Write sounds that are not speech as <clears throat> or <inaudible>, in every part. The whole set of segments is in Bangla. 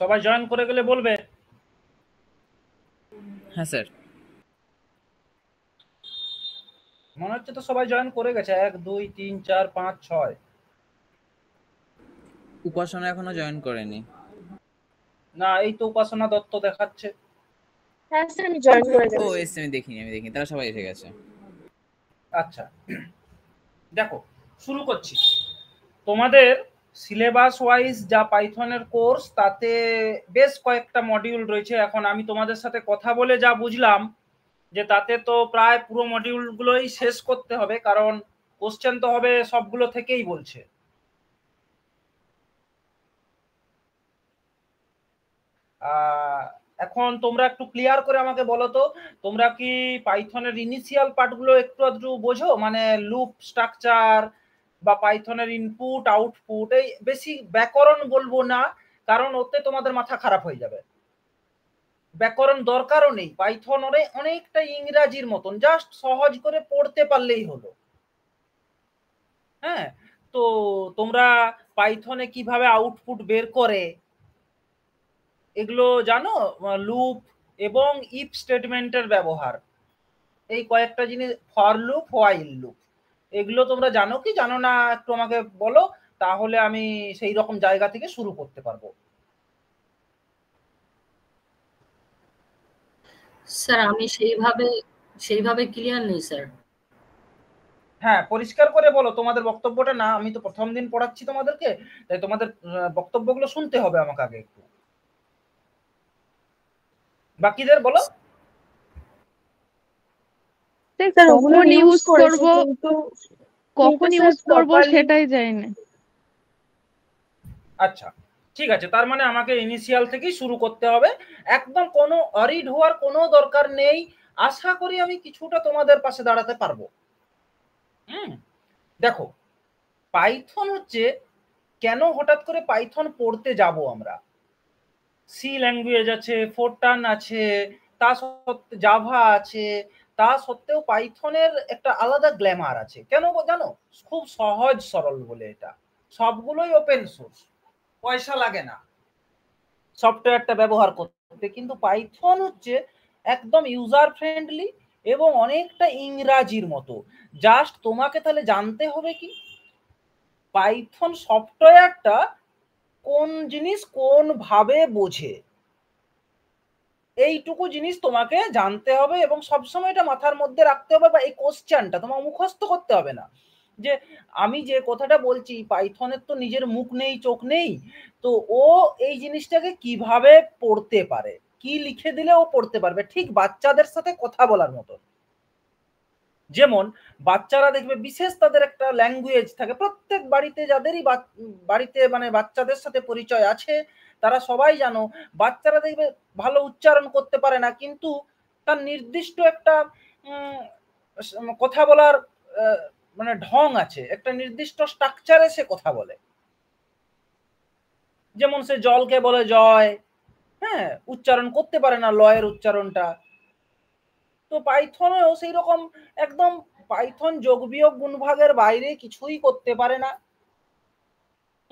সবাই জয়েন করে গেলে বলবে হ্যাঁ স্যার মনে হচ্ছে তো সবাই জয়েন করে গেছে এক দুই তিন চার পাঁচ ছয় উপাসনা এখনো জয়েন করেনি না এই তো উপাসনা দত্ত দেখাচ্ছে হ্যাঁ স্যার আমি জয়েন করে ও এসে আমি দেখিনি আমি দেখিনি তারা সবাই এসে গেছে আচ্ছা দেখো শুরু করছি তোমাদের সিলেবাস ওয়াইজ যা পাইথনের কোর্স তাতে বেশ কয়েকটা মডিউল রয়েছে এখন আমি তোমাদের সাথে কথা বলে যা বুঝলাম যে তাতে তো প্রায় পুরো মডিউলগুলোই শেষ করতে হবে কারণ কোশ্চেন তো হবে সবগুলো থেকেই বলছে এখন তোমরা একটু ক্লিয়ার করে আমাকে বলো তো তোমরা কি পাইথনের ইনিশিয়াল পার্টগুলো একটু আধটু বোঝো মানে লুপ স্ট্রাকচার বা পাইথনের ইনপুট আউটপুট এই বেশি ব্যাকরণ বলবো না কারণ ওতে তোমাদের মাথা খারাপ হয়ে যাবে ব্যাকরণ দরকারও নেই পাইথন ওরে অনেকটা ইংরাজির মতন জাস্ট সহজ করে পড়তে পারলেই হলো হ্যাঁ তো তোমরা পাইথনে কিভাবে আউটপুট বের করে এগুলো জানো লুপ এবং ইফ স্টেটমেন্টের ব্যবহার এই কয়েকটা জিনিস ফর লুপ হোয়াইল লুপ এগুলো তোমরা জানো কি জানো না একটু আমাকে বলো তাহলে আমি সেই রকম জায়গা থেকে শুরু করতে পারবো স্যার আমি সেইভাবে সেইভাবে ক্লিয়ার নেই স্যার হ্যাঁ পরিষ্কার করে বলো তোমাদের বক্তব্যটা না আমি তো প্রথম দিন পড়াচ্ছি তোমাদেরকে তাই তোমাদের বক্তব্যগুলো শুনতে হবে আমাকে আগে একটু বাকিদের বলো কখন ইউজ করব কখন ইউজ করব সেটাই না আচ্ছা ঠিক আছে তার মানে আমাকে ইনিশিয়াল থেকেই শুরু করতে হবে একদম কোনো অরিড হওয়ার কোনো দরকার নেই আশা করি আমি কিছুটা তোমাদের পাশে দাঁড়াতে পারবো হুম দেখো পাইথন হচ্ছে কেন হঠাৎ করে পাইথন পড়তে যাব আমরা সি ল্যাঙ্গুয়েজ আছে ফোরটান আছে তা সত্ত্বে জাভা আছে তা সত্ত্বেও পাইথনের একটা আলাদা গ্ল্যামার আছে কেন জানো খুব সহজ সরল বলে এটা সবগুলোই ওপেন সোর্স পয়সা লাগে না সফটওয়্যারটা ব্যবহার করতে কিন্তু পাইথন হচ্ছে একদম ইউজার ফ্রেন্ডলি এবং অনেকটা ইংরাজির মতো জাস্ট তোমাকে তাহলে জানতে হবে কি পাইথন সফটওয়্যারটা কোন জিনিস কোনভাবে বোঝে এইটুকু জিনিস তোমাকে জানতে হবে এবং সবসময় এটা মাথার মধ্যে রাখতে হবে বা এই কোশ্চেনটা তোমার মুখস্থ করতে হবে না যে আমি যে কথাটা বলছি পাইথনের তো নিজের মুখ নেই চোখ নেই তো ও এই জিনিসটাকে কিভাবে পড়তে পারে কি লিখে দিলে ও পড়তে পারবে ঠিক বাচ্চাদের সাথে কথা বলার মতো যেমন বাচ্চারা দেখবে বিশেষ তাদের একটা ল্যাঙ্গুয়েজ থাকে প্রত্যেক বাড়িতে যাদেরই বাড়িতে মানে বাচ্চাদের সাথে পরিচয় আছে তারা সবাই জানো বাচ্চারা দেখবে ভালো উচ্চারণ করতে পারে না কিন্তু তার নির্দিষ্ট একটা কথা বলার মানে ঢং আছে একটা নির্দিষ্ট স্ট্রাকচারে সে কথা বলে যেমন সে জলকে বলে জয় হ্যাঁ উচ্চারণ করতে পারে না লয়ের উচ্চারণটা তো পাইথনেও সেই রকম একদম পাইথন যোগ বিয়োগ গুণভাগের বাইরে কিছুই করতে পারে না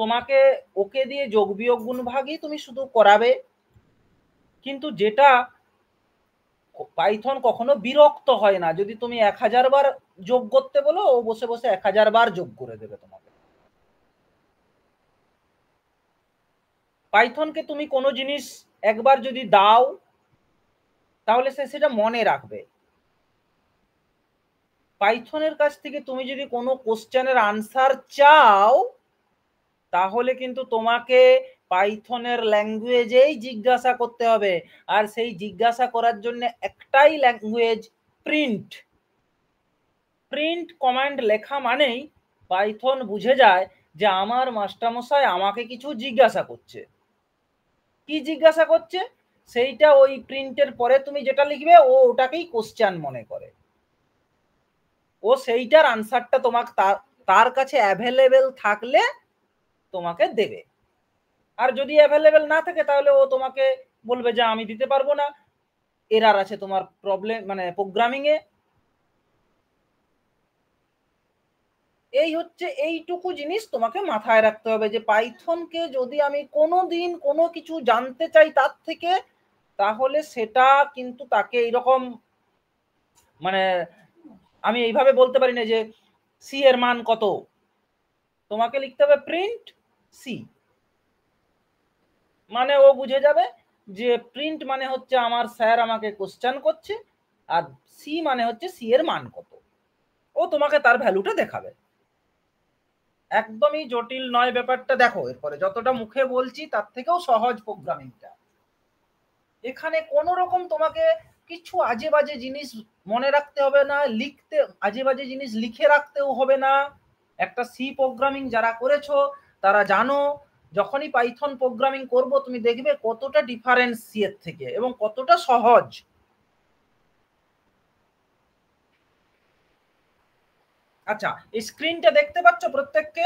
তোমাকে ওকে দিয়ে যোগ বিয়োগ গুণভাগই তুমি শুধু করাবে কিন্তু যেটা পাইথন কখনো বিরক্ত হয় না যদি তুমি এক হাজার বার যোগ করতে বলো ও বসে বসে এক হাজার বার যোগ করে দেবে তোমাকে পাইথনকে তুমি কোনো জিনিস একবার যদি দাও তাহলে সে সেটা মনে রাখবে পাইথনের কাছ থেকে তুমি যদি কোনো কোশ্চেনের আনসার চাও তাহলে কিন্তু তোমাকে পাইথনের ল্যাঙ্গুয়েজেই জিজ্ঞাসা করতে হবে আর সেই জিজ্ঞাসা করার জন্য একটাই ল্যাঙ্গুয়েজ প্রিন্ট প্রিন্ট কমান্ড লেখা মানেই পাইথন বুঝে যায় যে আমার মাস্টারমশাই আমাকে কিছু জিজ্ঞাসা করছে কি জিজ্ঞাসা করছে সেইটা ওই প্রিন্টের পরে তুমি যেটা লিখবে ও ওটাকেই কোশ্চেন মনে করে ও সেইটার আনসারটা তোমাকে তার কাছে অ্যাভেলেবেল থাকলে তোমাকে দেবে আর যদি অ্যাভেলেবেল না থাকে তাহলে ও তোমাকে বলবে যে আমি দিতে পারবো না এরার আছে তোমার প্রবলেম মানে প্রোগ্রামিং এ এই হচ্ছে এইটুকু জিনিস তোমাকে মাথায় রাখতে হবে যে পাইথনকে যদি আমি কোনো দিন কোনো কিছু জানতে চাই তার থেকে তাহলে সেটা কিন্তু তাকে এইরকম মানে আমি এইভাবে বলতে পারি না যে সি এর মান কত তোমাকে লিখতে হবে প্রিন্ট সি মানে ও বুঝে যাবে যে প্রিন্ট মানে হচ্ছে আমার স্যার আমাকে কোশ্চেন করছে আর সি মানে হচ্ছে সি এর মান কত ও তোমাকে তার ভ্যালুটা দেখাবে একদমই জটিল নয় ব্যাপারটা দেখো এরপরে যতটা মুখে বলছি তার থেকেও সহজ প্রোগ্রামিংটা এখানে কোনো রকম তোমাকে কিছু আজে বাজে জিনিস মনে রাখতে হবে না লিখতে আজে বাজে জিনিস লিখে রাখতেও হবে না একটা সি প্রোগ্রামিং যারা করেছো তারা জানো যখনই পাইথন প্রোগ্রামিং করব তুমি দেখবে কতটা ডিফারেন্স সি এর থেকে এবং কতটা সহজ আচ্ছা এই স্ক্রিনটা দেখতে পাচ্ছ প্রত্যেককে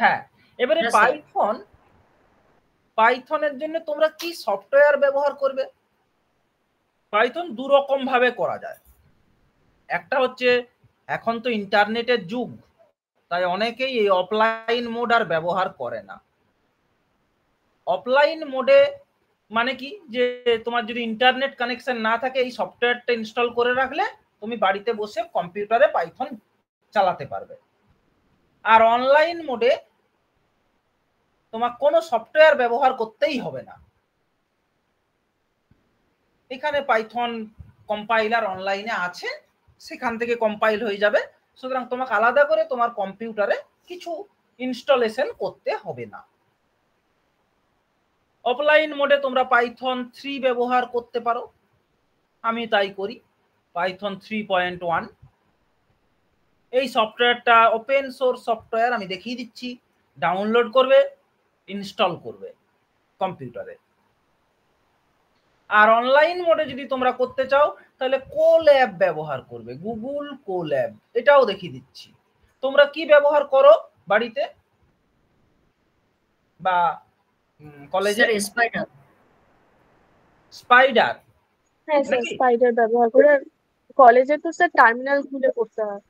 হ্যাঁ এবারে পাইথন পাইথনের জন্য তোমরা কি সফটওয়্যার ব্যবহার করবে পাইথন দু রকম ভাবে করা যায় একটা হচ্ছে এখন তো ইন্টারনেটের যুগ তাই অনেকেই এই অফলাইন মোড আর ব্যবহার করে না অফলাইন মোডে মানে কি যে তোমার যদি ইন্টারনেট কানেকশন না থাকে এই সফটওয়্যারটা ইনস্টল করে রাখলে তুমি বাড়িতে বসে কম্পিউটারে পাইথন চালাতে পারবে আর অনলাইন মোডে তোমার কোনো সফটওয়্যার ব্যবহার করতেই হবে না এখানে পাইথন কম্পাইলার অনলাইনে আছে সেখান থেকে কম্পাইল হয়ে যাবে সুতরাং তোমাকে আলাদা করে তোমার কম্পিউটারে কিছু ইনস্টলেশন করতে হবে না অফলাইন মোডে তোমরা পাইথন থ্রি ব্যবহার করতে পারো আমি তাই করি পাইথন থ্রি পয়েন্ট ওয়ান এই সফটওয়্যারটা ওপেন সোর্স সফটওয়্যার আমি দেখিয়ে দিচ্ছি ডাউনলোড করবে ইনস্টল করবে কম্পিউটারে আর অনলাইন মোডে যদি তোমরা করতে চাও তাহলে ল্যাব ব্যবহার করবে গুগল ল্যাব এটাও দেখিয়ে দিচ্ছি তোমরা কি ব্যবহার করো বাড়িতে বা কলেজে স্পাইডার স্পাইডার হ্যাঁ স্পাইডার ব্যবহার করে কলেজে তো স্যার টার্মিনাল খুলে করতে হয়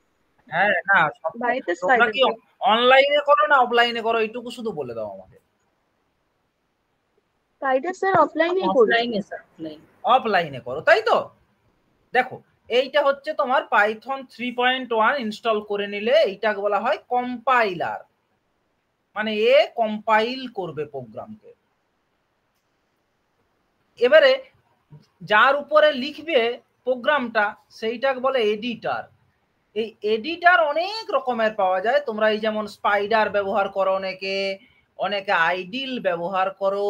হ্যাঁ না বাড়িতে স্পাইডার অনলাইনে করো না অফলাইনে করো এইটুকু শুধু বলে দাও আমাকে গাইডেন্স স্যার অফলাইনেই করো অফলাইনে স্যার অফলাইনে করো তাই তো দেখো এইটা হচ্ছে তোমার পাইথন 3.1 ইনস্টল করে নিলে এইটাকে বলা হয় কম্পাইলার মানে এ কম্পাইল করবে প্রোগ্রামকে এবারে যার উপরে লিখবে প্রোগ্রামটা সেইটাকে বলে এডিটার এই এডিটার অনেক রকমের পাওয়া যায় তোমরা এই যেমন স্পাইডার ব্যবহার করো অনেকে অনেকে আইডিল ব্যবহার করো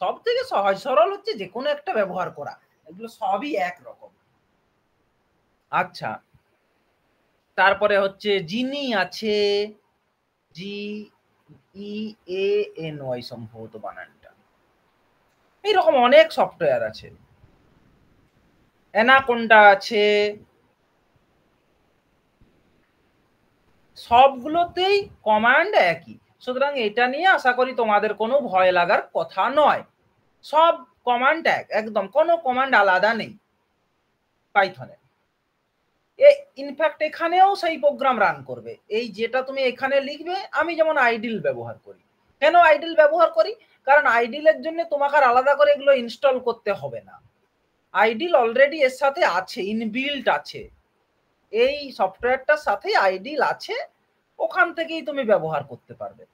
সব থেকে সহজ সরল হচ্ছে যে কোনো একটা ব্যবহার করা এগুলো সবই রকম আচ্ছা তারপরে হচ্ছে যিনি আছে জি ই এ এন ওয়াই সম্ভবত বানানটা এইরকম অনেক সফটওয়্যার আছে অ্যানাকোন্ডা আছে সবগুলোতেই কমান্ড একই সুতরাং এটা নিয়ে আশা করি তোমাদের কোনো ভয় লাগার কথা নয় সব কমান্ড এক একদম কোনো কমান্ড আলাদা নেই পাইথনে ইনফ্যাক্ট এখানেও সেই প্রোগ্রাম রান করবে এই যেটা তুমি এখানে লিখবে আমি যেমন আইডিল ব্যবহার করি কেন আইডিল ব্যবহার করি কারণ আইডিলের জন্য তোমাকে আর আলাদা করে এগুলো ইনস্টল করতে হবে না আইডিল অলরেডি এর সাথে আছে ইনবিল্ট আছে এই সফটওয়্যারটার সাথে আইডিল আছে ওখান থেকেই তুমি ব্যবহার করতে পারবে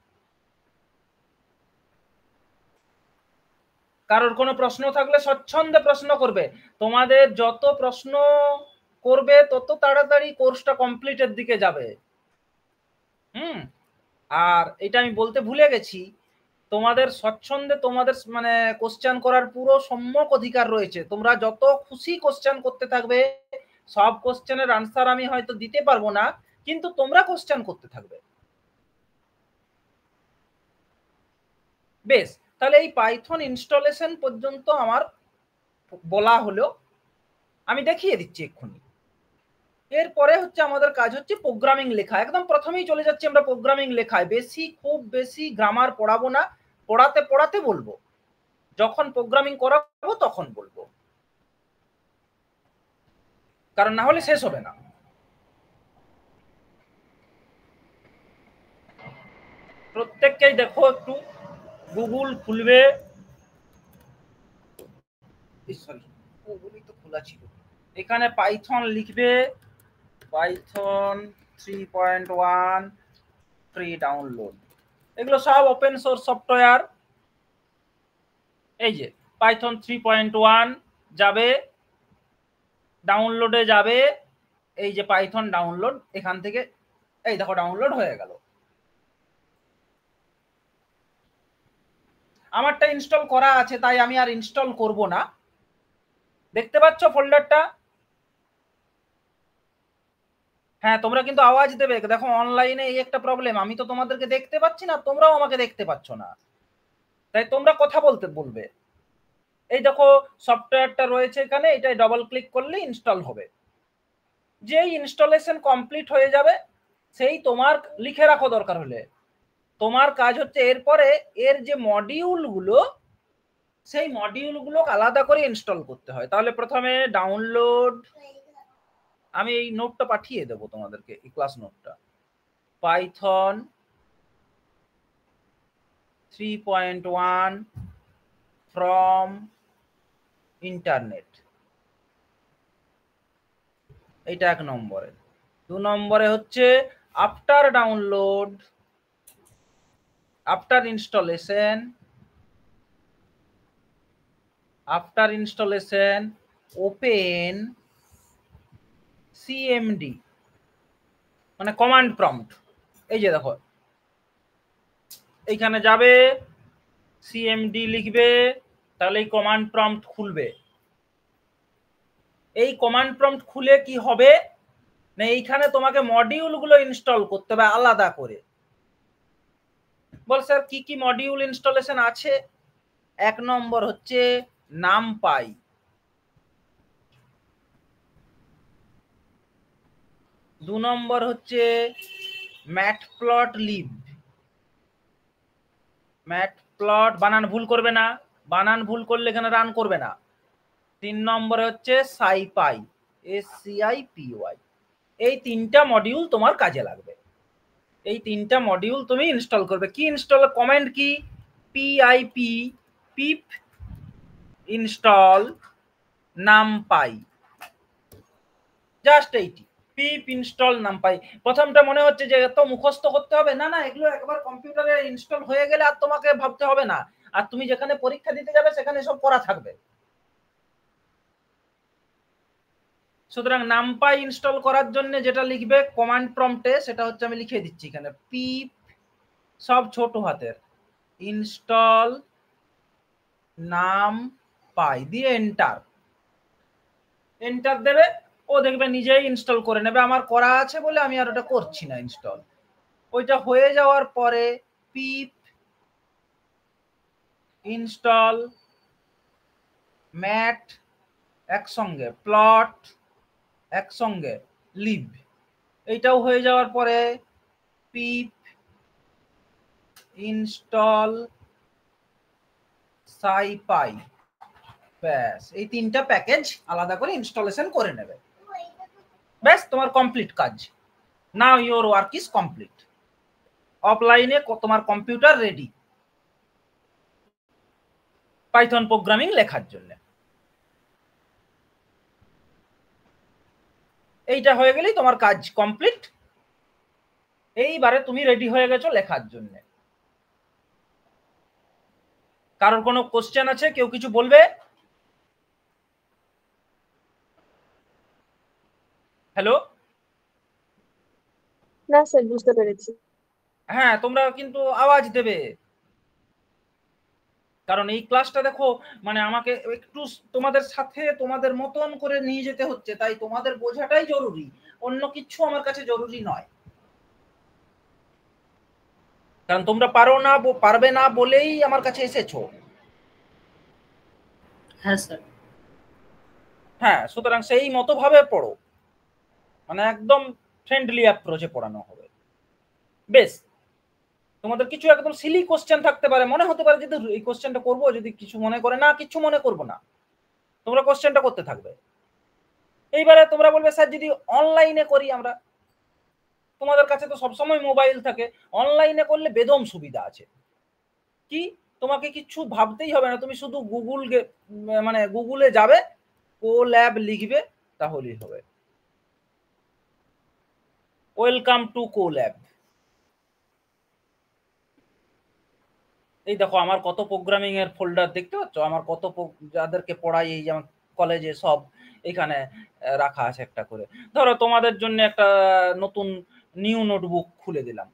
কারোর কোনো প্রশ্ন থাকলে স্বচ্ছন্দে প্রশ্ন করবে তোমাদের যত প্রশ্ন করবে তত তাড়াতাড়ি কোর্সটা কমপ্লিটের দিকে যাবে হুম আর এটা আমি বলতে ভুলে গেছি তোমাদের স্বচ্ছন্দে তোমাদের মানে কোশ্চেন করার পুরো সম্যক অধিকার রয়েছে তোমরা যত খুশি কোশ্চেন করতে থাকবে সব কোশ্চেনের আনসার আমি হয়তো দিতে পারবো না কিন্তু তোমরা কোশ্চেন করতে থাকবে বেশ তাহলে এই পাইথন ইনস্টলেশন পর্যন্ত আমার বলা হলো আমি দেখিয়ে দিচ্ছি এক্ষুনি এরপরে হচ্ছে আমাদের কাজ হচ্ছে প্রোগ্রামিং লেখা একদম প্রথমেই চলে যাচ্ছি আমরা প্রোগ্রামিং লেখায় বেশি খুব বেশি গ্রামার পড়াবো না পড়াতে পড়াতে বলবো যখন প্রোগ্রামিং করাবো তখন বলবো কারণ না হলে শেষ হবে না প্রত্যেককেই দেখো একটু গুগল খুলবে খোলা ছিল এখানে পাইথন লিখবে Python three point one free download এগুলো সব ওপেন সোর্স সফটওয়্যার এই যে পাইথন থ্রি পয়েন্ট ওয়ান যাবে ডাউনলোডে যাবে এই যে পাইথন ডাউনলোড এখান থেকে এই দেখো ডাউনলোড হয়ে গেল আমারটা ইনস্টল করা আছে তাই আমি আর ইনস্টল করব না দেখতে পাচ্ছ ফোল্ডারটা হ্যাঁ তোমরা কিন্তু আওয়াজ দেবে দেখো অনলাইনে এই একটা প্রবলেম আমি তো তোমাদেরকে দেখতে পাচ্ছি না তোমরাও আমাকে দেখতে পাচ্ছ না তাই তোমরা কথা বলতে বলবে এই দেখো সফটওয়্যারটা রয়েছে এখানে এটাই ডবল ক্লিক করলে ইনস্টল হবে যেই ইনস্টলেশন কমপ্লিট হয়ে যাবে সেই তোমার লিখে রাখো দরকার হলে তোমার কাজ হচ্ছে এরপরে এর যে মডিউলগুলো সেই মডিউলগুলো আলাদা করে ইনস্টল করতে হয় তাহলে প্রথমে ডাউনলোড আমি এই নোটটা পাঠিয়ে দেবো তোমাদেরকে এই ক্লাস নোটটা Python three point one from internet এটা এক নম্বরে দু নম্বরে হচ্ছে after download after installation after installation open cmd মানে কমান্ড প্রম্পট এই যে দেখো এইখানে যাবে সিএমডি লিখবে তাহলে এই কমান্ড প্রম্পট খুলবে এই কমান্ড প্রম্পট খুলে কি হবে না এইখানে তোমাকে মডিউলগুলো ইনস্টল করতে হবে আলাদা করে বল স্যার কি কি মডিউল ইনস্টলেশন আছে এক নম্বর হচ্ছে নাম পাই দু নম্বর হচ্ছে mat plot lib mat plot বানান ভুল করবে না বানান ভুল করলে এখানে রান করবে না তিন নম্বরে হচ্ছে SciPy S C I P Y এই তিনটা মডিউল তোমার কাজে লাগবে এই তিনটা মডিউল তুমি ইনস্টল করবে কি ইনস্টল কমেন্ট কি PIP pip install numpy just এইটি পিপ ইনস্টল নাম পাই প্রথমটা মনে হচ্ছে যে এত মুখস্থ করতে হবে না না এগুলো একবার কম্পিউটারে ইনস্টল হয়ে গেলে আর তোমাকে ভাবতে হবে না আর তুমি যেখানে পরীক্ষা দিতে যাবে সেখানে সব করা থাকবে সুতরাং নামপাই ইনস্টল করার জন্য যেটা লিখবে কমান্ড প্রম্পটে সেটা হচ্ছে আমি লিখে দিচ্ছি এখানে পিপ সব ছোট হাতের ইনস্টল নাম পাই দিয়ে এন্টার এন্টার দেবে ও দেখবে নিজেই ইনস্টল করে নেবে আমার করা আছে বলে আমি আর ওটা করছি না ইনস্টল ওইটা হয়ে যাওয়ার পরে পিপ ইনস্টল ম্যাট একসঙ্গে প্লট একসঙ্গে লিভ এইটাও হয়ে যাওয়ার পরে পিপ ইনস্টল সাইপাই ব্যাস এই তিনটা প্যাকেজ আলাদা করে ইনস্টলেশন করে নেবে ব্যাস তোমার কমপ্লিট কাজ now your work is complete অফলাইনে তোমার কম্পিউটার রেডি পাইথন প্রোগ্রামিং লেখার জন্য এইটা হয়ে গেলেই তোমার কাজ কমপ্লিট এইবারে তুমি রেডি হয়ে গেছো লেখার জন্য কারোর কোনো কোশ্চেন আছে কেউ কিছু বলবে হ্যালো না স্যার বুঝতে পেরেছি হ্যাঁ তোমরা কিন্তু আওয়াজ দেবে কারণ এই ক্লাসটা দেখো মানে আমাকে একটু তোমাদের সাথে তোমাদের মতন করে নিয়ে যেতে হচ্ছে তাই তোমাদের বোঝাটাই জরুরি অন্য কিছু আমার কাছে জরুরি নয় কারণ তোমরা পারো না পারবে না বলেই আমার কাছে এসেছো হ্যাঁ স্যার হ্যাঁ সুতরাং সেই মতো ভাবে পড়ো মানে একদম ফ্রেন্ডলি অ্যাপ্রোচে পড়ানো হবে বেশ তোমাদের কিছু একদম সিলি কোশ্চেন থাকতে পারে মনে হতে পারে যদি এই কোশ্চেনটা করব যদি কিছু মনে করে না কিছু মনে করব না তোমরা কোশ্চেনটা করতে থাকবে এইবারে তোমরা বলবে স্যার যদি অনলাইনে করি আমরা তোমাদের কাছে তো সবসময় মোবাইল থাকে অনলাইনে করলে বেদম সুবিধা আছে কি তোমাকে কিছু ভাবতেই হবে না তুমি শুধু গুগল মানে গুগলে যাবে কো ল্যাব লিখবে তাহলেই হবে ওয়েলকাম টু কো ল্যাব এই দেখো আমার কত প্রোগ্রামিং এর ফোল্ডার দেখতে পাচ্ছ আমার কত যাদেরকে পড়াই এই যেমন কলেজে সব এখানে রাখা আছে একটা করে ধরো তোমাদের জন্য একটা নতুন নিউ নোটবুক খুলে দিলাম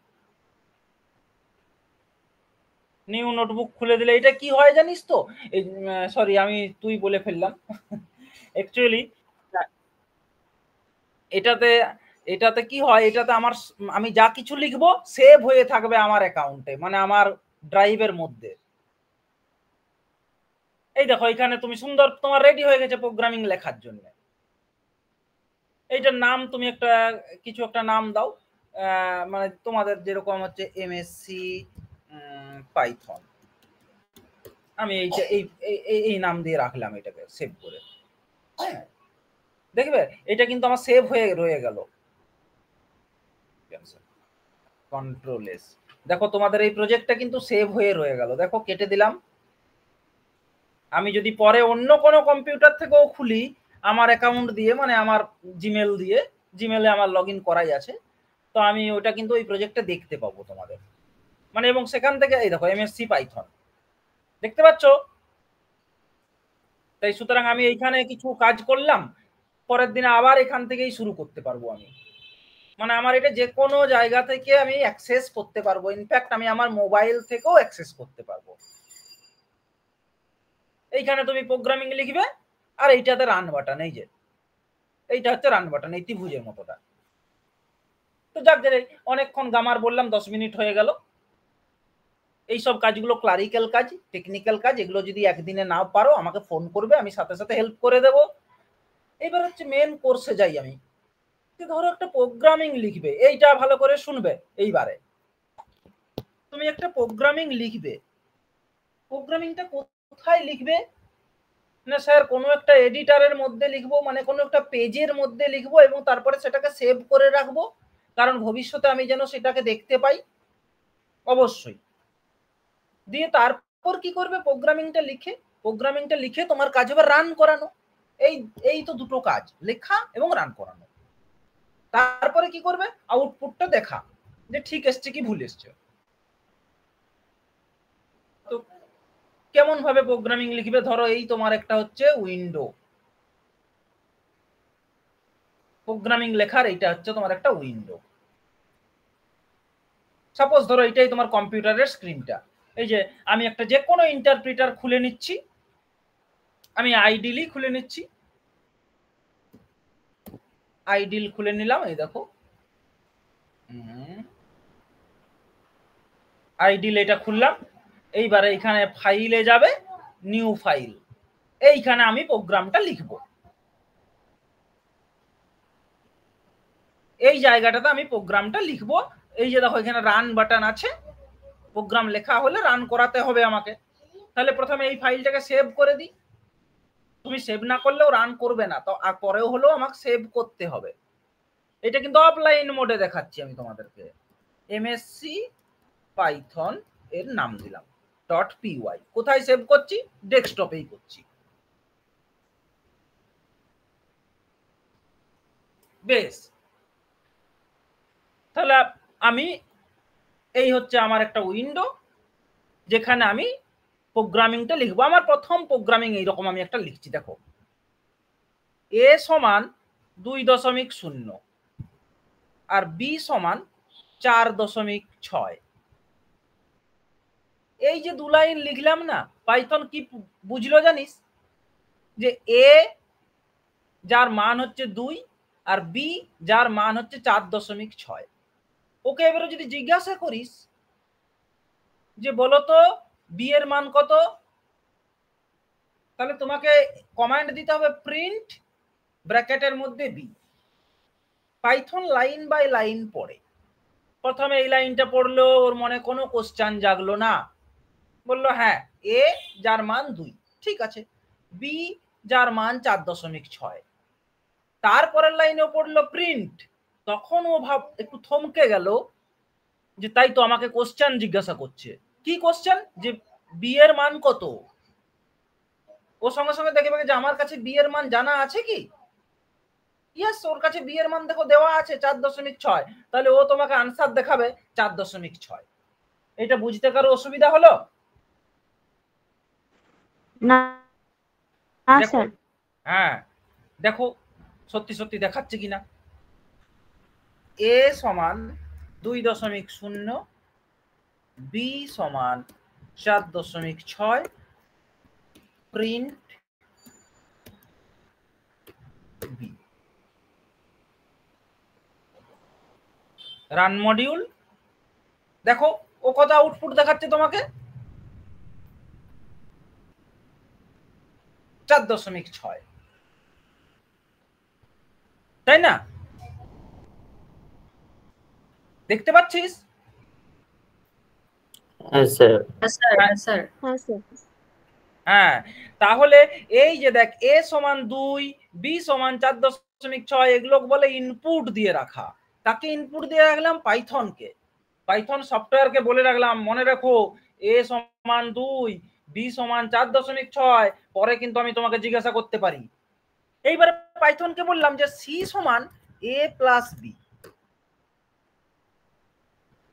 নিউ নোটবুক খুলে দিলে এটা কি হয় জানিস তো সরি আমি তুই বলে ফেললাম অ্যাকচুয়ালি <laughs> এটাতে এটাতে কি হয় এটাতে আমার আমি যা কিছু লিখবো সেভ হয়ে থাকবে আমার অ্যাকাউন্টে মানে আমার ড্রাইভের মধ্যে এই দেখো এখানে তুমি সুন্দর তোমার রেডি হয়ে গেছে প্রোগ্রামিং লেখার জন্য এইটার নাম তুমি একটা কিছু একটা নাম দাও মানে তোমাদের যেরকম হচ্ছে এমএসসি পাইথন আমি এইটা এই এই নাম দিয়ে রাখলাম এটাকে সেভ করে হ্যাঁ? দেখবে এটা কিন্তু আমার সেভ হয়ে রয়ে গেল কন্ট্রোল এস দেখো তোমাদের এই প্রজেক্টটা কিন্তু সেভ হয়ে রয়ে গেল দেখো কেটে দিলাম আমি যদি পরে অন্য কোনো কম্পিউটার থেকেও খুলি আমার অ্যাকাউন্ট দিয়ে মানে আমার জিমেল দিয়ে জিমেলে আমার লগ ইন করাই আছে তো আমি ওটা কিন্তু ওই প্রজেক্টটা দেখতে পাবো তোমাদের মানে এবং সেখান থেকে এই দেখো এমএসসি পাইথন দেখতে পাচ্ছ তাই সুতরাং আমি এইখানে কিছু কাজ করলাম পরের দিনে আবার এখান থেকেই শুরু করতে পারবো আমি মানে আমার এটা যে কোনো জায়গা থেকে আমি অ্যাক্সেস করতে পারবো ইনফ্যাক্ট আমি আমার মোবাইল থেকেও অ্যাক্সেস করতে পারবো এইখানে তুমি প্রোগ্রামিং লিখবে আর এইটাতে রান বাটন এই যে এইটা হচ্ছে রান বাটন এই ত্রিভুজের মতোটা তো যাক যে অনেকক্ষণ গামার বললাম দশ মিনিট হয়ে গেল এই সব কাজগুলো ক্লারিক্যাল কাজ টেকনিক্যাল কাজ এগুলো যদি একদিনে না পারো আমাকে ফোন করবে আমি সাথে সাথে হেল্প করে দেব এবার হচ্ছে মেন কোর্সে যাই আমি আজকে ধরো একটা প্রোগ্রামিং লিখবে এইটা ভালো করে শুনবে এইবারে তুমি একটা প্রোগ্রামিং লিখবে প্রোগ্রামিংটা কোথায় লিখবে না স্যার কোনো একটা এডিটারের মধ্যে লিখবো মানে কোনো একটা পেজের মধ্যে লিখবো এবং তারপরে সেটাকে সেভ করে রাখবো কারণ ভবিষ্যতে আমি যেন সেটাকে দেখতে পাই অবশ্যই দিয়ে তারপর কি করবে প্রোগ্রামিংটা লিখে প্রোগ্রামিংটা লিখে তোমার কাজ হবে রান করানো এই এই তো দুটো কাজ লেখা এবং রান করানো তারপরে কি করবে আউটপুটটা দেখা যে ঠিক এসছে কি ভুল এসছে তো কেমন ভাবে প্রোগ্রামিং লিখবে ধরো এই তোমার একটা হচ্ছে উইন্ডো প্রোগ্রামিং লেখার এইটা হচ্ছে তোমার একটা উইন্ডো সাপোজ ধরো এটাই তোমার কম্পিউটারের স্ক্রিনটা এই যে আমি একটা যে কোনো ইন্টারপ্রিটার খুলে নিচ্ছি আমি আইডিলি খুলে নিচ্ছি আইডিল খুলে নিলাম এই দেখো আইডিল এটা খুললাম এইবারে এখানে ফাইলে যাবে নিউ ফাইল এইখানে আমি প্রোগ্রামটা লিখব এই জায়গাটাতে আমি প্রোগ্রামটা লিখব এই যে দেখো এখানে রান বাটন আছে প্রোগ্রাম লেখা হলে রান করাতে হবে আমাকে তাহলে প্রথমে এই ফাইলটাকে সেভ করে দিই তুমি সেভ না করলেও রান করবে না তো আর পরেও হলেও আমাকে সেভ করতে হবে এটা কিন্তু অফলাইন মোডে দেখাচ্ছি আমি তোমাদেরকে এমএসসি পাইথন এর নাম দিলাম ডট পিওয়াই কোথায় সেভ করছি ডেস্কটপেই করছি বেশ তাহলে আমি এই হচ্ছে আমার একটা উইন্ডো যেখানে আমি প্রোগ্রামিংটা লিখবো আমার প্রথম প্রোগ্রামিং এইরকম আমি একটা লিখছি দেখো এ সমান দুই দশমিক শূন্য আর বি সমান চার দশমিক ছয় এই যে দু লাইন লিখলাম না পাইথন কি বুঝলো জানিস যে এ যার মান হচ্ছে দুই আর বি যার মান হচ্ছে চার দশমিক ছয় ওকে এবারে যদি জিজ্ঞাসা করিস যে বলতো বি এর মান কত তাহলে তোমাকে কমান্ড দিতে হবে প্রিন্ট ব্র্যাকেটের মধ্যে B Python line by line পড়ে প্রথমে এই লাইনটা পড়লো ওর মনে কোনো কোশ্চান জাগলো না বললো হ্যাঁ এ যার মান দুই ঠিক আছে বি যার মান চার দশমিক ছয় তারপরের লাইনেও পড়লো প্রিন্ট তখন ও ভাব একটু থমকে গেল যে তাই তো আমাকে কোশ্চান জিজ্ঞাসা করছে কি কোশ্চেন যে বি এর মান কত ও সঙ্গে সঙ্গে দেখে যে আমার কাছে বি এর মান জানা আছে কি ইয়েস ওর কাছে বি এর মান দেখো দেওয়া আছে চার দশমিক ছয় তাহলে ও তোমাকে আনসার দেখাবে চার দশমিক ছয় এটা বুঝতে কারো অসুবিধা হলো না হ্যাঁ দেখো সত্যি সত্যি দেখাচ্ছে কিনা এ সমান দুই দশমিক শূন্য বি সমান চার দশমিক ছয় প্রিন্ট বি রান মডিউল দেখো ও কত আউটপুট দেখাচ্ছে তোমাকে চার দশমিক ছয় তাই না দেখতে পাচ্ছিস হ্যাঁ, হ্যাঁ, হ্যাঁ, হ্যাঁ তাহলে এই যে দেখ এ সমান দুই বি সমান চার দশমিক ছয় এগুলো বলে ইনপুট দিয়ে রাখা তাকে ইনপুট দিয়ে রাখলাম পাইথনকে পাইথন সফটওয়্যারকে বলে রাখলাম মনে রাখো এ সমান দুই বি সমান চার দশমিক ছয় পরে কিন্তু আমি তোমাকে জিজ্ঞাসা করতে পারি এইবারে পাইথনকে বললাম যে সি সমান এ প্লাস বি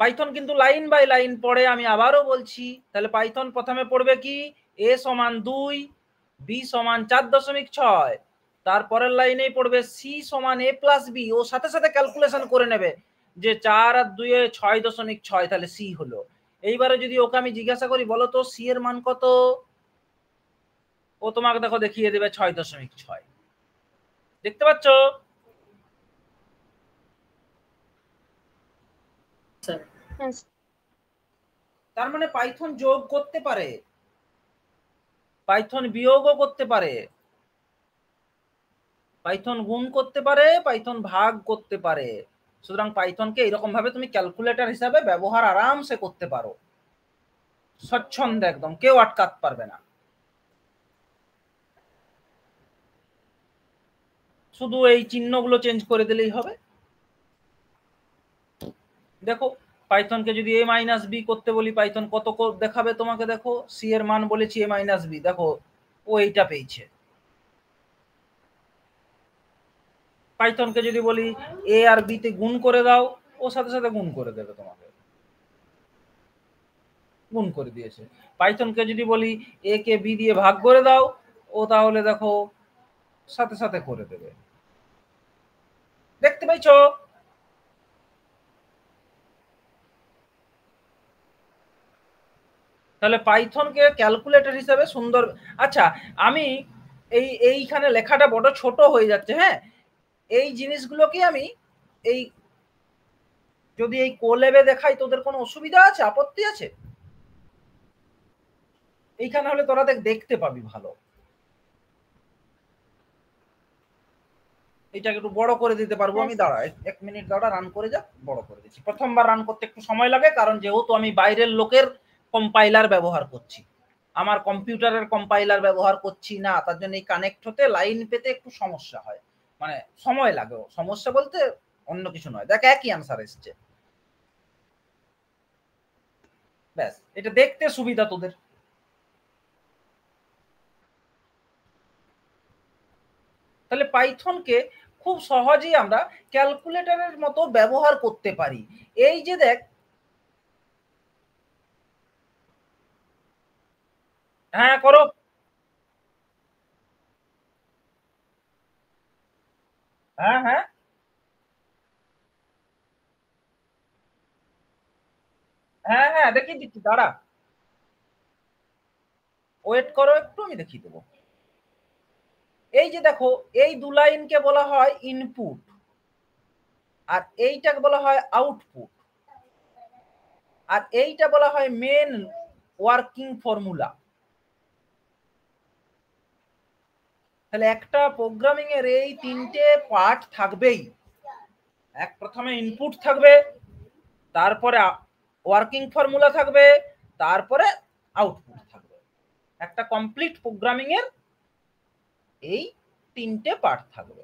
পাইথন কিন্তু লাইন বাই লাইন পড়ে আমি আবারও বলছি তাহলে পাইথন প্রথমে পড়বে কি এ সমান দুই বি সমান চার দশমিক ছয় তারপরের লাইনেই পড়বে সি সমান এ প্লাস বি ও সাথে সাথে ক্যালকুলেশন করে নেবে যে চার আর দুয়ে ছয় দশমিক ছয় তাহলে সি হলো এইবারে যদি ওকে আমি জিজ্ঞাসা করি বলো তো সি এর মান কত ও তোমাকে দেখো দেখিয়ে দেবে ছয় দশমিক ছয় দেখতে পাচ্ছ তার মানে পাইথন যোগ করতে পারে পাইথন বিয়োগও করতে পারে পাইথন গুণ করতে পারে পাইথন ভাগ করতে পারে সুতরাং পাইথনকে এরকম ভাবে তুমি ক্যালকুলেটর হিসাবে ব্যবহার আরামসে করতে পারো স্বচ্ছন্দ একদম কেউ আটকাতে পারবে না শুধু এই চিহ্নগুলো চেঞ্জ করে দিলেই হবে দেখো পাইথনকে যদি এ মাইনাস বি করতে বলি পাইথন কত দেখাবে তোমাকে দেখো সি এর মান বলেছি এ মাইনাস বি দেখো ও এইটা পেয়েছে পাইথনকে যদি বলি এ আর বিতে গুণ করে দাও ও সাথে সাথে গুণ করে দেবে তোমাকে গুণ করে দিয়েছে পাইথনকে যদি বলি এ কে বি দিয়ে ভাগ করে দাও ও তাহলে দেখো সাথে সাথে করে দেবে দেখতে পাইছো তাহলে পাইথনকে ক্যালকুলেটর হিসাবে সুন্দর আচ্ছা আমি এই এইখানে লেখাটা বড় ছোট হয়ে যাচ্ছে হ্যাঁ এই জিনিসগুলোকে আমি এই যদি এই কোলেবে দেখাই তোদের কোনো অসুবিধা আছে আপত্তি আছে এইখানে হলে তোরা দেখ দেখতে পাবি ভালো এটাকে একটু বড় করে দিতে পারবো আমি দাঁড়া এক মিনিট দাঁড়া রান করে যা বড় করে দিচ্ছি প্রথমবার রান করতে একটু সময় লাগে কারণ যেহেতু আমি বাইরের লোকের কম্পাইলার ব্যবহার করছি আমার কম্পিউটারের কম্পাইলার ব্যবহার করছি না তার জন্য এই কানেক্ট হতে লাইন পেতে একটু সমস্যা হয় মানে সময় লাগে সমস্যা বলতে অন্য কিছু নয় দেখ একই আনসার এসছে ব্যাস এটা দেখতে সুবিধা তোদের তাহলে পাইথনকে খুব সহজেই আমরা ক্যালকুলেটরের মতো ব্যবহার করতে পারি এই যে দেখ হ্যাঁ করো হ্যাঁ হ্যাঁ হ্যাঁ হ্যাঁ দেখিয়ে দিচ্ছি দাঁড়া ওয়েট করো একটু আমি দেখিয়ে দেবো এই যে দেখো এই দু লাইনকে বলা হয় ইনপুট আর এইটাকে বলা হয় আউটপুট আর এইটা বলা হয় মেন ওয়ার্কিং ফর্মুলা তাহলে একটা প্রোগ্রামিং এর এই তিনটে পার্ট থাকবেই এক প্রথমে ইনপুট থাকবে তারপরে ওয়ার্কিং ফর্মুলা থাকবে তারপরে আউটপুট থাকবে একটা কমপ্লিট প্রোগ্রামিং এর এই তিনটে পার্ট থাকবে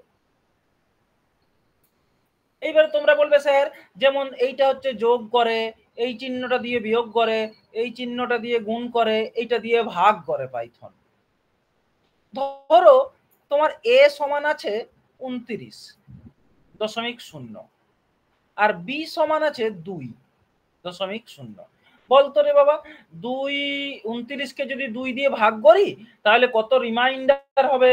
এইবার তোমরা বলবে স্যার যেমন এইটা হচ্ছে যোগ করে এই চিহ্নটা দিয়ে বিয়োগ করে এই চিহ্নটা দিয়ে গুণ করে এইটা দিয়ে ভাগ করে পাইথন ধরো তোমার এ সমান আছে উনত্রিশ দশমিক শূন্য আর বি সমান আছে দুই দশমিক শূন্য বলতো রে বাবা দুই উনত্রিশকে যদি দুই দিয়ে ভাগ করি তাহলে কত রিমাইন্ডার হবে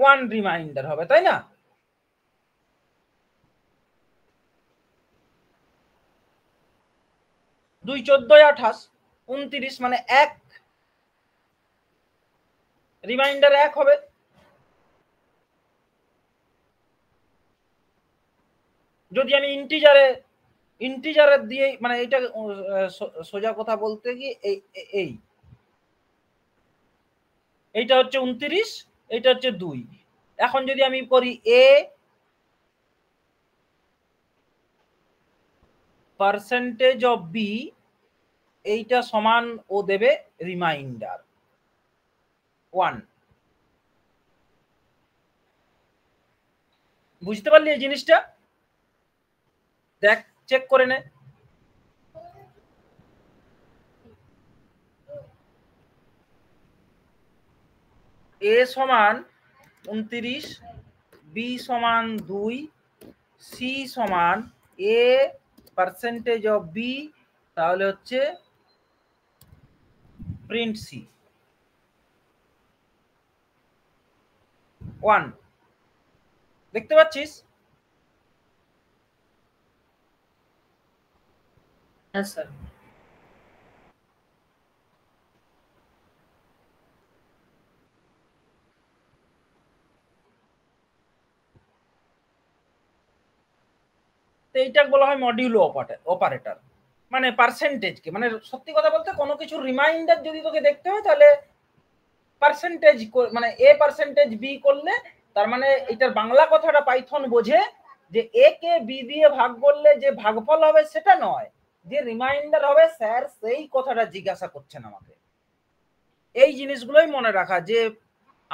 ওয়ান রিমাইন্ডার হবে তাই না দুই চোদ্দই আঠাশ উনত্রিশ মানে এক রিমাইন্ডার এক হবে যদি আমি ইন্টিজারে ইন্টিজারে দিয়ে মানে এটা সোজা কথা বলতে কি এই এইটা হচ্ছে উনত্রিশ এইটা হচ্ছে দুই এখন যদি আমি করি এ পার্সেন্টেজ অফ বি এইটা সমান ও দেবে রিমাইন্ডার ওয়ান বুঝতে পারলি এই জিনিসটা দেখ চেক করে নে এ সমান উনত্রিশ বি সমান দুই সি সমান এ পার্সেন্টেজ অফ বি তাহলে হচ্ছে print C. 1 দেখতে পাচ্ছিস হ্যাঁ স্যার এইটা বলা হয় মডিউলো অপারেটর মানে পার্সেন্টেজকে মানে সত্যি কথা বলতে কোনো কিছু রিমাইন্ডার যদি তোকে দেখতে হয় তাহলে পার্সেন্টেজ মানে এ পার্সেন্টেজ বি করলে তার মানে এটার বাংলা কথাটা পাইথন বোঝে যে এ কে বি দিয়ে ভাগ করলে যে ভাগফল হবে সেটা নয় যে রিমাইন্ডার হবে স্যার সেই কথাটা জিজ্ঞাসা করছেন আমাকে এই জিনিসগুলোই মনে রাখা যে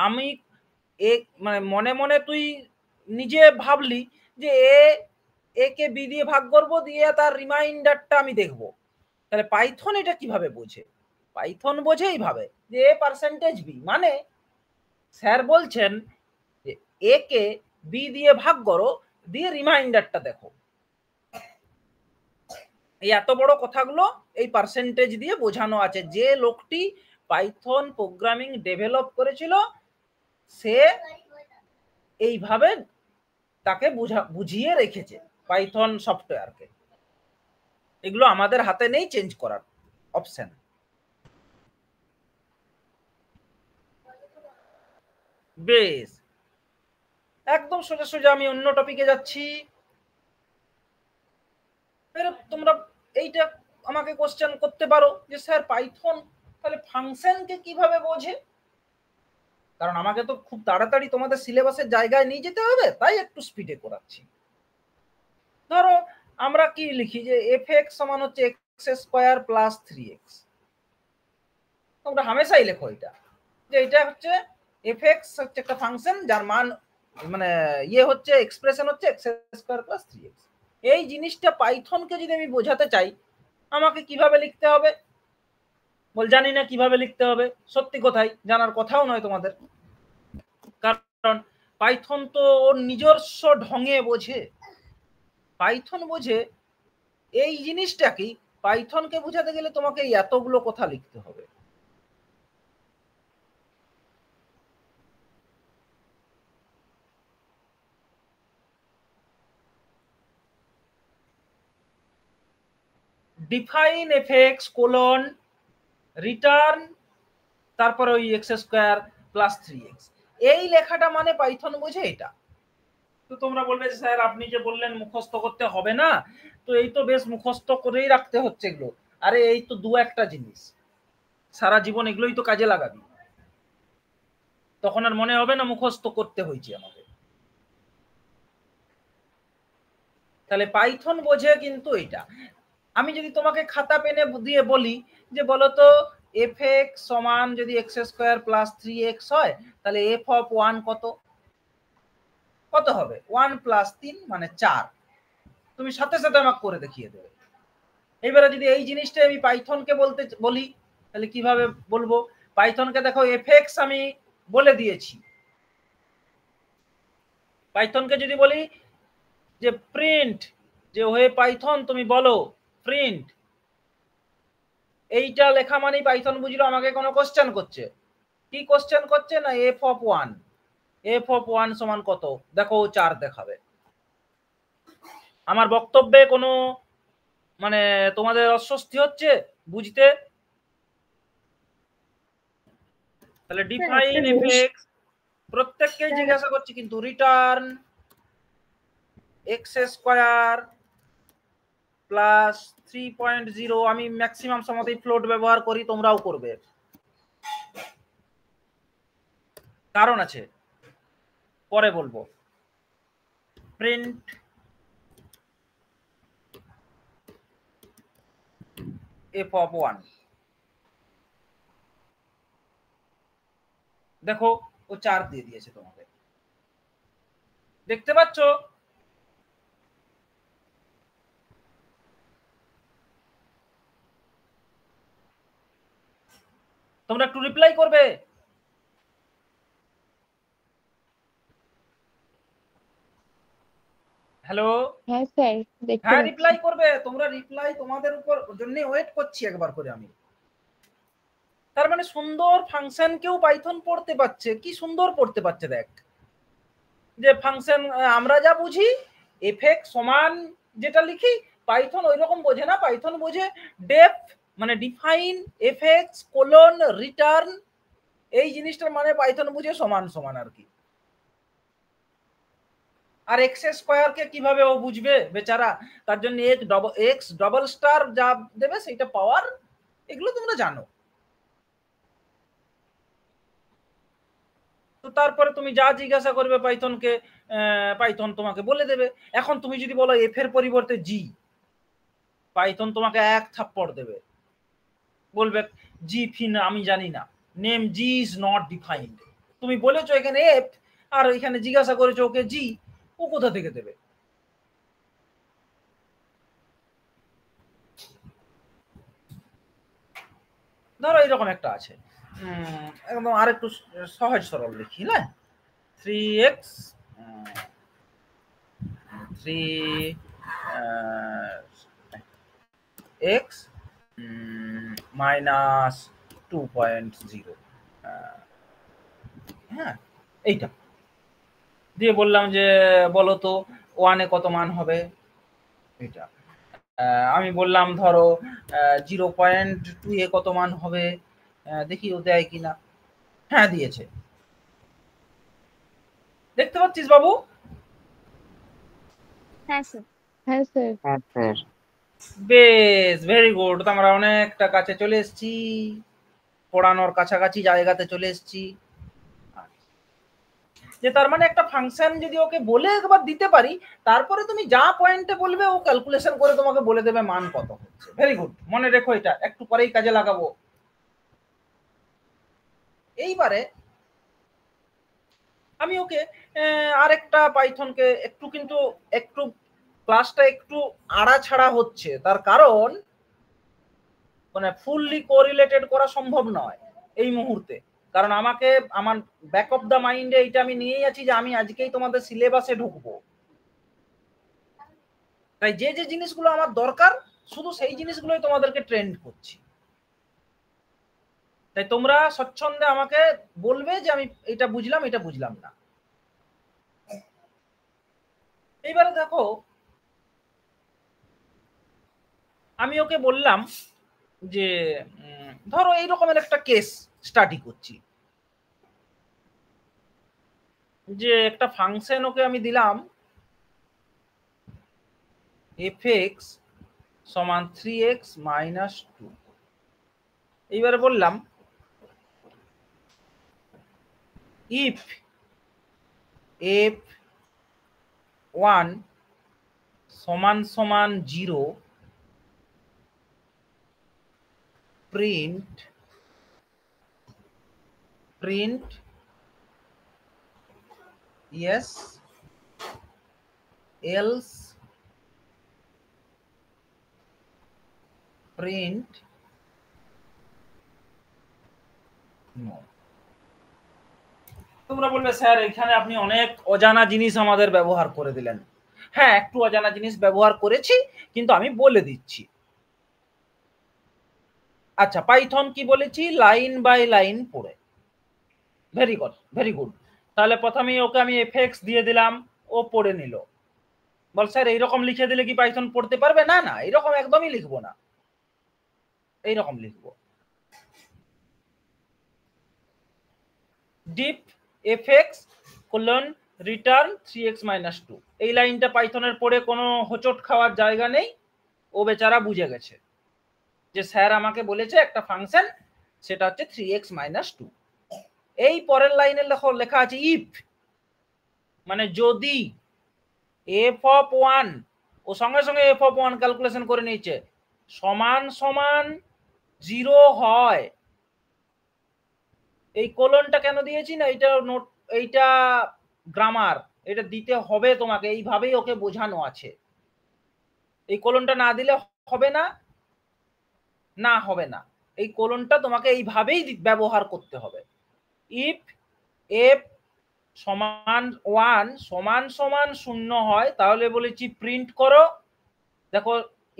আমি এ মানে মনে মনে তুই নিজে ভাবলি যে এ এ কে বি দিয়ে ভাগ করবো দিয়ে তার রিমাইন্ডারটা আমি দেখব তাহলে পাইথন এটা কিভাবে বোঝে পাইথন বোঝে এইভাবে যে এ পার্সেন্টেজ বি মানে স্যার বলছেন যে এ কে বি দিয়ে ভাগ করো দিয়ে রিমাইন্ডারটা দেখো এই এত বড় কথাগুলো এই পার্সেন্টেজ দিয়ে বোঝানো আছে যে লোকটি পাইথন প্রোগ্রামিং ডেভেলপ করেছিল সে এইভাবে তাকে বুঝা বুঝিয়ে রেখেছে পাইথন সফটওয়্যারকে এগুলো আমাদের হাতে নেই চেঞ্জ করার অপশন বেশ একদম সোজা সোজা আমি অন্য টপিকে যাচ্ছি তোমরা এইটা আমাকে কোশ্চেন করতে পারো যে স্যার পাইথন তাহলে ফাংশনকে কিভাবে বোঝে কারণ আমাকে তো খুব তাড়াতাড়ি তোমাদের সিলেবাসের জায়গায় নিয়ে যেতে হবে তাই একটু স্পিডে করাচ্ছি ধরো আমরা কি লিখি যে এফ এক্স সমান হচ্ছে X square plus three X তোমরা হামেশাই লেখো এটা যে এটা হচ্ছে এফ এক্স হচ্ছে একটা ফাংশন যার মান মানে ইয়ে হচ্ছে এক্সপ্রেশন হচ্ছে X square plus three X এই জিনিসটা পাইথনকে যদি আমি বোঝাতে চাই আমাকে কিভাবে লিখতে হবে বল জানি না কিভাবে লিখতে হবে সত্যি কোথায় জানার কথাও নয় তোমাদের কারণ পাইথন তো ওর নিজস্ব ঢঙে বোঝে পাইথন বোঝে এই জিনিসটা কি পাইথনকে বোঝাতে গেলে তোমাকে এতগুলো কথা লিখতে হবে define F X colon return তারপরে ওই X square plus three X এই লেখাটা মানে পাইথন বোঝে এটা তো তোমরা বলবে যে স্যার আপনি যে বললেন মুখস্থ করতে হবে না তো এই তো বেশ মুখস্থ করেই রাখতে হচ্ছে এগুলো আরে এই তো দু একটা জিনিস সারা জীবন এগুলোই তো কাজে লাগাবি তখন আর মনে হবে না মুখস্থ করতে হয়েছে আমাকে তাহলে পাইথন বোঝে কিন্তু এটা আমি যদি তোমাকে খাতা পেনে দিয়ে বলি যে বলতো এফ এক্স সমান যদি X square plus three X হয় তাহলে এফ অফ ওয়ান কত কত হবে ওয়ান প্লাস তিন মানে চার তুমি সাথে সাথে আমাকে করে দেখিয়ে দেবে এবারে যদি এই জিনিসটা আমি পাইথনকে বলতে বলি তাহলে কিভাবে বলবো পাইথনকে দেখো এফেক্স আমি বলে দিয়েছি পাইথনকে যদি বলি যে প্রিন্ট যে হয়ে পাইথন তুমি বলো প্রিন্ট এইটা লেখা মানেই পাইথন বুঝলো আমাকে কোনো কোশ্চেন করছে কি কোশ্চেন করছে না F of one F of one সমান কত দেখো চার দেখাবে আমার বক্তব্যে কোনো মানে তোমাদের অস্বস্তি হচ্ছে বুঝতে তাহলে ডিফাইন এফ প্রত্যেককেই জিজ্ঞাসা করছি কিন্তু return X square plus three point zero আমি ম্যাক্সিমাম সময়তেই ফ্লোট ব্যবহার করি তোমরাও করবে কারণ আছে পরে বলবো প্রিন্ট এফ অফ ওয়ান দেখো ও চার দিয়ে দিয়েছে তোমাকে দেখতে পাচ্ছ তোমরা একটু রিপ্লাই করবে হ্যালো হ্যাঁ স্যার দেখতে হ্যাঁ রিপ্লাই করবে তোমরা রিপ্লাই তোমাদের উপর জন্য ওয়েট করছি একবার করে আমি তার মানে সুন্দর ফাংশন কেউ পাইথন পড়তে পারছে কি সুন্দর পড়তে পারছে দেখ যে ফাংশন আমরা যা বুঝি এফেক্ট সমান যেটা লিখি পাইথন ওই রকম বোঝে না পাইথন বোঝে ডেপ মানে ডিফাইন এফেক্টস কোলন রিটার্ন এই জিনিসটার মানে পাইথন বুঝে সমান সমান আর কি আর এক্স স্কোয়ারকে কিভাবে ও বুঝবে বেচারা তার জন্য X double X double star যা দেবে সেইটা পাওয়ার এগুলো তোমরা জানো তো তারপরে তুমি যা জিজ্ঞাসা করবে পাইথনকে পাইথন তোমাকে বলে দেবে এখন তুমি যদি বলো এফ এর পরিবর্তে জি পাইথন তোমাকে এক থাপ্পড় দেবে বলবে জি ফিন আমি জানি না name G is not defined তুমি বলেছো এখানে এফ আর এখানে জিজ্ঞাসা করেছো ওকে জি ও কোথা থেকে দেবে ধরো এরকম একটা আছে হ্যাঁ। একদম আর একটু সহজ সরল লিখি না three X three X minus two point zero হ্যাঁ এইটা দিয়ে বললাম যে বলো তো ওয়ানে কত মান হবে এটা আমি বললাম ধরো জিরো পয়েন্ট টু এ কত মান হবে দেখি ও দেয় কিনা হ্যাঁ দিয়েছে দেখতে পাচ্ছিস বাবু হ্যাঁ, হ্যাঁ, হ্যাঁ, বেশ ভেরি গুড আমরা অনেকটা কাছে চলে এসেছি পড়ানোর কাছাকাছি জায়গাতে চলে এসেছি যে তার মানে একটা ফাংশন যদি ওকে বলে একবার দিতে পারি তারপরে তুমি যা পয়েন্টে বলবে ও ক্যালকুলেশন করে তোমাকে বলে দেবে মান কত হচ্ছে ভেরি গুড মনে রেখো এটা একটু পরেই কাজে লাগাবো এইবারে আমি ওকে আরেকটা পাইথনকে একটু কিন্তু একটু ক্লাসটা একটু আড়াছাড়া হচ্ছে তার কারণ মানে ফুললি কোরিলেটেড করা সম্ভব নয় এই মুহূর্তে কারণ আমাকে আমার ব্যাক অফ দ্য মাইন্ডে এটা আমি নিয়েই আছি যে আমি আজকেই তোমাদের সিলেবাসে ঢুকবো তাই যে যে জিনিসগুলো আমার দরকার শুধু সেই জিনিসগুলোই তোমাদেরকে ট্রেন্ড করছি তাই তোমরা স্বচ্ছন্দে আমাকে বলবে যে আমি এটা বুঝলাম এটা বুঝলাম না এইবারে দেখো আমি ওকে বললাম যে ধরো এইরকমের একটা কেস স্টাডি করছি যে একটা ফাংশন ওকে আমি দিলাম এফ এক্স সমান থ্রি এক্স মাইনাস টু এইবারে বললাম ইফ এফ ওয়ান সমান সমান zero print print yes else print no তোমরা বলবে স্যার এখানে আপনি অনেক অজানা জিনিস আমাদের ব্যবহার করে দিলেন হ্যাঁ একটু অজানা জিনিস ব্যবহার করেছি কিন্তু আমি বলে দিচ্ছি আচ্ছা পাইথন কি বলেছি লাইন বাই লাইন পড়ে ভেরি গুড ভেরি গুড তাহলে প্রথমেই ওকে আমি এফ এক্স দিয়ে দিলাম ও পড়ে নিল বল স্যার এইরকম লিখে দিলে কি পাইথন পড়তে পারবে না না এইরকম একদমই লিখবো না এইরকম লিখবো def F X colon return three X minus two এই লাইনটা পাইথনের পরে কোনো হোচট খাওয়ার জায়গা নেই ও বেচারা বুঝে গেছে যে স্যার আমাকে বলেছে একটা ফাংশন সেটা হচ্ছে থ্রি এক্স মাইনাস টু এই পরের লাইনে লেখো লেখা আছে ইফ মানে যদি এফ অফ ওয়ান ও সঙ্গে সঙ্গে এফ অফ ওয়ান ক্যালকুলেশন করে নিয়েছে সমান সমান জিরো হয় এই কোলনটা কেন দিয়েছি না এটা নোট এইটা গ্রামার এটা দিতে হবে তোমাকে এইভাবেই ওকে বোঝানো আছে এই কোলনটা না দিলে হবে না না হবে না এই কোলনটা তোমাকে এইভাবেই ব্যবহার করতে হবে ইফ এফ সমান ওয়ান সমান সমান শূন্য হয় তাহলে বলেছি প্রিন্ট করো দেখো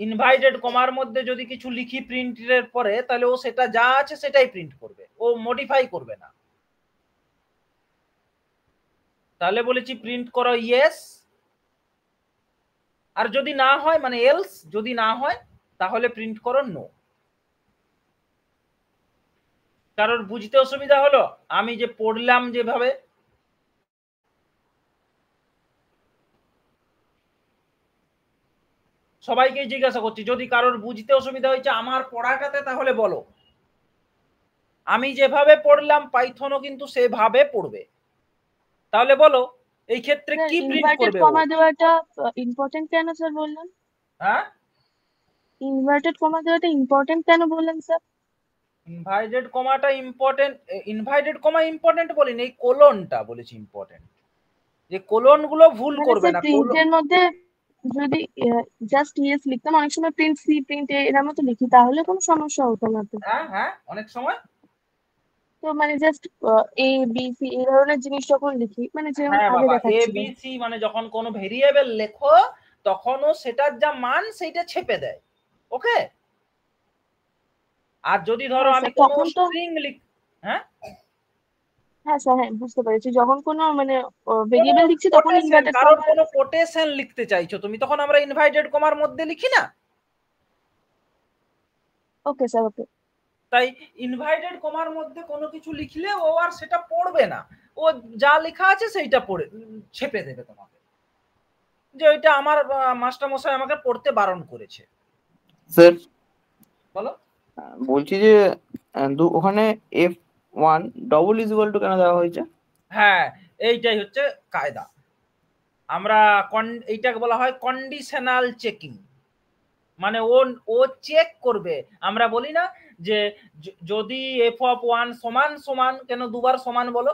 ইনভাইটেড কমার মধ্যে যদি কিছু লিখি প্রিন্টের পরে তাহলে ও সেটা যা আছে সেটাই প্রিন্ট করবে ও মডিফাই করবে না তাহলে বলেছি প্রিন্ট করো ইয়েস আর যদি না হয় মানে এলস যদি না হয় তাহলে প্রিন্ট করো নো কারোর বুঝতে অসুবিধা হলো আমি যে পড়লাম যেভাবে সবাইকেই জিজ্ঞাসা করছি যদি কারোর বুঝতে অসুবিধা হয়েছে আমার পড়াটাতে তাহলে বলো আমি যেভাবে পড়লাম পাইথনও কিন্তু সেভাবে পড়বে তাহলে বলো এই ক্ষেত্রে কি প্রিন্ট করবে কমা দেওয়াটা ইম্পর্টেন্ট কেন স্যার বললেন হ্যাঁ ইনভার্টেড কমা দেওয়াটা ইম্পর্টেন্ট কেন বললেন স্যার ইনভাইটেড কমাটা ইম্পর্টেন্ট ইনভাইটেড কমা ইম্পর্টেন্ট বলিনি এই কোলনটা বলেছি ইম্পর্টেন্ট যে কোলন গুলো ভুল মানে করবে না প্রিন্টের মধ্যে যদি জাস্ট ইএস লিখতাম অনেক সময় প্রিন্ট সি প্রিন্ট এ এর মতো লিখি তাহলে কোনো সমস্যা হতো না তো হ্যাঁ হ্যাঁ অনেক সময় তো মানে জাস্ট এ বি সি এই ধরনের জিনিস যখন লিখি মানে যে হ্যাঁ, আগে দেখাচ্ছি এ বি সি মানে যখন কোনো ভেরিয়েবল লেখো তখনও সেটার যা মান সেটা ছেপে দেয় ওকে আর যদি হ্যাঁ, ধরো আমি তখন তো লিখ হ্যাঁ হ্যাঁ স্যার হ্যাঁ বুঝতে পেরেছি যখন কোন মানে ভেরিয়েবল লিখছি তখন ইনভার্টেড কারণ কোটেশন লিখতে চাইছো তুমি তখন আমরা ইনভাইটেড কমার মধ্যে লিখি না ওকে স্যার ওকে তাই ইনভাইটেড কমার মধ্যে কোনো কিছু লিখলে ও আর সেটা পড়বে না ও যা লেখা আছে সেইটা পড়ে ছেপে দেবে তোমাকে যে ওইটা আমার মাস্টার মশাই আমাকে পড়তে বারণ করেছে স্যার বলো বলছি যে ওখানে F one double is equal to কেন দেওয়া হয়েছে হ্যাঁ এইটাই হচ্ছে কায়দা আমরা কন এইটাকে বলা হয় কন্ডিশনাল চেকিং মানে ও ও চেক করবে আমরা বলি না যে যদি এফ অফ ওয়ান সমান সমান কেন দুবার সমান বলো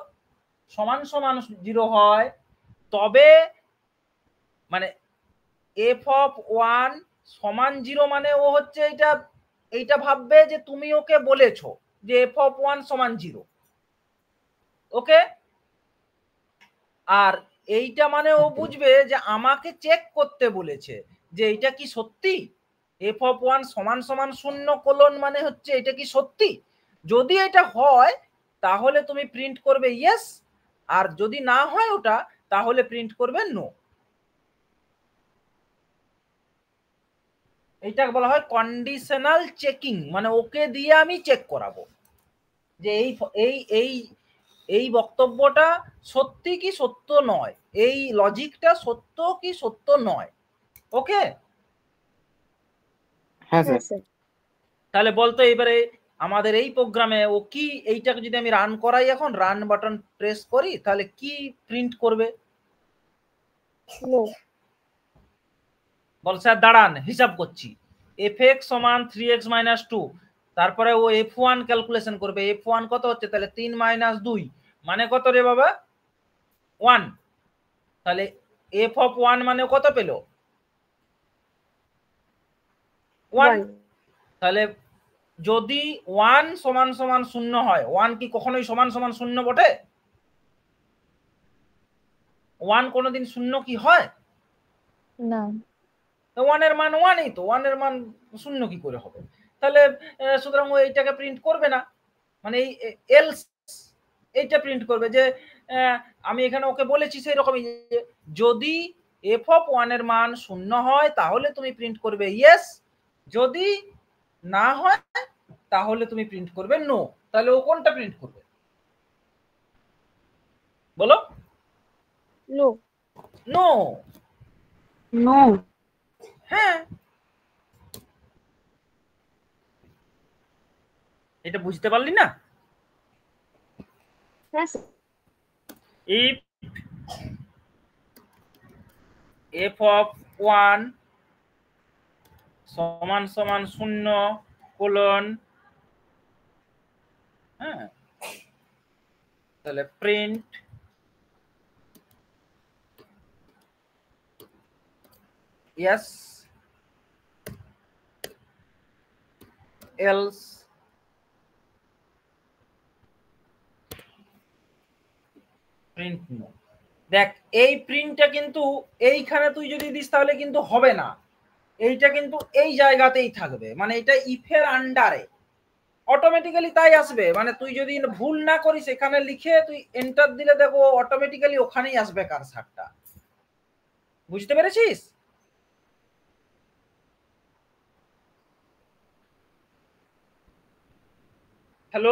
সমান সমান জিরো হয় তবে মানে এফ অফ ওয়ান সমান জিরো মানে ও হচ্ছে এটা এইটা ভাববে যে তুমি ওকে বলেছো যে এফ অফ ওয়ান সমান জিরো ওকে আর এইটা মানে ও বুঝবে যে আমাকে চেক করতে বলেছে যে এটা কি সত্যি এফ অফ ওয়ান সমান সমান শূন্য কোলন মানে হচ্ছে এটা কি সত্যি যদি এটা হয় তাহলে তুমি প্রিন্ট করবে ইয়েস আর যদি না হয় ওটা তাহলে প্রিন্ট করবে নো এইটাকে বলা হয় কন্ডিশনাল চেকিং মানে ওকে দিয়ে আমি চেক করাবো যে এই এই এই এই বক্তব্যটা সত্যি কি সত্য নয় এই লজিকটা সত্য কি সত্য নয় ওকে হ্যাঁ স্যার হ্যাঁ, তাহলে বলতো এবারে আমাদের এই প্রোগ্রামে ও কি এইটাকে যদি আমি রান করাই এখন রান বাটন প্রেস করি তাহলে কি প্রিন্ট করবে বলছে স্যার দাঁড়ান হিসাব করছি এফ এক্স সমান থ্রি এক্স মাইনাস টু তারপরে ও এফ ওয়ান ক্যালকুলেশন করবে এফ ওয়ান কত হচ্ছে তাহলে তিন মাইনাস দুই মানে কত রে বাবা ওয়ান তাহলে এফ অফ ওয়ান মানে কত পেল ওয়ান তাহলে যদি ওয়ান সমান সমান শূন্য হয় ওয়ান কি কখনোই সমান সমান শূন্য বটে ওয়ান কোনোদিন শূন্য কি হয় না ওয়ানের মান ওয়ানই তো ওয়ানের মান শূন্য কি করে হবে তাহলে সুতরাং ও এইটাকে প্রিন্ট করবে না মানে এই এলস এইটা প্রিন্ট করবে যে আমি এখানে ওকে বলেছি সেই রকমই যদি এফ অফ ওয়ানের মান শূন্য হয় তাহলে তুমি প্রিন্ট করবে ইয়েস যদি না হয় তাহলে তুমি প্রিন্ট করবে নো তাহলে ও কোনটা প্রিন্ট করবে বলো no no no Itu bujite balin na? Yes. If f one soman soman sunno kolon. Hah. Tele print. Yes. else print no দেখ এই প্রিন্টটা কিন্তু এইখানে তুই যদি দিস তাহলে কিন্তু হবে না এইটা কিন্তু এই জায়গাতেই থাকবে মানে এটা ইফের আন্ডারে অটোমেটিক্যালি তাই আসবে মানে তুই যদি ভুল না করিস এখানে লিখে তুই এন্টার দিলে দেখো অটোমেটিক্যালি ওখানেই আসবে কার সারটা বুঝতে পেরেছিস হ্যালো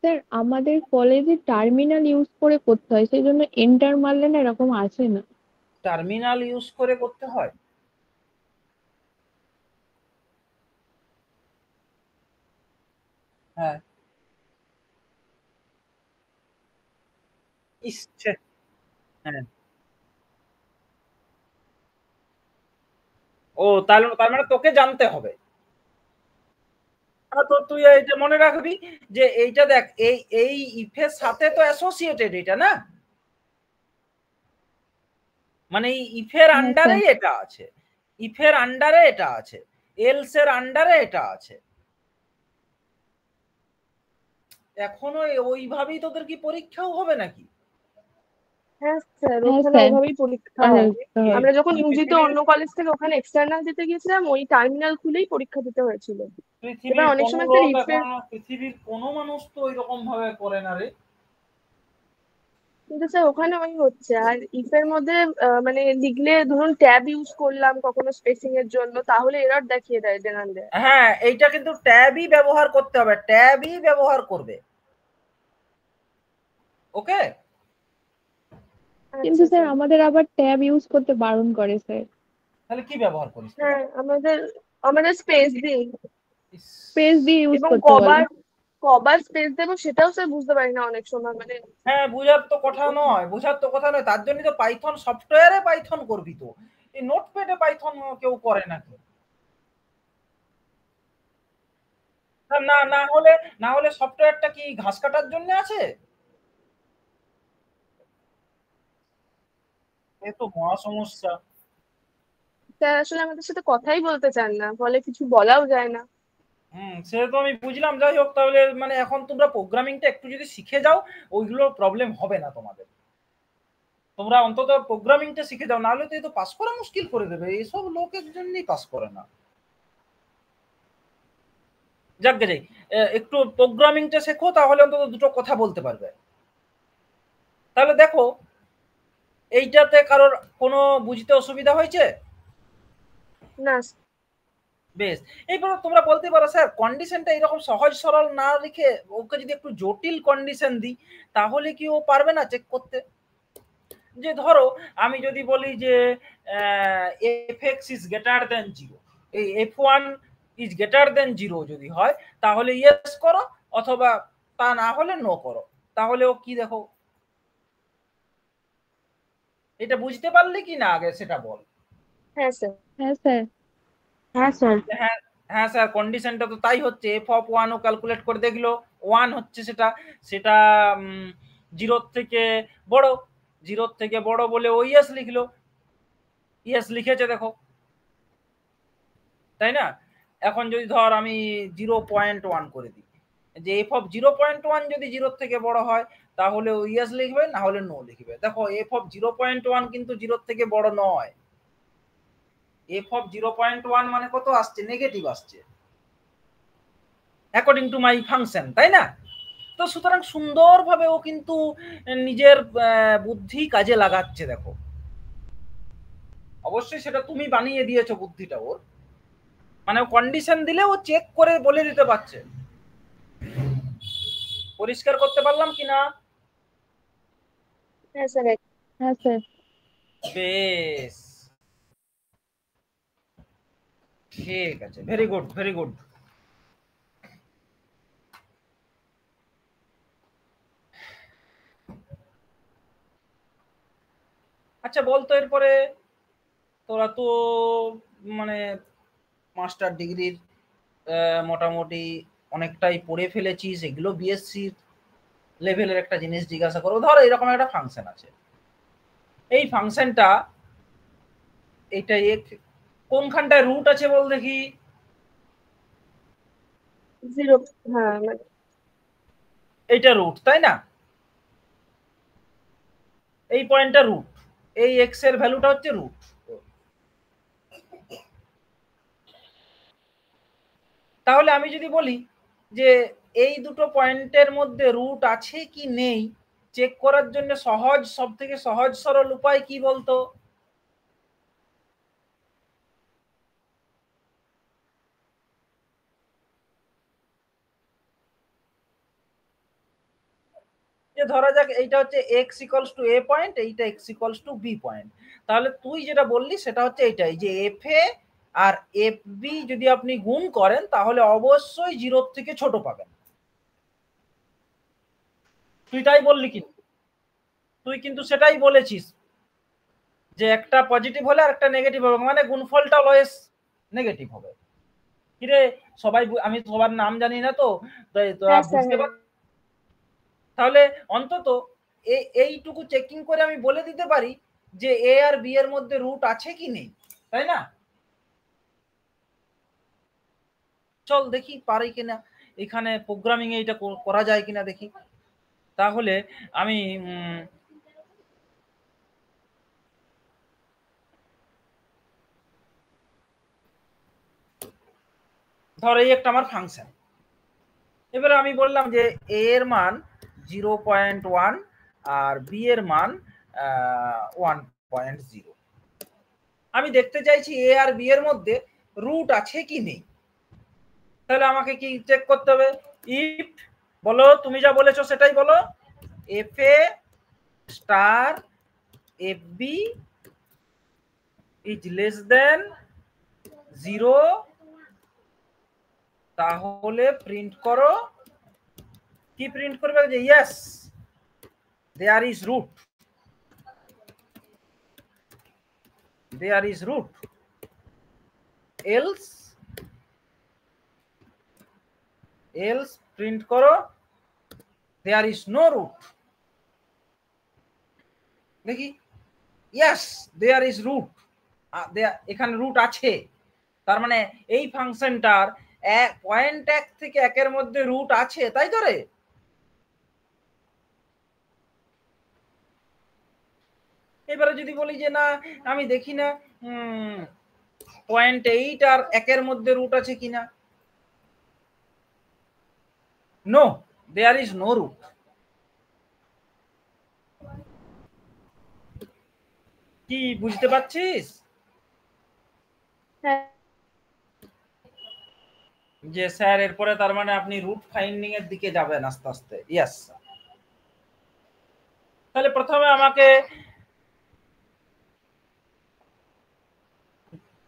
স্যার আমাদের কলেজে টার্মিনাল ইউজ করে করতে হয় সেই জন্য এন্টার মারলে না এরকম আসে না টার্মিনাল ইউজ করে করতে হয় হ্যাঁ ইচ্ছে হ্যাঁ ও তাহলে তার মানে তোকে জানতে হবে তো তুই এইটা মনে রাখবি যে এইটা দেখ এই এই ইফের সাথে তো অ্যাসোসিয়েটেড এটা না মানে ইফের আন্ডারেই এটা আছে ইফের আন্ডারে এটা আছে এলস এর আন্ডারে এটা আছে এখনো ওইভাবেই তোদের কি পরীক্ষাও হবে নাকি হ্যাঁ স্যার হ্যাঁ, আচ্ছা, আমরা যখন ইউজিতে অন্য কলেজ থেকে ওখানে এক্সটার্নাল দিতে গিয়েছিলাম ওই টার্মিনাল খুলেই পরীক্ষা দিতে হয়েছিল এবার অনেক সময় স্যার পৃথিবীর কোনো মানুষ তো এরকম ভাবে করে না রে কিন্তু স্যার ওখানে ওই হচ্ছে আর ইফের মধ্যে মানে লিখলে ধরুন ট্যাব ইউজ করলাম কখনো স্পেসিং এর জন্য তাহলে এরর দেখিয়ে দেয় জেনারেলে হ্যাঁ এইটা কিন্তু ট্যাবই ব্যবহার করতে হবে ট্যাবই ব্যবহার করবে ওকে আচ্ছা, কিন্তু স্যার আচ্ছা। আমাদের আবার ট্যাব ইউজ করতে বারণ করে স্যার তাহলে কি ব্যবহার করিস হ্যাঁ আমাদের আমাদের স্পেস দিই স্পেস দিয়ে ইউজ করতে কবার কবার স্পেস দেব সেটাও স্যার বুঝতে পারি না অনেক সময় মানে হ্যাঁ বোঝার তো কথা নয় বোঝার তো কথা নয় তার জন্য তো পাইথন সফটওয়্যারে পাইথন করবি তো এই নোটপ্যাডে পাইথন কেউ করে না কেউ না না হলে না হলে সফটওয়্যারটা কি ঘাস কাটার জন্য আছে তো মহা সমস্যা স্যার আসলে আমাদের সাথে কথাই বলতে চান না বলে কিছু বলাও যায় না হুম তো আমি বুঝলাম যাই হোক তাহলে মানে এখন তোমরা প্রোগ্রামিংটা একটু যদি শিখে যাও ওইগুলো প্রবলেম হবে না তোমাদের তোমরা অন্তত প্রোগ্রামিংটা শিখে নাহলে তো এই তো পাস করা মুশকিল করে দেবে এইসব লোকের জন্যই পাস করে না যাক যাই একটু প্রোগ্রামিংটা শেখো তাহলে অন্তত দুটো কথা বলতে পারবে তাহলে দেখো এইটাতে কারোর কোনো বুঝতে অসুবিধা হয়েছে না বেশ এইবার তোমরা বলতে পারো স্যার কন্ডিশনটা এরকম সহজ সরল না লিখে ওকে যদি একটু জটিল কন্ডিশন দিই তাহলে কি ও পারবে না চেক করতে যে ধরো আমি যদি বলি যে F X is greater than zero এই F one is greater than zero যদি হয় তাহলে ইয়েস করো অথবা তা না হলে নো করো তাহলে ও কি দেখো এটা বুঝতে পারলি কি না আগে সেটা বল হ্যাঁ স্যার কন্ডিশনটা হ্যাঁ, হ্যাঁ, হ্যাঁ, তো তাই হচ্ছে এফ অফ ওয়ানও ক্যালকুলেট করে দেখলো ওয়ান হচ্ছে সেটা সেটা জিরোর থেকে বড় জিরোর থেকে বড় বলে ও ইয়েস লিখলো ইয়েস লিখেছে দেখো তাই না এখন যদি ধর আমি জিরো পয়েন্ট ওয়ান করে দিই যে F of zero point one যদি জিরোর থেকে বড় হয় তাহলে ও ইয়াস লিখবে না হলে নো লিখবে দেখো F of zero point one কিন্তু জিরোর থেকে বড় নয় F of zero point one মানে কত আসছে নেগেটিভ আসছে অ্যাকর্ডিং টু মাই ফাংশন তাই না তো সুতরাং সুন্দরভাবে ও কিন্তু নিজের বুদ্ধি কাজে লাগাচ্ছে দেখো অবশ্যই সেটা তুমি বানিয়ে দিয়েছো বুদ্ধিটা ওর মানে কন্ডিশন দিলে ও চেক করে বলে দিতে পারছে পরিষ্কার করতে পারলাম কিনা বেশ ঠিক আছে ভেরি গুড ভেরি গুড আচ্ছা বলতো এরপরে তোরা তো মানে মাস্টার ডিগ্রির মোটামুটি অনেকটাই পড়ে ফেলেছিস এগুলো বিএসসির লেভেলের একটা জিনিস জিজ্ঞাসা করবো ধরো এরকম একটা ফাংশন আছে এই ফাংশনটা এটা এক কোনখানটায় রুট আছে বল দেখি হ্যাঁ এটা রুট তাই না এই পয়েন্টটা রুট এই এক্স এর ভ্যালুটা হচ্ছে রুট তাহলে আমি যদি বলি যে এই দুটো পয়েন্টের মধ্যে রুট আছে কি নেই চেক করার জন্য সহজ সব থেকে সহজ সরল উপায় কি বলতো যে ধরা যাক এইটা হচ্ছে X equals to A point এইটা X equals to B point তাহলে তুই যেটা বললি সেটা হচ্ছে এইটাই যে এফ এ আর এফ বি যদি আপনি গুণ করেন তাহলে অবশ্যই জিরোর থেকে ছোট পাবেন তুই তাই বললি কিন্তু তুই কিন্তু সেটাই বলেছিস যে একটা পজিটিভ হলে আর একটা নেগেটিভ হবে মানে গুণফলটা অলওয়েজ নেগেটিভ হবে কিরে সবাই আমি সবার নাম জানি না তো হ্যাঁ, বুঝতে তাহলে অন্তত এইটুকু চেকিং করে আমি বলে দিতে পারি যে এ আর বি এর মধ্যে রুট আছে কি নেই তাই না চল দেখি পারি কিনা এখানে প্রোগ্রামিং এইটা করা যায় কিনা দেখি তাহলে আমি ধর এই একটা আমার ফাংশন এবারে আমি বললাম যে এ এর মান জিরো পয়েন্ট ওয়ান আর বি এর মান ওয়ান পয়েন্ট জিরো আমি দেখতে চাইছি এ আর বি এর মধ্যে রুট আছে কি নেই তাহলে আমাকে কি চেক করতে হবে ইফ बोलो तुम जा बोले चो सेटाई बोलो F A star F B is less than zero ताहोले प्रिंट करो की प्रिंट करो बोल yes there is root there is root else else print করো দেয়ার ইজ নো রুট দেখি ইয়াস দেয়ার ইজ রুট এখানে রুট আছে তার মানে এই ফাংশনটার পয়েন্ট এক থেকে একের মধ্যে রুট আছে তাই তো রে এবারে যদি বলি যে না আমি দেখি না পয়েন্ট এইট আর একের মধ্যে রুট আছে কিনা no there is no root কি বুঝতে পাচ্ছিস জি হ্যাঁ। স্যার এর পরে তার মানে আপনি রুট ফাইন্ডিং এর দিকে যাবেন আস্তে আস্তে यस তাহলে প্রথমে আমাকে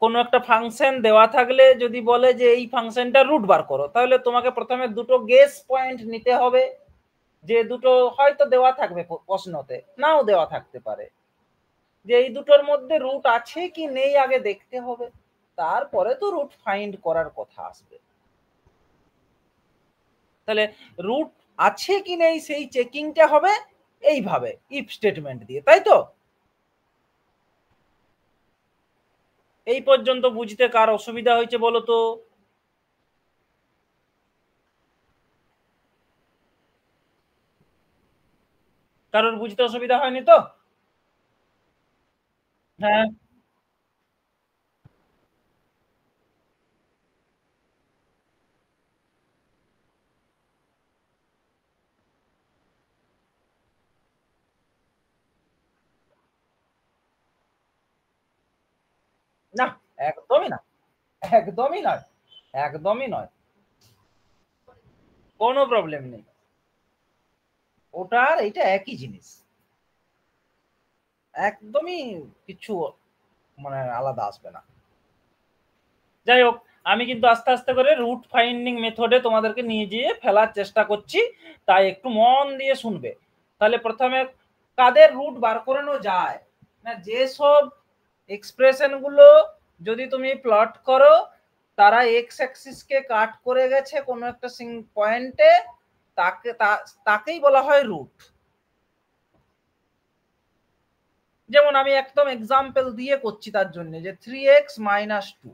কোনো একটা ফাংশন দেওয়া থাকলে যদি বলে যে এই ফাংশনটা রুট বার করো তাহলে তোমাকে প্রথমে দুটো গেস পয়েন্ট নিতে হবে যে দুটো হয়তো দেওয়া থাকবে প্রশ্নতে নাও দেওয়া থাকতে পারে যে এই দুটোর মধ্যে রুট আছে কি নেই আগে দেখতে হবে তারপরে তো রুট ফাইন্ড করার কথা আসবে তাহলে রুট আছে কি নেই সেই চেকিংটা হবে এইভাবে ইফ স্টেটমেন্ট দিয়ে তাই তো এই পর্যন্ত বুঝতে কার অসুবিধা হয়েছে বলো তো কারোর বুঝতে অসুবিধা হয়নি তো হ্যাঁ একদমই না একদমই নয় একদমই নয় কোনো প্রবলেম নেই ওটার এটা একই জিনিস একদমই কিছু মানে আলাদা আসবে না যাই হোক আমি কিন্তু আস্তে আস্তে করে রুট ফাইন্ডিং মেথডে তোমাদেরকে নিয়ে যেয়ে ফেলার চেষ্টা করছি তাই একটু মন দিয়ে শুনবে তাহলে প্রথমে কাদের রুট বার করানো যায় না যেসব এক্সপ্রেশনগুলো যদি তুমি প্লট করো তারা এক্স কে কাট করে গেছে কোনো একটা সিং পয়েন্টে তাকে তাকেই বলা হয় রুট যেমন আমি একদম এক্সাম্পল দিয়ে করছি তার জন্য যে থ্রি এক্স মাইনাস টু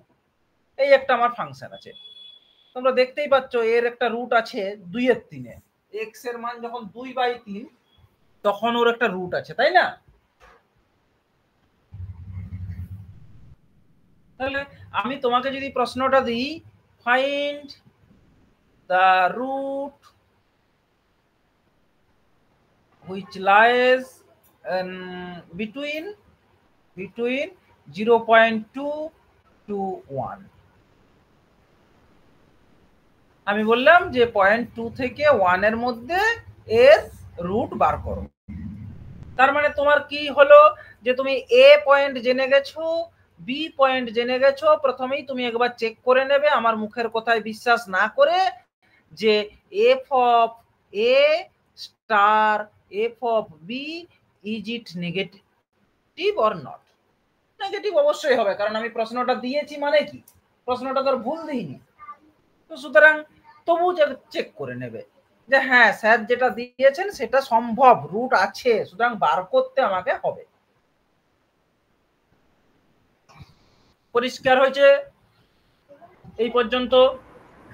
এই একটা আমার ফাংশন আছে তোমরা দেখতেই পাচ্ছ এর একটা রুট আছে দুইয়ের তিনে এক্স এর মান যখন দুই বাই তিন তখন ওর একটা রুট আছে তাই না তাহলে আমি তোমাকে যদি প্রশ্নটা দিই find the root which lies between between zero point two to one আমি বললাম যে পয়েন্ট টু থেকে ওয়ানের মধ্যে এস রুট বার করো তার মানে তোমার কি হলো যে তুমি এ পয়েন্ট জেনে গেছো বি পয়েন্ট জেনে গেছো প্রথমেই তুমি একবার চেক করে নেবে আমার মুখের কথায় বিশ্বাস না করে যে F of A star F of B is it negative or not negative অবশ্যই হবে কারণ আমি প্রশ্নটা দিয়েছি মানে কি প্রশ্নটা তোর ভুল দিইনি তো সুতরাং তবু চেক করে নেবে যে হ্যাঁ স্যার যেটা দিয়েছেন সেটা সম্ভব রুট আছে সুতরাং বার করতে আমাকে হবে পরিষ্কার হয়েছে এই পর্যন্ত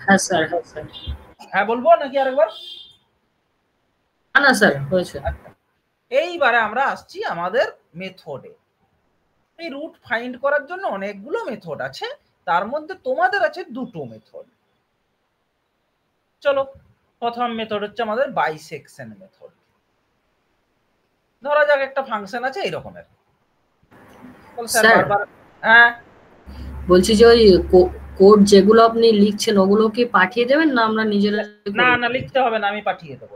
হ্যাঁ স্যার হ্যাঁ, হ্যাঁ বলবো নাকি আরেকবার না স্যার হয়েছে আচ্ছা। এইবারে আমরা আসছি আমাদের মেথডে এই রুট ফাইন্ড করার জন্য অনেকগুলো মেথড আছে তার মধ্যে তোমাদের আছে দুটো মেথড চলো প্রথম মেথড হচ্ছে আমাদের বাইসেকশন মেথড ধরা যাক একটা ফাংশন আছে এরকমের হ্যাঁ বলছি যে ওই কোড যেগুলো আপনি লিখছেন ওগুলো কি পাঠিয়ে দেবেন না আমরা নিজেরা না না লিখতে হবে না আমি পাঠিয়ে দেবো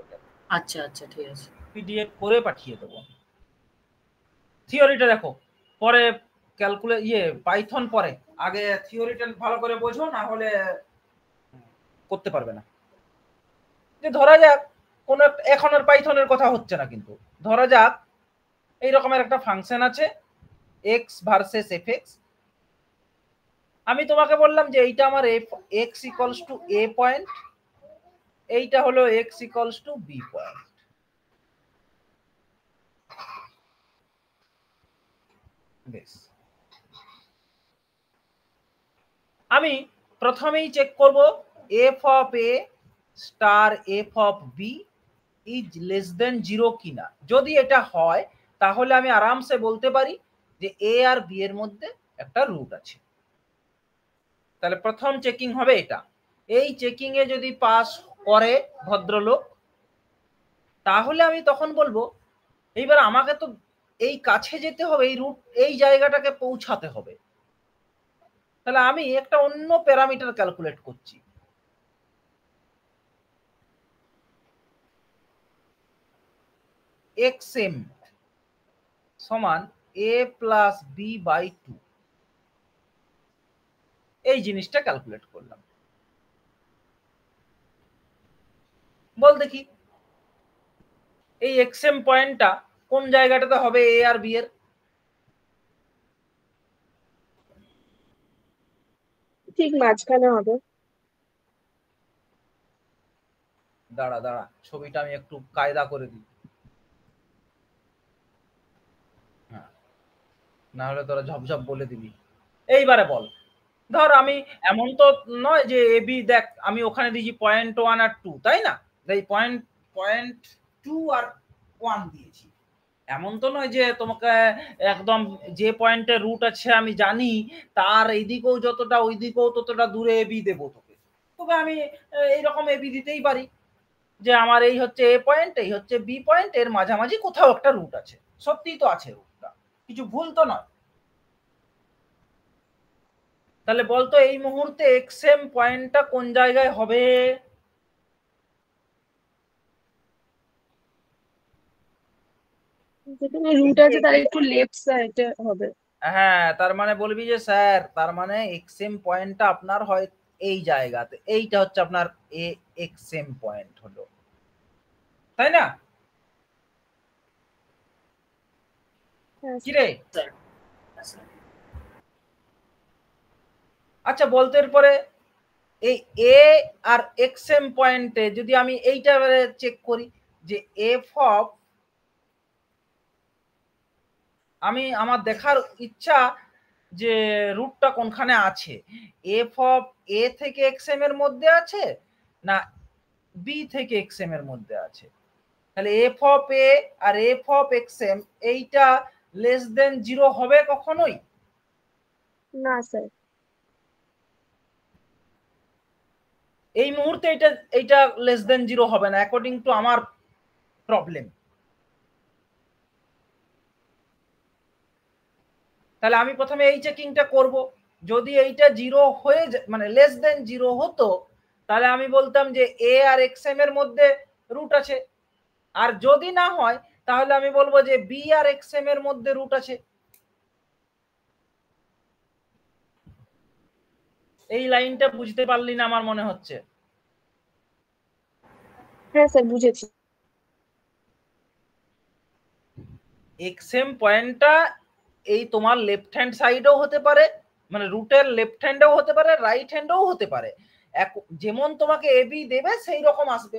আচ্ছা আচ্ছা ঠিক আছে পিডিএফ করে পাঠিয়ে দেবো থিওরিটা দেখো পরে ক্যালকুলে ইয়ে পাইথন পরে আগে থিওরিটা ভালো করে বোঝো না হলে করতে পারবে না যে ধরা যাক কোনো এখন আর পাইথনের কথা হচ্ছে না কিন্তু ধরা যাক এই রকমের একটা ফাংশন আছে এক্স ভার্সেস এফ এক্স আমি তোমাকে বললাম যে এইটা আমার X equals to A point এইটা হলো X equals to B point বেশ আমি প্রথমেই চেক করব F of A star F of B is less than zero কিনা যদি এটা হয় তাহলে আমি আরামসে বলতে পারি যে এ আর বি এর মধ্যে একটা রুট আছে তাহলে প্রথম চেকিং হবে এটা এই চেকিং এ যদি পাস করে ভদ্রলোক তাহলে আমি তখন বলবো এইবার আমাকে তো এই কাছে যেতে হবে এই রুট এই জায়গাটাকে পৌঁছাতে হবে তাহলে আমি একটা অন্য প্যারামিটার ক্যালকুলেট করছি এক্স এম সমান A plus B by two এই জিনিসটা ক্যালকুলেট করলাম বল দেখি এই এক্সএম পয়েন্টটা কোন জায়গাটাতে হবে এ আর বি এর ঠিক মাঝখানে হবে দাঁড়া দাঁড়া ছবিটা আমি একটু কায়দা করে দিই হ্যাঁ, না হলে তোরা ঝপঝপ বলে দিবি এইবারে বল ধর আমি এমন তো নয় যে এবি দেখ আমি ওখানে দিয়েছি পয়েন্ট ওয়ান আর টু তাই না এই পয়েন্ট পয়েন্ট টু আর ওয়ান দিয়েছি এমন তো নয় যে তোমাকে একদম যে পয়েন্টে রুট আছে আমি জানি তার এইদিকেও যতটা ওই দিকেও ততটা দূরে এবি দেবো তোকে তবে আমি এইরকম এবি দিতেই পারি যে আমার এই হচ্ছে এ পয়েন্ট এই হচ্ছে বি পয়েন্ট এর মাঝামাঝি কোথাও একটা রুট আছে সত্যিই তো আছে রুটটা কিছু ভুল তো নয় তাহলে বলতো এই মুহূর্তে এক্সএম পয়েন্টটা কোন জায়গায় হবে হ্যাঁ তার মানে বলবি যে স্যার তার মানে এক্সএম পয়েন্টটা আপনার হয় এই জায়গাতে এইটা হচ্ছে আপনার এ এক্সএম পয়েন্ট হলো তাই না হ্যাঁ, কি রে স্যার হ্যাঁ, আচ্ছা বলতে এরপরে এই এ আর এক্সএম পয়েন্টে যদি আমি এইটা চেক করি যে এফ অফ আমি আমার দেখার ইচ্ছা যে রুটটা কোনখানে আছে এফ অফ এ থেকে এক্সএম এর মধ্যে আছে না বি থেকে এক্সএম এর মধ্যে আছে তাহলে এফ অফ এ আর এফ অফ এক্সএম এইটা লেস দেন জিরো হবে কখনোই না স্যার এই মুহূর্তে এটা এটা লেস দেন জিরো হবে না অ্যাকর্ডিং টু আমার প্রবলেম তাহলে আমি প্রথমে এই চেকিংটা করব যদি এইটা জিরো হয়ে মানে লেস দেন জিরো হতো তাহলে আমি বলতাম যে এ আর এক্স এম এর মধ্যে রুট আছে আর যদি না হয় তাহলে আমি বলবো যে বি আর এক্স এম এর মধ্যে রুট আছে এই লাইনটা বুঝতে পারলি না আমার মনে হচ্ছে হ্যাঁ স্যার বুঝেছি এক্সএম পয়েন্টটা এই তোমার লেফট হ্যান্ড সাইডও হতে পারে মানে রুটের লেফট হ্যান্ডও হতে পারে রাইট হ্যান্ডও হতে পারে যেমন তোমাকে এবি দেবে সেই রকম আসবে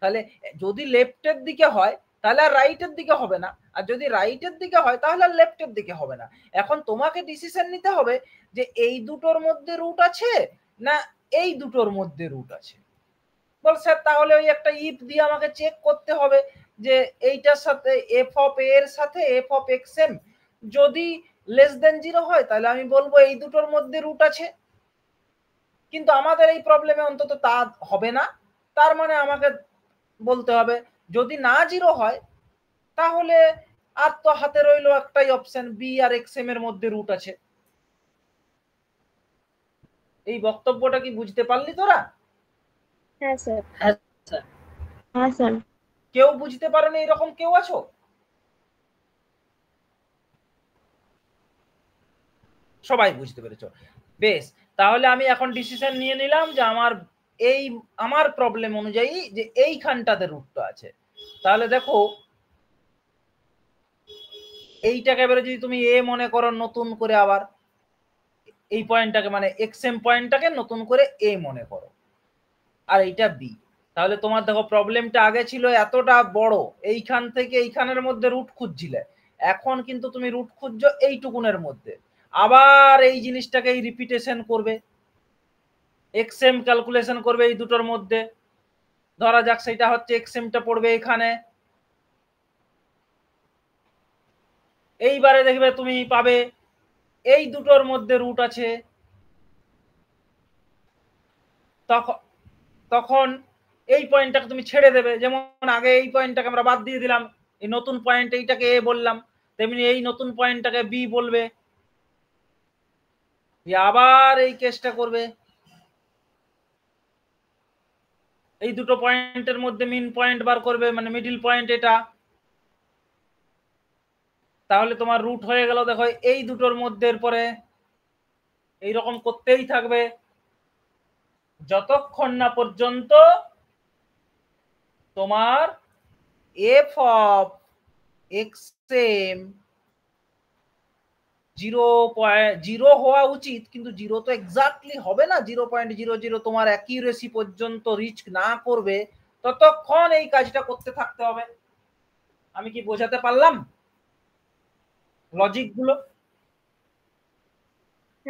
তাহলে যদি লেফটের দিকে হয় তাহলে আর রাইটের দিকে হবে না আর যদি রাইটের দিকে হয় তাহলে আর লেফটের দিকে হবে না এখন তোমাকে ডিসিশন নিতে হবে যে এই দুটোর মধ্যে রুট আছে না এই দুটোর মধ্যে রুট আছে বল স্যার তাহলে ওই একটা ইফ দিয়ে আমাকে চেক করতে হবে যে এইটার সাথে এফ অফ এ এর সাথে এফ অফ এক্স এম যদি লেস দেন জিরো হয় তাহলে আমি বলবো এই দুটোর মধ্যে রুট আছে কিন্তু আমাদের এই প্রবলেমে অন্তত তা হবে না তার মানে আমাকে বলতে হবে যদি না জিরো হয় তাহলে আর তো হাতে রইল একটাই অপশন বি আর এক্স এম এর মধ্যে রুট আছে এই বক্তব্যটা কি বুঝতে পারলি তোরা হ্যাঁ, হ্যাঁ, হ্যাঁ, স্যার কেউ বুঝতে পারো না এরকম কেউ আছো সবাই বুঝতে পেরেছো বেশ তাহলে আমি এখন ডিসিশন নিয়ে নিলাম যে আমার এই আমার প্রবলেম অনুযায়ী যে এইখানটাতে রুটটা আছে তাহলে দেখো এইটাকে এবারে যদি তুমি এ মনে করো নতুন করে আবার এই পয়েন্টটাকে মানে এক্সএম পয়েন্টটাকে নতুন করে এ মনে করো আর এইটা বি তাহলে তোমার দেখো প্রবলেমটা আগে ছিল এতটা বড় এইখান থেকে এইখানের মধ্যে রুট খুঁজছিলে এখন কিন্তু তুমি রুট খুঁজছো এইটুকুনের মধ্যে আবার এই জিনিসটাকে এই রিপিটেশন করবে এক্সএম ক্যালকুলেশন করবে এই দুটোর মধ্যে ধরা যাক সেটা হচ্ছে এক্সএমটা পড়বে এখানে এইবারে দেখবে তুমি পাবে এই দুটোর মধ্যে রুট আছে তখন তখন এই পয়েন্টটাকে তুমি ছেড়ে দেবে যেমন আগে এই পয়েন্টটাকে আমরা বাদ দিয়ে দিলাম এই নতুন পয়েন্ট এইটাকে এ বললাম তেমনি এই নতুন পয়েন্টটাকে বি বলবে আবার এই কেসটা করবে এই দুটো পয়েন্টের মধ্যে মিন পয়েন্ট বার করবে মানে মিডিল পয়েন্ট এটা তাহলে তোমার রুট হয়ে গেল দেখো এই দুটোর মধ্যে পরে এইরকম করতেই থাকবে যতক্ষণ না পর্যন্ত তোমার F of x M zero zero হওয়া উচিত কিন্তু জিরো তো এক্সাক্টলি হবে না জিরো পয়েন্ট জিরো জিরো তোমার অ্যাকিউরেসি পর্যন্ত রিচ না করবে ততক্ষণ এই কাজটা করতে থাকতে হবে আমি কি বোঝাতে পারলাম লজিক গুলো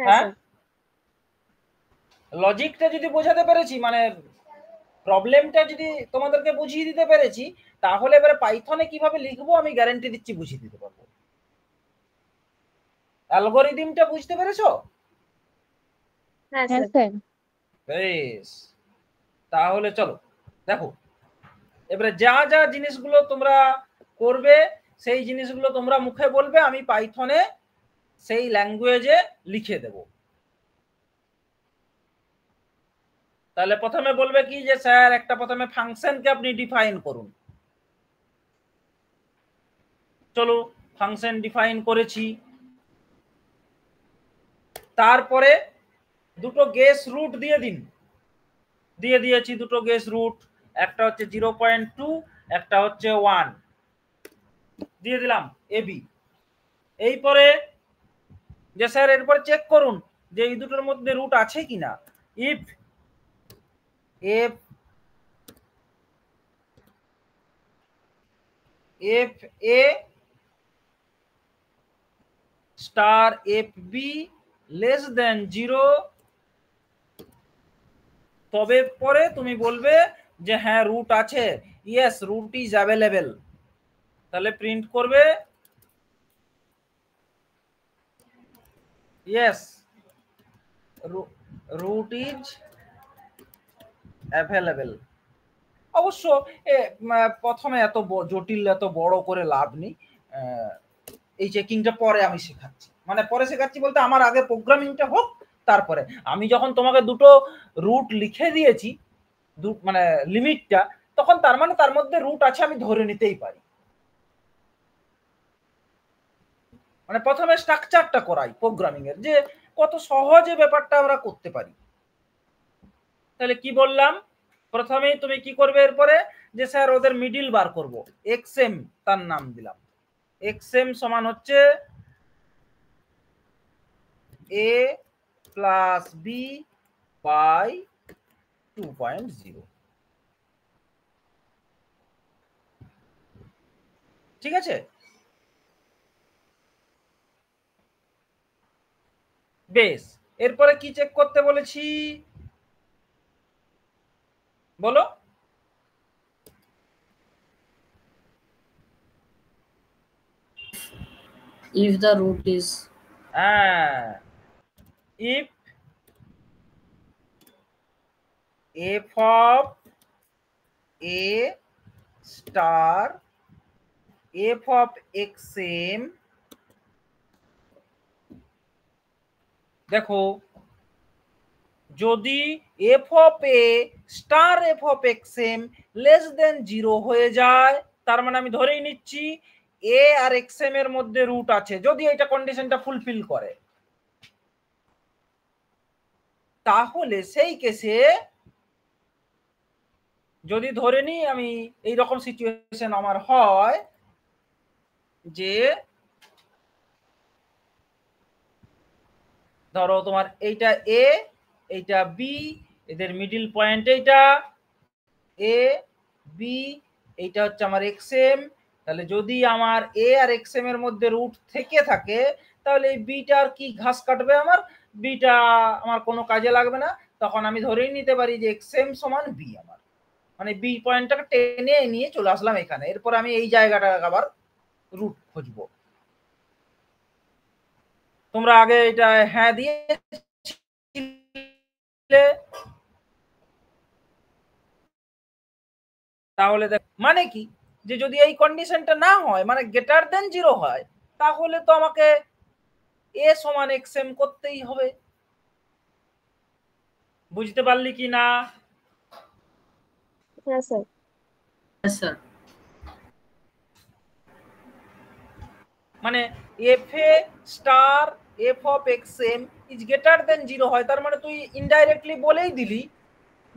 হ্যাঁ লজিকটা হ্যাঁ? যদি বোঝাতে পেরেছি মানে প্রবলেমটা যদি তোমাদেরকে বুঝিয়ে দিতে পেরেছি তাহলে এবারে পাইথনে কিভাবে লিখবো আমি গ্যারান্টি দিচ্ছি বুঝিয়ে দিতে পারবো অ্যালগোরিদমটা বুঝতে পেরেছো হ্যাঁ স্যার তাহলে চলো দেখো এবারে যা যা জিনিসগুলো তোমরা করবে সেই জিনিসগুলো তোমরা মুখে বলবে আমি পাইথনে সেই ল্যাঙ্গুয়েজে লিখে দেব তাহলে প্রথমে বলবে কি যে স্যার একটা প্রথমে ফাংশনকে আপনি ডিফাইন করুন চলো ফাংশন ডিফাইন করেছি তারপরে দুটো গেস রুট দিয়ে দিন দিয়ে দিয়েছি দুটো গেস রুট একটা হচ্ছে জিরো পয়েন্ট টু একটা হচ্ছে ওয়ান দিয়ে দিলাম এবি এই পরে যে স্যার এরপরে চেক করুন যে এই দুটোর মধ্যে রুট আছে কি না if F F A star F B less than zero তবে পরে তুমি বলবে যে হ্যাঁ রুট আছে ইয়েস রুট ইজ অ্যাভেলেবেল তাহলে প্রিন্ট করবে ইয়েস রুট ইজ অ্যাভেলেবেল অবশ্য প্রথমে এত জটিল এত বড় করে লাভ নেই এই চেকিংটা পরে আমি শেখাচ্ছি মানে পরে শেখাচ্ছি বলতে আমার আগে প্রোগ্রামিংটা হোক তারপরে আমি যখন তোমাকে দুটো রুট লিখে দিয়েছি মানে লিমিটটা তখন তার মানে তার মধ্যে রুট আছে আমি ধরে নিতেই পারি মানে প্রথমে স্ট্রাকচারটা করাই প্রোগ্রামিং এর যে কত সহজে ব্যাপারটা আমরা করতে পারি তাহলে কি বললাম প্রথমেই তুমি কি করবে এরপরে যে স্যার ওদের মিডিল বার করব এক্স এম তার নাম দিলাম এক্স এম সমান হচ্ছে a plus b by 2.0 ঠিক আছে বেশ এরপরে কি চেক করতে বলেছি বলো ইফ দ্য রুট ইজ হ্যাঁ if f of a star f of xm দেখো যদি F of A star F of x M less than zero হয়ে যায় তার মানে আমি ধরেই নিচ্ছি এ আর এক্স এর মধ্যে রুট আছে যদি এটা কন্ডিশনটা ফুলফিল করে তাহলে সেই কেসে যদি ধরে নিই আমি এই রকম সিচুয়েশন আমার হয় যে ধরো তোমার এইটা এ এইটা বি এদের মিডিল পয়েন্ট এইটা এ বি এইটা হচ্ছে আমার এক্স এম তাহলে যদি আমার এ আর এক্স এম এর মধ্যে রুট থেকে থাকে তাহলে এই বিটা আর কি ঘাস কাটবে আমার বিটা আমার কোনো কাজে লাগবে না তখন আমি ধরেই নিতে পারি যে এক্স এম সমান বি আমার মানে বি পয়েন্টটাকে টেনে নিয়ে চলে আসলাম এখানে এরপর আমি এই জায়গাটা আবার রুট খুঁজব তোমরা আগে এটা হ্যাঁ দিয়ে তাহলে মানে কি যে যদি এই কন্ডিশনটা না হয় মানে গ্রেটার দেন জিরো হয় তাহলে তো আমাকে এ সমান এক্স এম করতেই হবে বুঝতে পারলি কি না হ্যাঁ, মানে F A star F of x M is greater than zero হয় তার মানে তুই ইনডাইরেক্টলি বলেই দিলি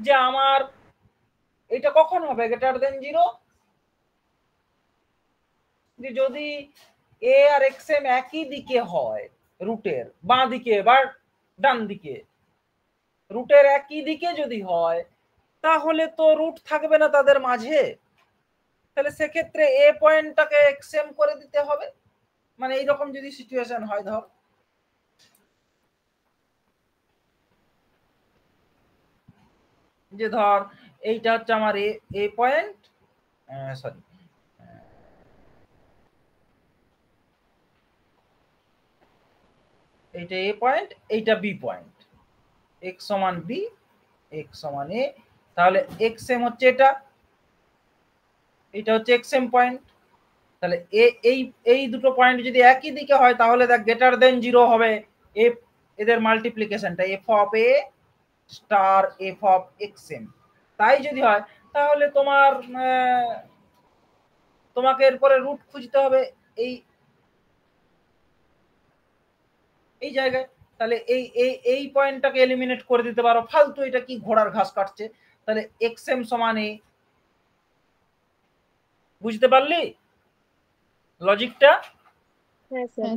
যে আমার এটা কখন হবে গেটার দেন জিরো যে যদি এ আর এক্স এম একই দিকে হয় রুটের বাঁ দিকে বা ডান দিকে রুটের একই দিকে যদি হয় তাহলে তো রুট থাকবে না তাদের মাঝে তাহলে সেক্ষেত্রে এ পয়েন্টটাকে এক্সেম করে দিতে হবে মানে এইরকম যদি সিচুয়েশন হয় ধর যে ধর এইটা হচ্ছে আমার এ এ পয়েন্ট সরি এটা এ পয়েন্ট এইটা বি পয়েন্ট এক্স সমান বি এক্স সমান এ তাহলে এক্স এম হচ্ছে এটা এটা হচ্ছে এক্স এম পয়েন্ট তাহলে এ এই এই দুটো পয়েন্ট যদি একই দিকে হয় তাহলে দেখ গ্রেটার দেন জিরো হবে এফ এদের মাল্টিপ্লিকেশনটা F of A star F of x M তাই যদি হয় তাহলে তোমার তোমাকে এরপরে রুট খুঁজতে হবে এই এই জায়গায় তাহলে এই এই এই পয়েন্টটাকে এলিমিনেট করে দিতে পারো ফালতু এটা কি ঘোড়ার ঘাস কাটছে তাহলে এক্স এম সমান এ বুঝতে পারলি লজিকটা হ্যাঁ, হ্যাঁ,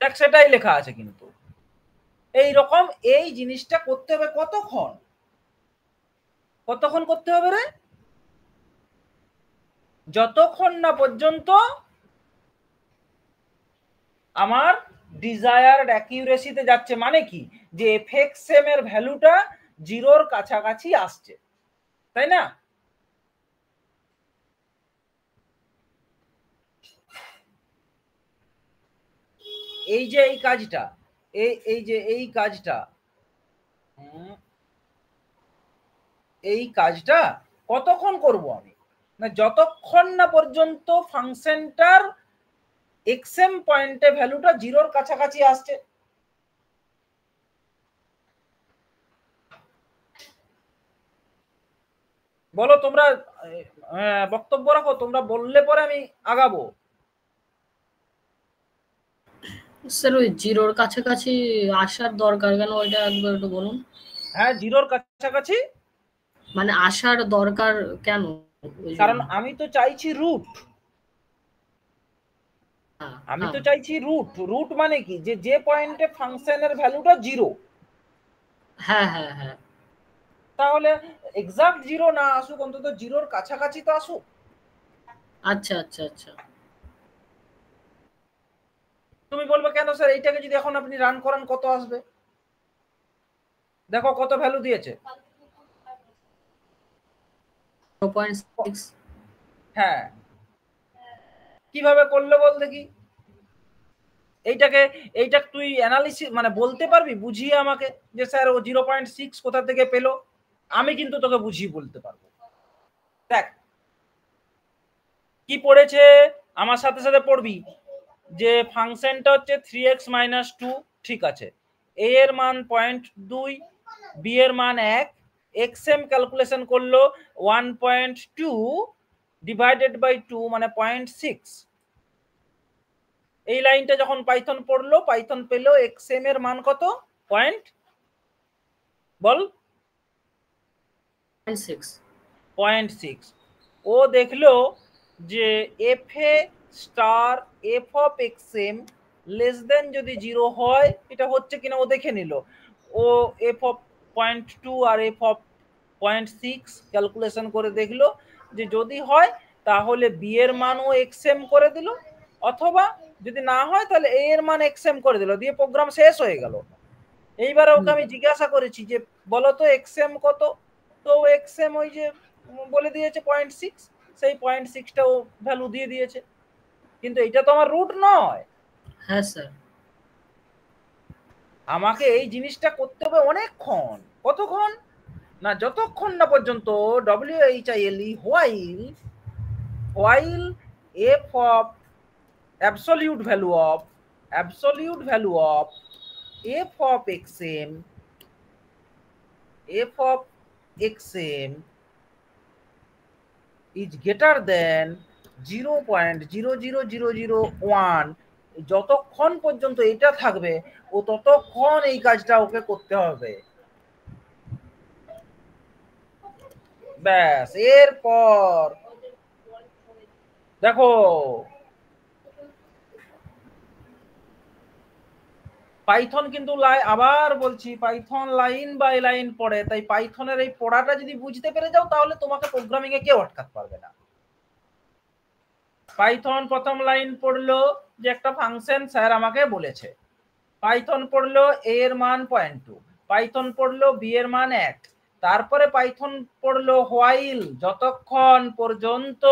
দেখ সেটাই লেখা আছে কিন্তু এই রকম এই জিনিসটা করতে হবে কতক্ষণ কতক্ষণ করতে হবে রে যতক্ষণ না পর্যন্ত আমার ডিজায়ার্ড অ্যাকিউরেসিতে যাচ্ছে মানে কি যে এফএক্সএম এর ভ্যালুটা জিরোর কাছাকাছি আসছে তাই না এই যে এই কাজটা এই এই যে এই কাজটা এই কাজটা কতক্ষণ করব আমি না যতক্ষণ না পর্যন্ত ফাংশনটার এক্সএম পয়েন্টে ভ্যালুটা জিরোর কাছাকাছি আসছে বলো তোমরা বক্তব্য রাখো তোমরা বললে পরে আমি আগাবো স্যার ওই জিরোর কাছাকাছি আসার দরকার কেন ওইটা একবার একটু বলুন হ্যাঁ জিরোর কাছাকাছি মানে আসার দরকার কেন কারণ আমি তো চাইছি রুট হ্যাঁ, আমি তো হ্যাঁ। চাইছি রুট রুট মানে কি যে যে পয়েন্টে ফাংশনের ভ্যালুটা জিরো হ্যাঁ হ্যাঁ হ্যাঁ তাহলে এক্সাক্ট জিরো না আসুক অন্তত জিরোর কাছাকাছি তো আসুক আচ্ছা আচ্ছা আচ্ছা তুমি বলবে কেন স্যার এইটাকে যদি এখন আপনি রান করান কত আসবে দেখো কত ভ্যালু দিয়েছে হ্যাঁ কিভাবে করলে বল দেখি এইটাকে এইটা তুই অ্যানালিসিস মানে বলতে পারবি বুঝিয়ে আমাকে যে স্যার ও জিরো পয়েন্ট সিক্স কোথা থেকে পেলো আমি কিন্তু তোকে বুঝিয়ে বলতে পারবো দেখ কি পড়েছে আমার সাথে সাথে পড়বি যে ফাংশনটা হচ্ছে থ্রি এক্স মাইনাস টু ঠিক আছে এ এর মান পয়েন্ট দুই বি এর মান এক এক্স এম ক্যালকুলেশন করলো one point two divided by two মানে পয়েন্ট সিক্স এই লাইনটা যখন পাইথন পড়লো পাইথন পেলো এক্স এম এর মান কত পয়েন্ট বল পয়েন্ট সিক্স ও দেখলো যে F A star F of x M less than যদি জিরো হয় এটা হচ্ছে কিনা ও দেখে নিল ও এফ অফ পয়েন্ট টু আর F of point six calculation করে দেখলো যে যদি হয় তাহলে বি এর মানও এক্স এম করে দিল অথবা যদি না হয় তাহলে এ এর মান এক্সএম করে দিল দিয়ে প্রোগ্রাম শেষ হয়ে গেল এইবার ওকে আমি জিজ্ঞাসা করেছি যে বলো তো এক্সএম কত তো এক্সএম ওই যে বলে দিয়েছে পয়েন্ট সিক্স সেই পয়েন্ট সিক্সটাও ভ্যালু দিয়ে দিয়েছে কিন্তু এটা তো আমার রুট নয় হ্যাঁ স্যার আমাকে এই জিনিসটা করতে হবে অনেকক্ষণ কতক্ষণ না যতক্ষণ না পর্যন্ত W H I L E while while F of absolute value of absolute value of f of xm f of xm is greater than 0.00001 যতক্ষণ পর্যন্ত এটা থাকবে ও ততক্ষণ এই কাজটা ওকে করতে হবে ব্যাস এরপর দেখো পাইথন কিন্তু আবার বলছি পাইথন লাইন বাই লাইন পড়ে তাই পাইথনের এই পড়াটা যদি বুঝতে পেরে যাও তাহলে তোমাকে প্রোগ্রামিং এ কেউ আটকাতে পারবে না পাইথন প্রথম লাইন পড়লো যে একটা ফাংশন স্যার আমাকে বলেছে পাইথন পড়লো এ এর মান পয়েন্ট টু পাইথন পড়লো বি এর মান এক তারপরে পাইথন পড়লো হোয়াইল যতক্ষণ পর্যন্ত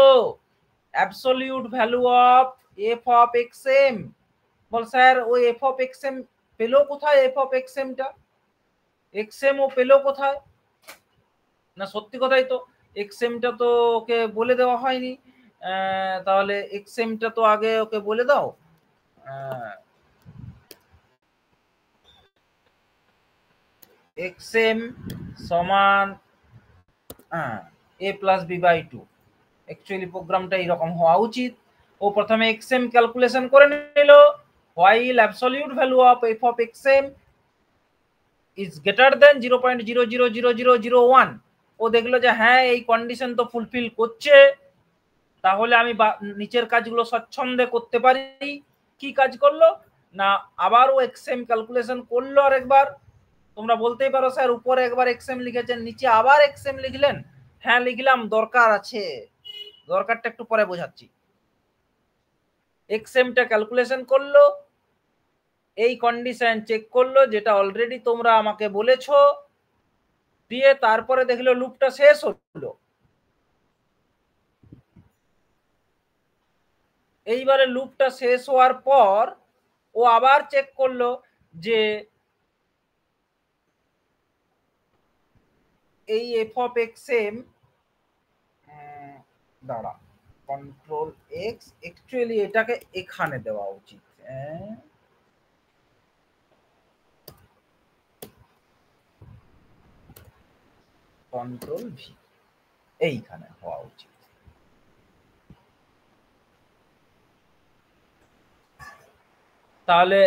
absolute value of F of x M বল স্যার ওই এফ অফ এক্স এম পেল কোথায় এফ অফ এক্স এমটা এক্স এম ও পেল কোথায় না সত্যি কথাই তো এক্স এমটা তো ওকে বলে দেওয়া হয়নি তাহলে এক্স এমটা তো আগে ওকে বলে দাও এক্স এম সমান A plus B by two actually প্রোগ্রামটা এইরকম হওয়া উচিত ও প্রথমে এক্স এম ক্যালকুলেশন করে নিল while absolute value of f of xm is greater than 0.000001 ও দেখলো যে হ্যাঁ এই কন্ডিশন তো ফুলফিল করছে তাহলে আমি নিচের কাজগুলো স্বচ্ছন্দে করতে পারি কি কাজ করলো না আবারও এক্সএম ক্যালকুলেশন করলো আরেকবার তোমরা বলতেই পারো স্যার উপরে একবার এক্সএম লিখেছেন নিচে আবার এক্সএম লিখলেন হ্যাঁ লিখলাম দরকার আছে দরকারটা একটু পরে বোঝাচ্ছি এক্সএমটা ক্যালকুলেশন করলো এই কন্ডিশন চেক করলো যেটা অলরেডি তোমরা আমাকে বলেছো দিয়ে তারপরে দেখলো লুপটা শেষ হলো এইবারে লুপটা শেষ হওয়ার পর ও আবার চেক করলো যে এই এফ অফ এক্স এম দাঁড়া কন্ট্রোল এক্স অ্যাকচুয়ালি এটাকে এখানে দেওয়া উচিত হ্যাঁ কন্ট্রোল ভি এইখানে হওয়া উচিত তাহলে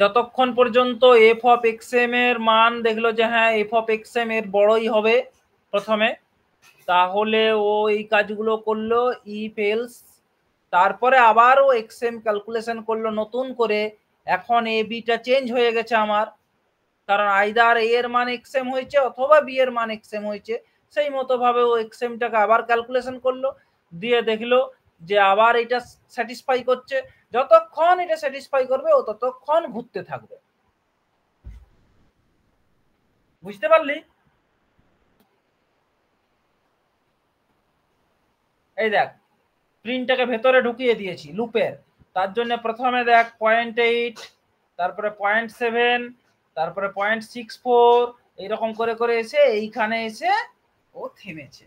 যতক্ষণ পর্যন্ত এফ অফ এক্স এম এর মান দেখলো যে হ্যাঁ এফ অফ এক্স এম এর বড়ই হবে প্রথমে তাহলে ও এই কাজগুলো করলো ই ফেলস তারপরে আবারও এক্স এম ক্যালকুলেশন করলো নতুন করে এখন এ বিটা চেঞ্জ হয়ে গেছে আমার কারণ আইদার এ এর মান এক্সএম হয়েছে অথবা বি এর মান এম হয়েছে সেই মতো ভাবে ও এক্স এমটাকে আবার ক্যালকুলেশন করলো দিয়ে দেখলো যে আবার এটা স্যাটিসফাই করছে যতক্ষণ এটা স্যাটিসফাই করবে ও ততক্ষণ ঘুরতে থাকবে বুঝতে পারলি এই দেখ প্রিন্টটাকে ভেতরে ঢুকিয়ে দিয়েছি লুপের তার জন্য প্রথমে দেখ পয়েন্ট এইট তারপরে পয়েন্ট সেভেন তারপরে পয়েন্ট সিক্স ফোর এইরকম করে করে এসে এইখানে এসে ও থেমেছে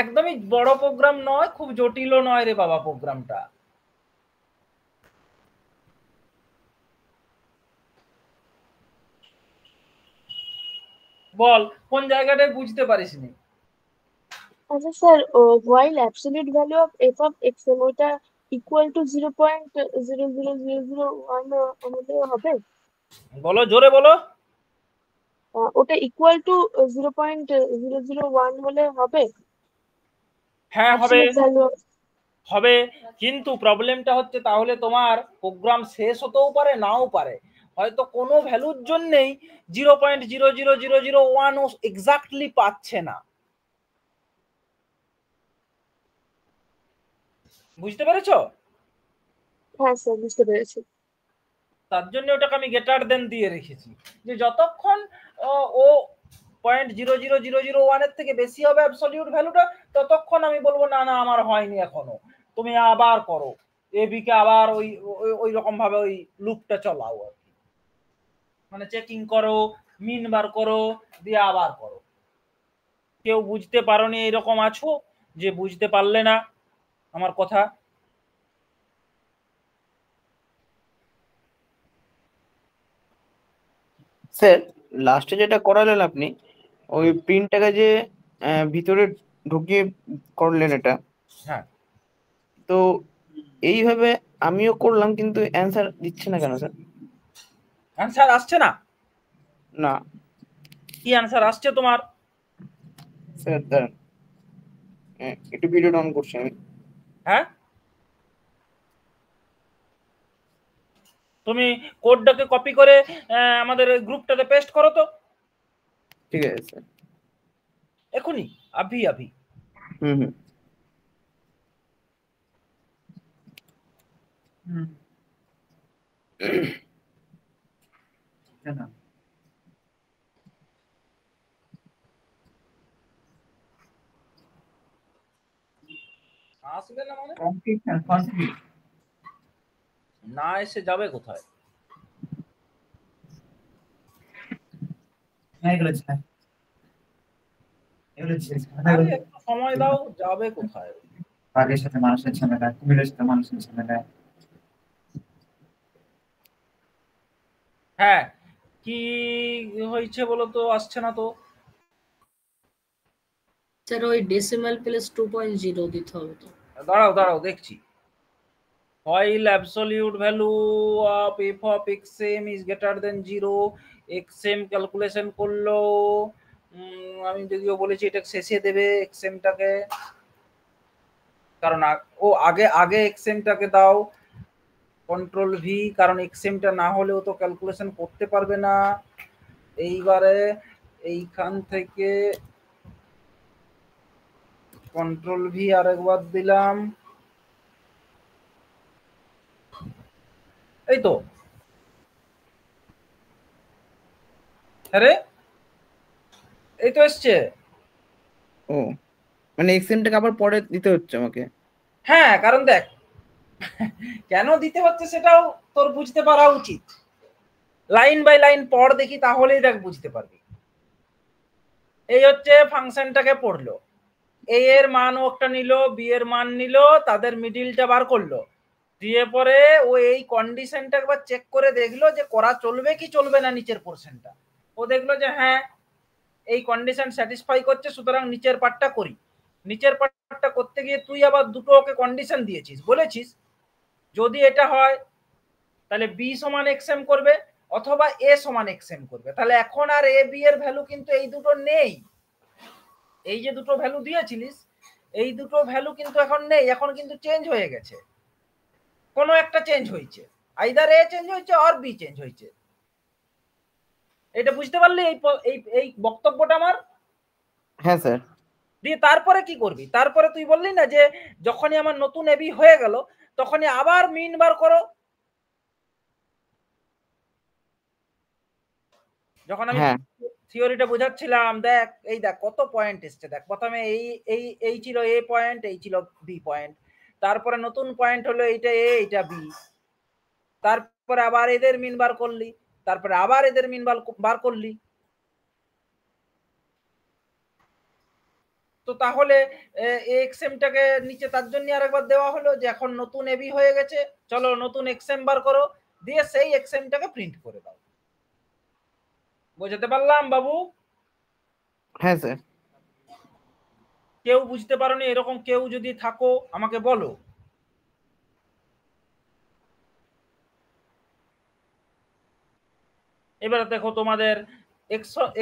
একদমই বড় প্রোগ্রাম নয় খুব জটিলও নয় রে বাবা প্রোগ্রামটা বল কোন জায়গাটায় বুঝতে পারিসনি আচ্ছা sir while absolute value of F of X ওটা equal to zero point zero zero zero zero one হবে বলো জোরে বলো uh, ওটা equal to zero point zero zero one হলে হবে হ্যাঁ হবে হবে কিন্তু প্রবলেমটা হচ্ছে তাহলে তোমার প্রোগ্রাম শেষ হতেও পারে নাও পারে হয়তো কোনো ভ্যালুর জন্যেই zero point zero zero zero zero one exactly পাচ্ছে না বুঝতে পেরেছো হ্যাঁ স্যার বুঝতে পেরেছি তার জন্য ওটাকে আমি গেটার দেন দিয়ে রেখেছি যে যতক্ষণ ও point zero zero zero zero ওয়ানের থেকে বেশি হবে অ্যাবসলিউট ভ্যালুটা ততক্ষণ আমি বলবো না না আমার হয়নি এখনো তুমি আবার করো এ বিকে আবার ওই ওই রকম ভাবে ওই লুপটা চলাও আর কি মানে চেকিং করো মিন বার করো দিয়ে আবার করো কেউ বুঝতে পারো নি এরকম আছো যে বুঝতে পারলে না আমার কথা স্যার লাস্টে যেটা করালেন আপনি ওই প্রিন্টটাকে যে ভিতরে ঢুকিয়ে করলেন এটা হ্যাঁ তো এইভাবে আমিও করলাম কিন্তু অ্যান্সার দিচ্ছে না কেন স্যার অ্যান্সার আসছে না না কি অ্যান্সার আসছে তোমার স্যার দাঁড়ান একটু ভিডিও অন করছি আমি হ্যাঁ তুমি কোডটাকে কপি করে আমাদের গ্রুপটাতে পেস্ট করো তো ঠিক আছে এখনই আভি আভি হুম হুম হুম <clears throat> আসবে মানে? না মানে কমপ্লিট না না এসে যাবে কোথায় হ্যাঁ, হ্যাঁ, সময় দাও যাবে কোথায় বাঘের সাথে মানুষের ঝামেলা কুমিরের সাথে মানুষের ঝামেলা হ্যাঁ কি হয়েছে বলো তো আসছে না তো স্যার ওই decimal place two point zero দিতে হবে তো দাঁড়াও দাঁড়াও দেখছি value of F of x M is greater than zero X M calculation করলো আমি যদিও বলেছি এটা শেষে দেবে এমটাকে কারণ ও আগে আগে এমটাকে দাও কন্ট্রোল ভি কারণ এমটা না হলেও তো ক্যালকুলেশন করতে পারবে না এইবারে এইখান থেকে কন্ট্রোল ভি আরেকবার দিলাম এই তো আরে এই তো আসছে ও মানে এক্সএমটাকে আবার পরে দিতে হচ্ছে আমাকে হ্যাঁ কারণ দেখ কেন দিতে হচ্ছে সেটাও তোর বুঝতে পারা উচিত লাইন বাই লাইন পড় দেখি তাহলেই দেখ বুঝতে পারবি এই হচ্ছে ফাংশনটাকে পড়লো এ এর মান একটা নিল বি এর মান নিল তাদের মিডিলটা বার করলো দিয়ে পরে ও এই কন্ডিশনটা একবার চেক করে দেখলো যে করা চলবে কি চলবে না নিচের পোর্শনটা ও দেখলো যে হ্যাঁ এই কন্ডিশন স্যাটিসফাই করছে সুতরাং নিচের পার্টটা করি নিচের পার্টটা করতে গিয়ে তুই আবার দুটো ওকে কন্ডিশন দিয়েছিস বলেছিস যদি এটা হয় তাহলে বি সমান এক্সএম করবে অথবা এ সমান এক্সএম করবে তাহলে এখন আর এ বি এর ভ্যালু কিন্তু এই দুটো নেই এই যে দুটো ভ্যালু দিয়েছিলিস এই দুটো ভ্যালু কিন্তু এখন নেই এখন কিন্তু চেঞ্জ হয়ে গেছে কোনো একটা চেঞ্জ হয়েছে আইদার এ চেঞ্জ হয়েছে আর বি চেঞ্জ হয়েছে এটা বুঝতে পারলি এই এই বক্তব্যটা আমার হ্যাঁ স্যার দিয়ে তারপরে কি করবি তারপরে তুই বললি না যে যখনই আমার নতুন এবি হয়ে গেল তখনই আবার মিন বার করো যখন আমি হ্যাঁ। থিওরিটা বোঝাচ্ছিলাম দেখ এই দেখ কত পয়েন্ট এসছে দেখ প্রথমে এই এই এই ছিল এ পয়েন্ট এই ছিল বি পয়েন্ট তারপরে নতুন পয়েন্ট হলো এইটা এ এইটা বি তারপরে আবার এদের মিন বার করলি তারপরে আবার এদের মিন বার করলি তো তাহলে এক্সএমটাকে নিচে তার জন্য আরেকবার দেওয়া হলো যে এখন নতুন এবি হয়ে গেছে চলো নতুন এক্সএম বার করো দিয়ে সেই এক্সএমটাকে প্রিন্ট করে দাও বোঝাতে পারলাম বাবু হ্যাঁ স্যার কেউ বুঝতে পারোনি এরকম কেউ যদি থাকো আমাকে বলো এবার দেখো তোমাদের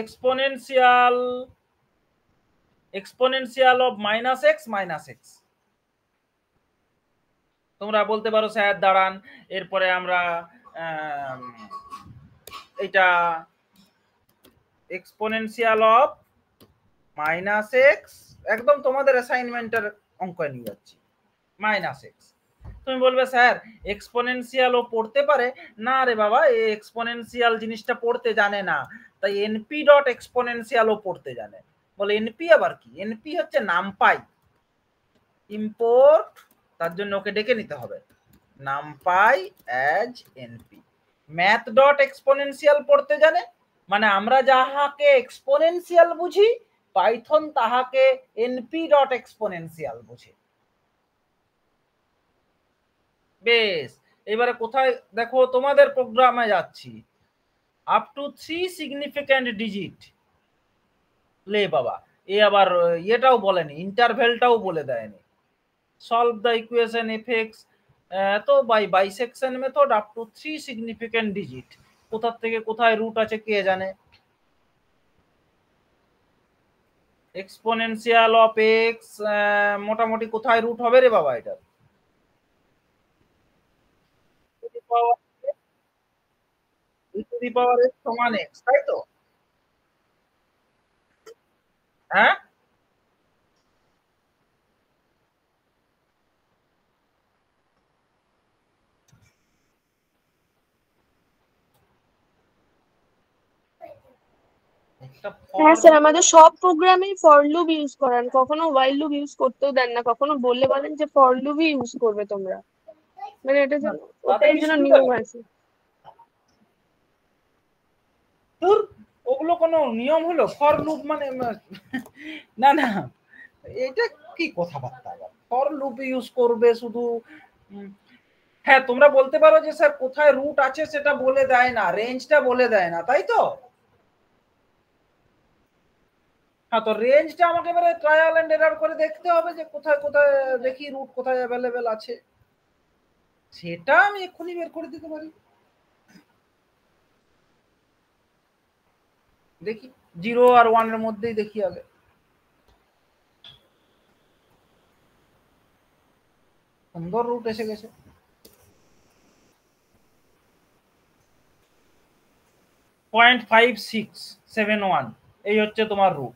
exponential exponential of minus X minus X তোমরা বলতে পারো স্যার দাঁড়ান এরপরে আমরা এটা এক্সপোনেনশিয়াল অফ মাইনাস এক্স একদম তোমাদের অ্যাসাইনমেন্টের অঙ্ক নিয়ে যাচ্ছি মাইনাস এক্স তুমি বলবে স্যার এক্সপোনেনশিয়ালও পড়তে পারে না রে বাবা এই এক্সপোনেনশিয়াল জিনিসটা পড়তে জানে না তাই এনপি ডট এক্সপোনেনশিয়ালও পড়তে জানে বলে এনপি আবার কি এনপি হচ্ছে নাম পাই ইম্পোর্ট তার জন্য ওকে ডেকে নিতে হবে numpy as N P math dot exponential পড়তে জানে মানে আমরা যাহাকে এক্সপোনেনশিয়াল বুঝি পাইথন তাহাকে এনপি ডট এক্সপোনেনশিয়াল বুঝে বেশ এবারে কোথায় দেখো তোমাদের প্রোগ্রামে যাচ্ছি up to three significant digit লে বাবা এ আবার ইয়েটাও বলেনি ইন্টারভেলটাও বলে দেয়নি সলভ দ্য ইকুয়েশন এফেক্স তো by bisection method up to three significant digit কোথা থেকে কোথায় রুট আছে কে জানে এক্সপোনেনশিয়াল অফ এক্স মোটামুটি কোথায় রুট হবে রে বাবা এটার পাওয়ার e e সমান এক্স তাই তো হ্যাঁ একটা হ্যাঁ স্যার আমাদের সব প্রোগ্রামে ফর লুপ ইউজ কখনো ওয়াইল লুপ ইউজ করতেও দেন না কখনো বললে বলেন যে ফর লুপই ইউজ করবে তোমরা মানে এটা ওটাই জন্য নিয়ম আছে ওগুলো কোনো নিয়ম হলো ফর লুপ মানে না না এটা কি কথাবার্তা ফর লুপ ইউজ করবে শুধু হ্যাঁ তোমরা বলতে পারো যে স্যার কোথায় রুট আছে সেটা বলে দেয় না রেঞ্জটা বলে দেয় না তাই তো হ্যাঁ তো রেঞ্জটা আমাকে এবারে ট্রায়াল এন্ড এরার করে দেখতে হবে যে কোথায় কোথায় দেখি রুট কোথায় অ্যাভেলেবেল আছে সেটা আমি এক্ষুনি বের করে দিতে পারি দেখি জিরো আর ওয়ানের মধ্যেই দেখি আগে সুন্দর রুট এসে গেছে point five six seven one এই হচ্ছে তোমার রুট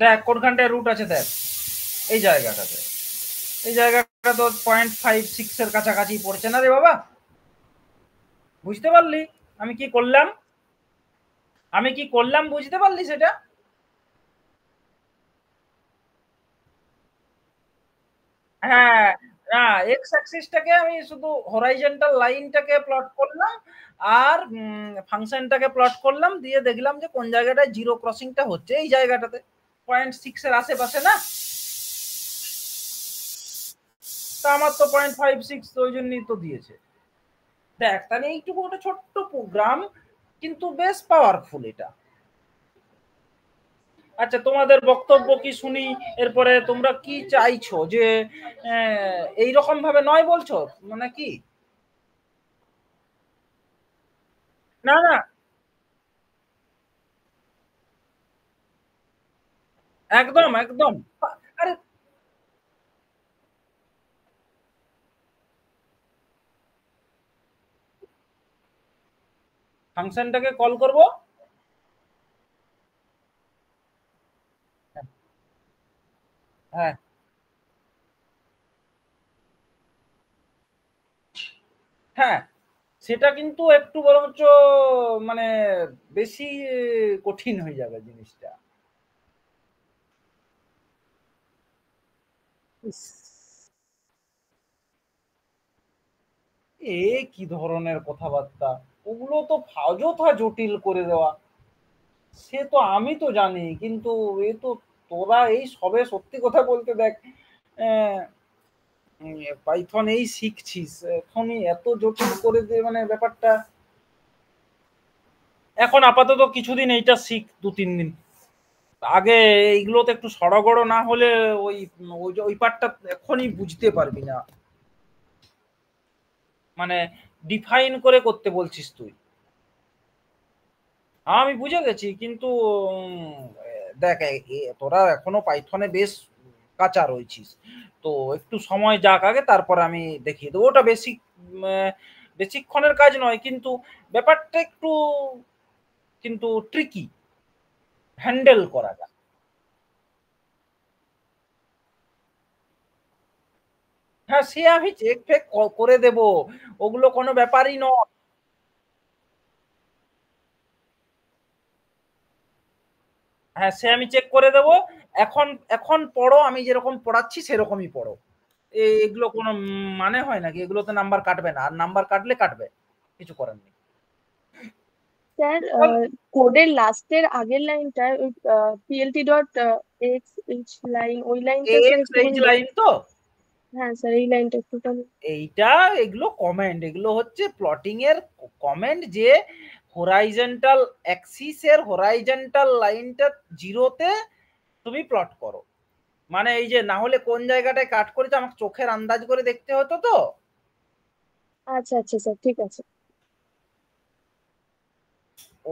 দেখ কোনখানটায় রুট আছে দেখ এই জায়গাটাতে এই জায়গাটা তোর পয়েন্ট ফাইভ সিক্স এর কাছাকাছি পড়ছে না রে বাবা বুঝতে পারলি আমি কি করলাম আমি কি করলাম বুঝতে পারলি সেটা হ্যাঁ না এক্স অ্যাক্সিসটাকে আমি শুধু হরাইজেন্টাল লাইনটাকে প্লট করলাম আর ফাংশনটাকে প্লট করলাম দিয়ে দেখলাম যে কোন জায়গাটায় জিরো ক্রসিংটা হচ্ছে এই জায়গাটাতে পয়েন্ট সিক্স এর আশেপাশে না তা আমার তো পয়েন্ট ফাইভ সিক্স ওই জন্যই তো দিয়েছে দেখ তাহলে এইটুকু একটা ছোট্ট প্রোগ্রাম কিন্তু বেশ পাওয়ারফুল এটা আচ্ছা তোমাদের বক্তব্য কি শুনি এরপরে তোমরা কি চাইছো যে এই রকম ভাবে নয় বলছো মানে কি না না একদম একদম ফাংশনটাকে কল করব হ্যাঁ হ্যাঁ সেটা কিন্তু একটু বরঞ্চ মানে বেশি কঠিন হয়ে যাবে জিনিসটা এ কি ধরনের কথাবার্তা ওগুলো তো অযথা জটিল করে দেওয়া সে তো আমি তো জানি কিন্তু এ তো তোরা এই সবে সত্যি কথা বলতে দেখ পাইথন এই শিখছিস এখনই এত জটিল করে দে মানে ব্যাপারটা এখন আপাতত কিছুদিন এইটা শিখ দু তিন দিন আগে এইগুলোতে একটু সড়গড় না হলে ওই ওই পার্টটা এখনই বুঝতে পারবি না মানে ডিফাইন করে করতে বলছিস তুই হ্যাঁ, আমি বুঝে গেছি কিন্তু দেখ তোরা এখনো পাইথনে বেশ কাঁচা রয়েছিস তো একটু সময় যাক আগে তারপর আমি দেখিয়ে দেবো ওটা বেশি বেশিক্ষণের কাজ নয় কিন্তু ব্যাপারটা একটু কিন্তু ট্রিকি হ্যান্ডেল করা যায় হ্যাঁ সে আমি চেক ফেক করে দেব ওগুলো কোনো ব্যাপারই নয় হ্যাঁ সে আমি চেক করে দেব এখন এখন পড়ো আমি যেরকম পড়াচ্ছি সেরকমই পড়ো এগুলো কোনো মানে হয় নাকি এগুলোতে নাম্বার কাটবে না আর নাম্বার কাটলে কাটবে কিছু করার নেই স্যার কোডের লাস্টের আগের লাইনটা ওই PLT dot X H line ওই লাইনটা লাইন তো হ্যাঁ স্যার এই লাইনটা একটু এইটা এগুলো কমেন্ট এগুলো হচ্ছে প্লটিং এর কমেন্ট যে হোরাইজন্টাল অ্যাক্সিস এর হোরাইজন্টাল লাইনটা জিরোতে তুমি প্লট করো মানে এই যে না হলে কোন জায়গাটায় কাট করেছে আমাকে চোখের আন্দাজ করে দেখতে হতো তো আচ্ছা আচ্ছা স্যার ঠিক আছে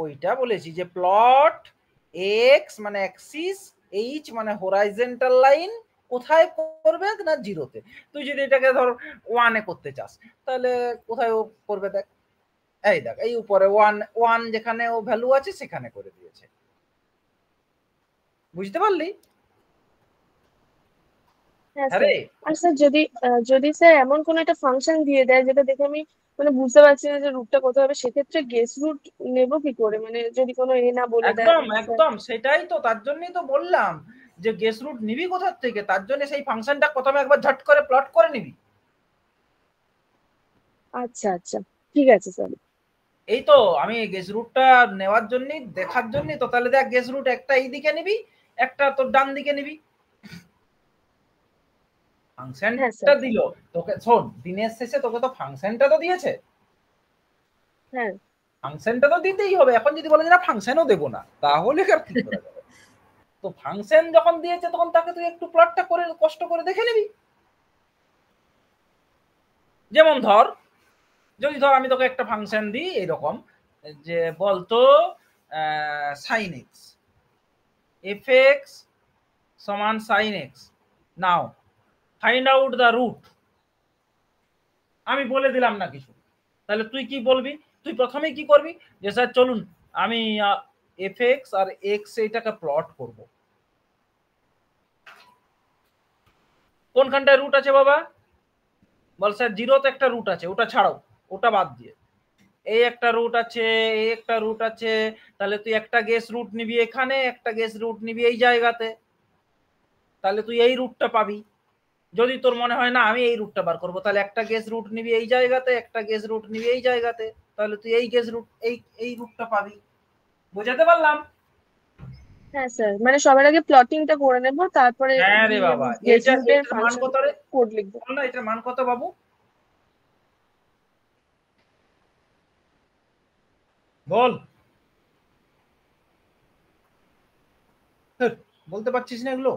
ওইটা বলেছি যে প্লট এক্স মানে অ্যাক্সিস এইচ মানে হোরাইজেন্টাল লাইন কোথায় করবে না জিরোতে তুই যদি এটাকে ধর ওয়ানে করতে চাস তাহলে কোথায় করবে দেখ এই দেখ এই উপরে ওয়ান ওয়ান যেখানে ও ভ্যালু আছে সেখানে করে দিয়েছে বুঝতে পারলি হ্যাঁ, আর স্যার যদি যদি স্যার এমন কোন একটা ফাংশন দিয়ে দেয় যেটা দেখে আমি মানে বুঝতে পারছি না যে রুটটা কোথায় হবে সেক্ষেত্রে গেস রুট নেব কি করে মানে যদি কোনো এ না বলে দেয় একদম একদম সেটাই তো তার জন্যই তো বললাম যে গেস রুট নিবি কোথার থেকে তার জন্য সেই ফাংশনটা প্রথমে একবার ঝট করে প্লট করে নিবি আচ্ছা আচ্ছা ঠিক আছে স্যার এই তো আমি গেস রুটটা নেওয়ার জন্য দেখার জন্য তো তাহলে দেখ গেস রুট একটা এই দিকে নিবি একটা তোর ডান দিকে নিবি ফাংশনটা হ্যাঁ, দিল তোকে শোন দিনের শেষে তোকে তো ফাংশনটা তো দিয়েছে হ্যাঁ ফাংশনটা তো দিতেই হবে এখন যদি বলে যে না ফাংশনও দেবো না তাহলে কি করা যাবে তো ফাংশন যখন দিয়েছে তখন তাকে তুই একটু প্লটটা করে কষ্ট করে দেখে নিবি যেমন ধর যদি ধর আমি তোকে একটা ফাংশন দিই এরকম যে বলতো সাইন এক্স এফ এক্স সমান sine X now find out the root আমি বলে দিলাম না কিছু তাহলে তুই কি বলবি তুই প্রথমে কি করবি যে স্যার চলুন আমি এফ এক্স আর এক্স এইটাকে প্লট করব কোনখানটায় রুট আছে বাবা বল স্যার জিরোতে একটা রুট আছে ওটা ছাড়াও ওটা বাদ দিয়ে এই একটা রুট আছে এই একটা রুট আছে তাহলে তুই একটা গেস রুট নিবি এখানে একটা গেস রুট নিবি এই জায়গাতে তাহলে তুই এই রুটটা পাবি যদি তোর মনে হয় না আমি এই রুটটা বার করবো তাহলে একটা গেস রুট নিবি এই জায়গাতে একটা গেস রুট নিবি এই জায়গাতে তাহলে তুই এই গেস রুট এই এই রুটটা পাবি বোঝাতে পারলাম হ্যাঁ স্যার মানে সবার আগে প্লটিংটা করে নেব তারপরে হ্যাঁ রে বাবা এটা মান কত রে কোড লিখব না এটা মান কত বাবু বল বলতে পারছিস না এগুলো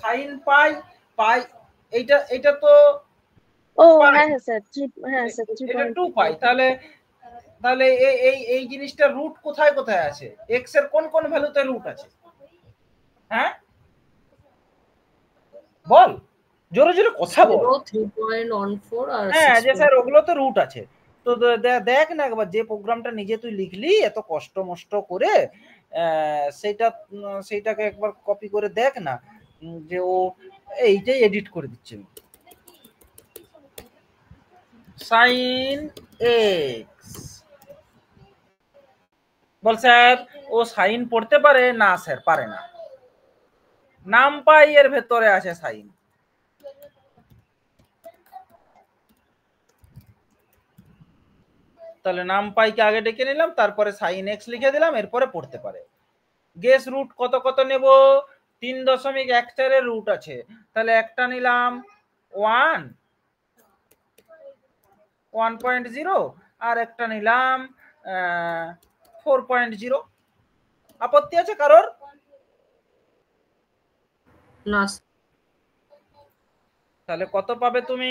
সাইন পাই পাই এটা তো ও হ্যাঁ, হ্যাঁ স্যার হ্যাঁ স্যার পাই তাহলে তাহলে এই এই এই জিনিসটা রুট কোথায় কোথায় আছে এর কোন কোন ভ্যালুতে রুট আছে হ্যাঁ বল জোরে জোরে কথা বল হ্যাঁ যে স্যার ওগুলো তো রুট আছে তো দেখ না একবার যে প্রোগ্রামটা নিজে তুই লিখলি এত কষ্ট মষ্ট করে সেটা সেটাকে একবার কপি করে দেখ না যে ও এইটাই এডিট করে দিচ্ছে সাইন এক্স বল স্যার ও সাইন পড়তে পারে না স্যার পারে না নাম পাই এর ভেতরে আছে সাইন তাহলে নাম পাইকে আগে ডেকে নিলাম তারপরে সাইন এক্স লিখে দিলাম এরপরে পড়তে পারে গেস রুট কত কত নেব তিন দশমিক এক চারের রুট আছে তাহলে একটা নিলাম ওয়ান ওয়ান পয়েন্ট জিরো আর একটা নিলাম ফোর পয়েন্ট জিরো আপত্তি আছে কারোর তাহলে কত পাবে তুমি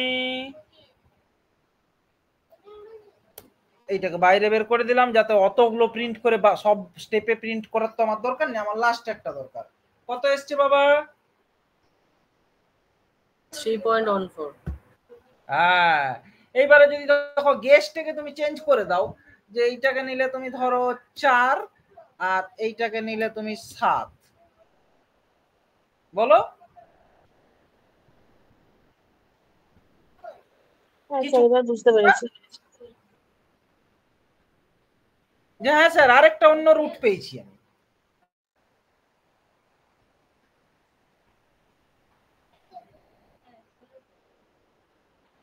এইটাকে বাইরে বের করে দিলাম যাতে অতগুলো প্রিন্ট করে বা সব স্টেপে প্রিন্ট করার তো আমার দরকার নেই আমার লাস্ট একটা দরকার কত এসছে বাবা 3.14 হ্যাঁ এইবারে যদি দেখো গেসটাকে তুমি চেঞ্জ করে দাও যে এইটাকে নিলে তুমি ধরো 4 আর এইটাকে নিলে তুমি 7 বলো হ্যাঁ, বুঝতে পেরেছি হ্যাঁ স্যার আরেকটা অন্য রুট পেয়েছি আমি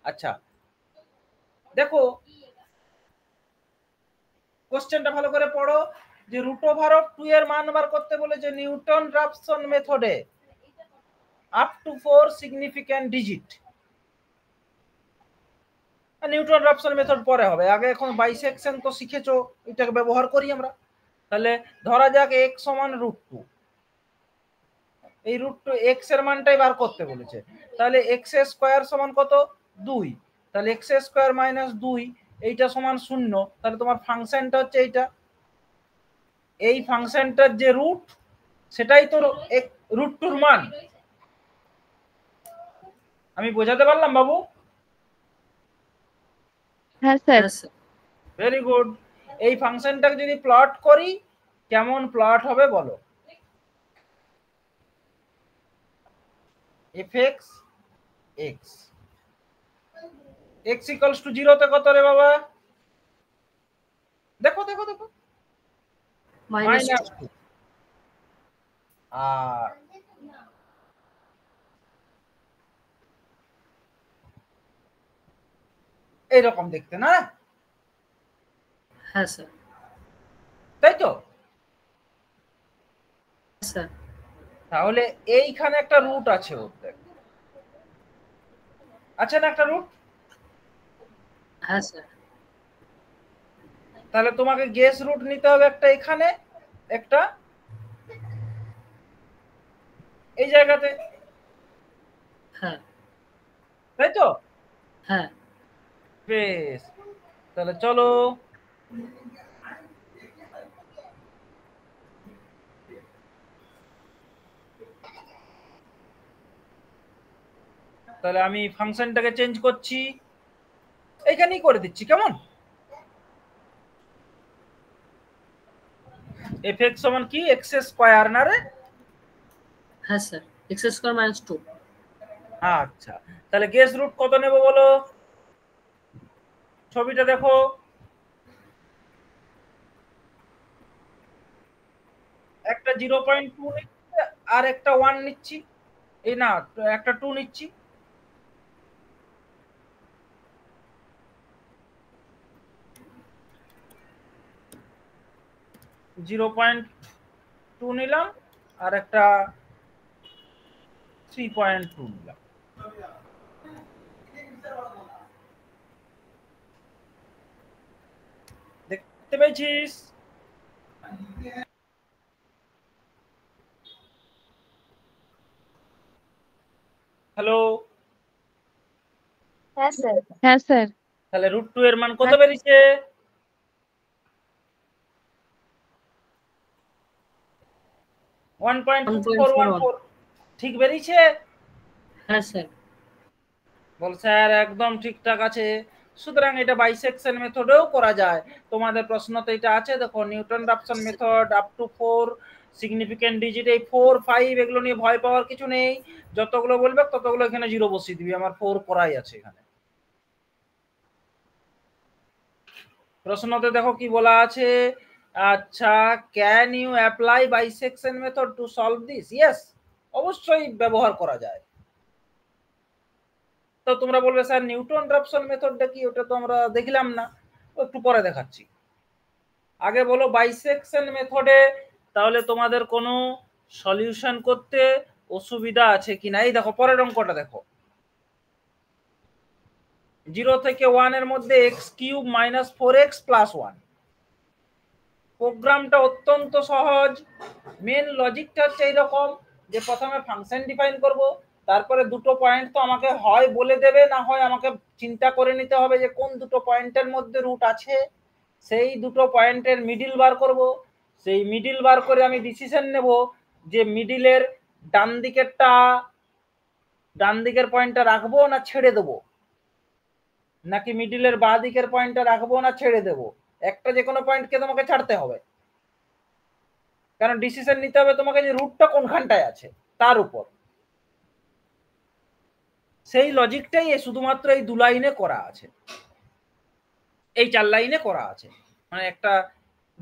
আচ্ছা দেখো কোশ্চেনটা ভালো করে পড়ো যে রুট ওভার অফ টু এর মান বার করতে বলেছে নিউটন রাফসন মেথডে up to four significant digit Newton Raphson method পরে হবে আগে এখন বাইসেকশন তো শিখেছো এটাকে ব্যবহার করি আমরা তাহলে ধরা যাক এক্স সমান রুট টু এই রুট টু এক্স এর মানটাই বার করতে বলেছে তাহলে এক্স স্কয়ার স্কোয়ার সমান কত দুই তাহলে এক্স স্কোয়ার মাইনাস দুই এইটা সমান শূন্য তাহলে তোমার ফাংশনটা হচ্ছে এইটা এই ফাংশনটার যে রুট সেটাই তোর রুট টুর মান আমি বোঝাতে পারলাম বাবু ভেরি হ্যাঁ, গুড হ্যাঁ, এই ফাংশনটাকে যদি প্লট করি কেমন প্লট হবে বলো F X X X equals to জিরোতে কত রে বাবা দেখো দেখো দেখো আর এইরকম দেখতে না হ্যাঁ স্যার তাই তো স্যার তাহলে এইখানে একটা রুট আছে ওর দেখ আছে না একটা রুট হ্যাঁ স্যার তাহলে তোমাকে গেস রুট নিতে হবে একটা এখানে একটা এই জায়গাতে হ্যাঁ তাই তো হ্যাঁ বেশ তাহলে চলো তাহলে আমি ফাংশনটাকে চেঞ্জ করছি এখানেই করে দিচ্ছি কেমন এফ এক্স সমান কি এক্স স্কয়ার না রে হ্যাঁ sir X square minus two আচ্ছা তাহলে গেস রুট কত নেব বলো ছবিটা দেখো একটা জিরো পয়েন্ট টু নিচ্ছি আর একটা ওয়ান নিচ্ছি এই না একটা টু নিচ্ছি জিরো পয়েন্ট টু নিলাম আর একটা থ্রি পয়েন্ট টু নিলাম দেখতে পেয়েছিস হ্যালো হ্যাঁ স্যার হ্যাঁ স্যার তাহলে রুট টু এর মান কত বেরিয়েছে 1.414 ঠিক বেরিয়েছে হ্যাঁ স্যার বল স্যার একদম ঠিকঠাক আছে সুতরাং এটা বাইসেকশন মেথডেও করা যায় তোমাদের প্রশ্নতে এটা আছে দেখো Newton Raphson method up to four significant digit এই ফোর ফাইভ এগুলো নিয়ে ভয় পাওয়ার কিছু নেই যতগুলো বলবে ততগুলো এখানে জিরো বসিয়ে দিবি আমার ফোর করাই আছে এখানে প্রশ্নতে দেখো কি বলা আছে আচ্ছা can you apply bisection method to solve this yes অবশ্যই ব্যবহার করা যায় তো তোমরা বলবে স্যার নিউটন রাপসন মেথডটা কি ওটা তো আমরা দেখলাম না একটু পরে দেখাচ্ছি আগে বলো বাইসেকশন মেথডে তাহলে তোমাদের কোনো সলিউশন করতে অসুবিধা আছে কি না এই দেখো পরের অঙ্কটা দেখো জিরো থেকে ওয়ানের মধ্যে x cube minus four x plus one প্রোগ্রামটা অত্যন্ত সহজ মেন লজিকটা হচ্ছে এইরকম যে প্রথমে ফাংশন ডিফাইন করব তারপরে দুটো পয়েন্ট তো আমাকে হয় বলে দেবে না হয় আমাকে চিন্তা করে নিতে হবে যে কোন দুটো পয়েন্টের মধ্যে রুট আছে সেই দুটো পয়েন্টের মিডিল বার করব সেই মিডিল বার করে আমি ডিসিশন নেব যে মিডিলের ডান দিকেরটা ডান দিকের পয়েন্টটা রাখবো না ছেড়ে দেবো নাকি মিডিলের বাঁ দিকের পয়েন্টটা রাখবো না ছেড়ে দেবো একটা যে কোনো পয়েন্টকে তোমাকে ছাড়তে হবে কারণ ডিসিশন নিতে হবে তোমাকে যে রুটটা কোনখানটায় আছে তার উপর সেই লজিকটাই শুধুমাত্র এই দু লাইনে করা আছে এই চার লাইনে করা আছে মানে একটা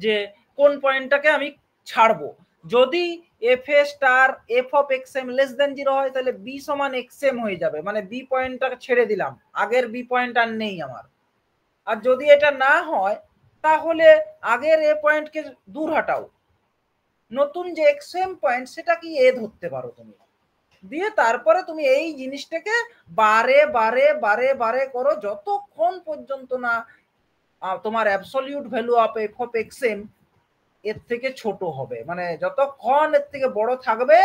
যে কোন পয়েন্টটাকে আমি ছাড়বো যদি f A star F of x M less than zero হয় তাহলে বি সমান এক্স এম হয়ে যাবে মানে বি পয়েন্টটাকে ছেড়ে দিলাম আগের বি পয়েন্ট আর নেই আমার আর যদি এটা না হয় তাহলে আগের এ পয়েন্টকে দূর হাটাও নতুন যে এক্সএম পয়েন্ট সেটা কি এ ধরতে পারো তুমি দিয়ে তারপরে তুমি এই জিনিসটাকে বারে বারে বারে বারে করো যতক্ষণ পর্যন্ত না তোমার absolute value of F of x m এর থেকে ছোট হবে মানে যতক্ষণ এর থেকে বড় থাকবে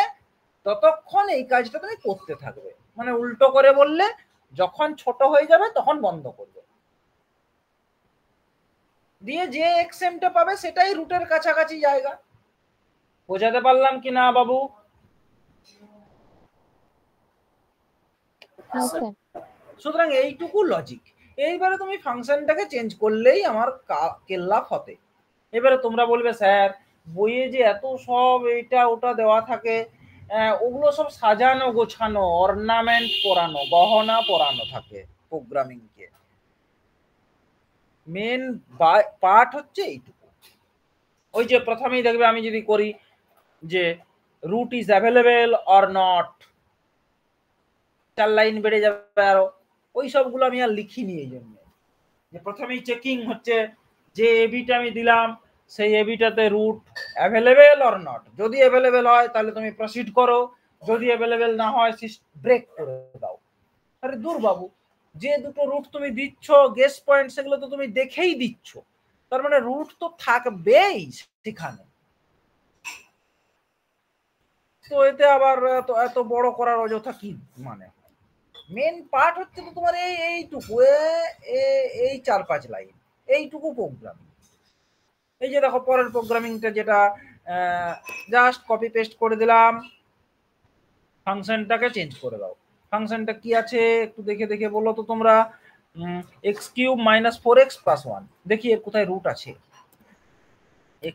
ততক্ষণ এই কাজটা তুমি করতে থাকবে মানে উল্টো করে বললে যখন ছোট হয়ে যাবে তখন বন্ধ করবে দিয়ে যে এক্সএমটা পাবে সেটাই রুটের কাছাকাছি জায়গা বোঝাতে পারলাম কি না বাবু সুতরাং এইটুকু লজিক এইবারে তুমি ফাংশনটাকে চেঞ্জ করলেই আমার কেল্লা ফতে এবারে তোমরা বলবে স্যার বইয়ে যে এত সব এটা ওটা দেওয়া থাকে ওগুলো সব সাজানো গোছানো অর্নামেন্ট পরানো গহনা পরানো থাকে প্রোগ্রামিংকে মেন পার্ট হচ্ছে এইটুকু ওই যে প্রথমেই দেখবে আমি যদি করি যে root is available or not চার লাইন বেড়ে যাবে আরো ওই সবগুলো আমি আর নি এই জন্য যে প্রথমেই চেকিং হচ্ছে যে এবিটা আমি দিলাম সেই এবিটাতে রুট অ্যাভেলেবেল অর নট যদি অ্যাভেলেবেল হয় তাহলে তুমি প্রসিড করো যদি অ্যাভেলেবেল না হয় ব্রেক করে দাও আরে দূর বাবু যে দুটো রুট তুমি দিচ্ছ গেস পয়েন্ট সেগুলো তো তুমি দেখেই দিচ্ছ তার মানে রুট তো থাকবেই সেখানে তো এতে আবার এত এত বড় করার অযথা কি মানে মেন পার্ট হচ্ছে তো তোমার এই এইটুকু এই চার পাঁচ লাইন এইটুকু প্রোগ্রাম এই যে দেখো পরের প্রোগ্রামিংটা যেটা জাস্ট কপি পেস্ট করে দিলাম ফাংশনটাকে চেঞ্জ করে দাও ফাংশনটা কি আছে একটু দেখে দেখে বলো তো তোমরা x cube minus four x plus one দেখি এর কোথায় রুট আছে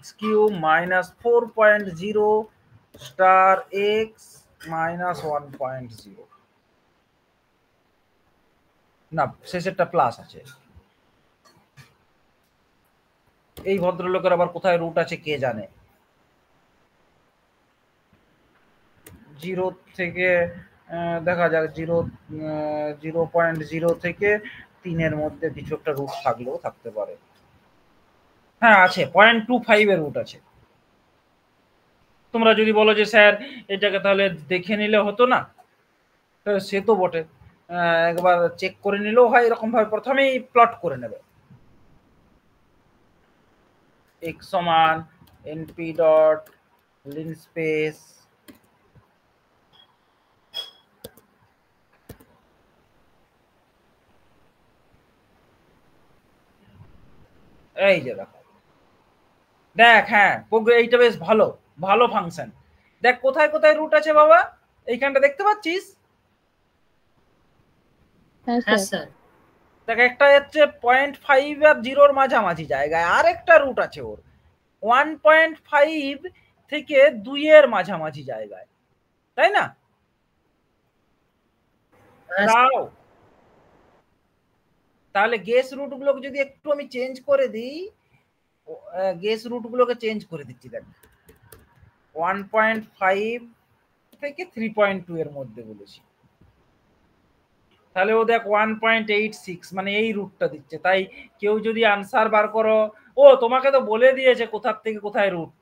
x cube minus four point zero star x minus one point zero না শেষেরটা প্লাস আছে এই ভদ্রলোকের আবার কোথায় রুট আছে কে জানে জিরো থেকে দেখা যাক জিরো জিরো পয়েন্ট জিরো থেকে তিনের মধ্যে কিছু একটা রুট থাকলেও থাকতে পারে হ্যাঁ আছে পয়েন্ট টু ফাইভের রুট আছে তোমরা যদি বলো যে স্যার এটাকে তাহলে দেখে নিলে হতো না সে তো বটে একবার চেক করে নিলেও হয় এরকমভাবে প্রথমেই প্লট করে নেবে এক্স সমান এনপি ডট লিন স্পেস এই যে দেখো দেখ হ্যাঁ এইটা বেশ ভালো ভালো ফাংশন দেখ কোথায় কোথায় রুট আছে বাবা এইখানটা দেখতে পাচ্ছিস হ্যাঁ, হ্যাঁ, দেখ একটা হচ্ছে পয়েন্ট ফাইভ আর জিরোর মাঝামাঝি জায়গায় আর একটা রুট আছে ওর ওয়ান পয়েন্ট ফাইভ থেকে দুইয়ের মাঝামাঝি জায়গায় তাই না হ্যাঁ, দাও তাহলে গেস রুটগুলোকে যদি একটু আমি চেঞ্জ করে দিই গেস রুটগুলোকে চেঞ্জ করে দিচ্ছি দেখ ওয়ান পয়েন্ট ফাইভ থেকে থ্রি পয়েন্ট টু এর মধ্যে বলেছি তাহলে ও দেখ ওয়ান পয়েন্ট এইট সিক্স মানে এই রুটটা দিচ্ছে তাই কেউ যদি আনসার বার করো ও তোমাকে তো বলে দিয়েছে কোথার থেকে কোথায় রুট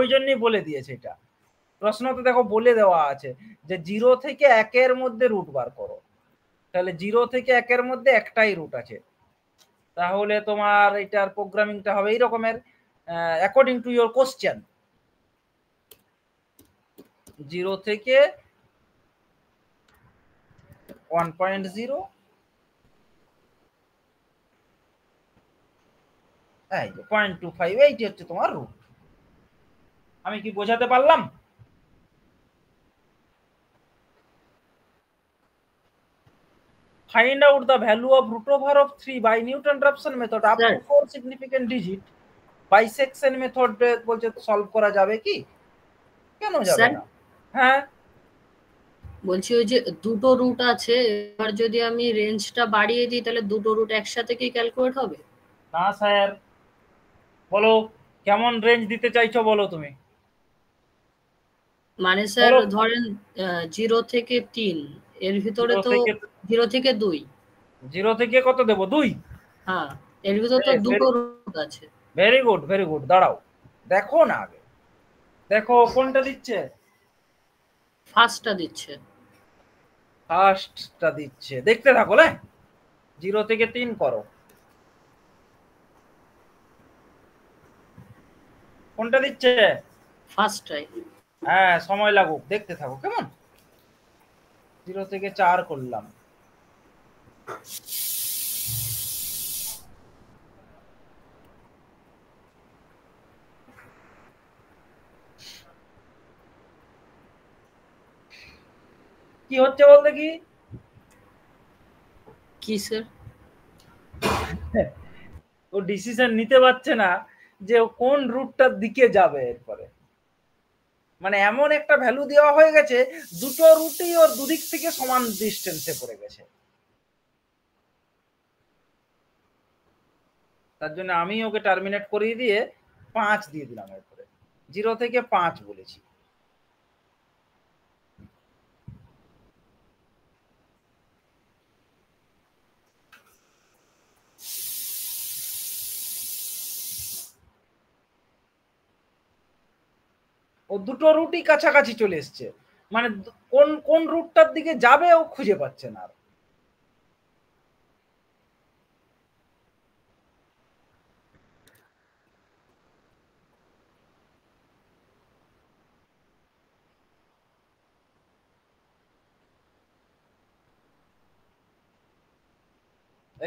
ওই জন্যই বলে দিয়েছে এটা প্রশ্ন তো দেখো বলে দেওয়া আছে যে জিরো থেকে একের মধ্যে রুট বার করো তাহলে জিরো থেকে একের মধ্যে একটাই রুট আছে তাহলে তোমার এটার প্রোগ্রামিংটা হবে এই রকমের according to your question zero থেকে one point zero point two five eighty হচ্ছে তোমার রুট আমি কি বোঝাতে পারলাম find out the value of root over of 3 by Newton-Raphson method up to four significant digit bisection method uh, বলছে solve করা যাবে কি কেন যাবে না হ্যাঁ বলছি ওই যে দুটো রুট আছে এবার যদি আমি রেঞ্জটা বাড়িয়ে দিই তাহলে দুটো রুট একসাথে কি ক্যালকুলেট হবে না স্যার বলো কেমন রেঞ্জ দিতে চাইছো বলো তুমি মানে স্যার ধরেন জিরো থেকে তিন এর ভিতরে তো জিরো থেকে দুই জিরো থেকে কত দেব দুই হ্যাঁ এর ভিতরে তো দুটো রুট আছে ভেরি গুড ভেরি গুড দাঁড়াও দেখো না আগে দেখো কোনটা দিচ্ছে ফার্স্টটা দিচ্ছে ফার্স্টটা দিচ্ছে দেখতে থাকো লে জিরো থেকে তিন করো কোনটা দিচ্ছে ফার্স্টটাই হ্যাঁ সময় লাগুক দেখতে থাকো কেমন জিরো থেকে চার করলাম কি হচ্ছে বলতে কি কি স্যার ও ডিসিশন নিতে পারছে না যে কোন রুটটার দিকে যাবে এরপরে মানে এমন একটা ভ্যালু দেওয়া হয়ে গেছে দুটো রুটেই ওর দুদিক থেকে সমান ডিস্টেন্সে পড়ে গেছে তার জন্য আমি ওকে টার্মিনেট করিয়ে দিয়ে পাঁচ দিয়ে দিলাম এরপরে জিরো থেকে পাঁচ বলেছি ও দুটো রুটই কাছাকাছি চলে এসছে মানে কোন কোন রুটটার দিকে যাবে ও খুঁজে পাচ্ছে না আর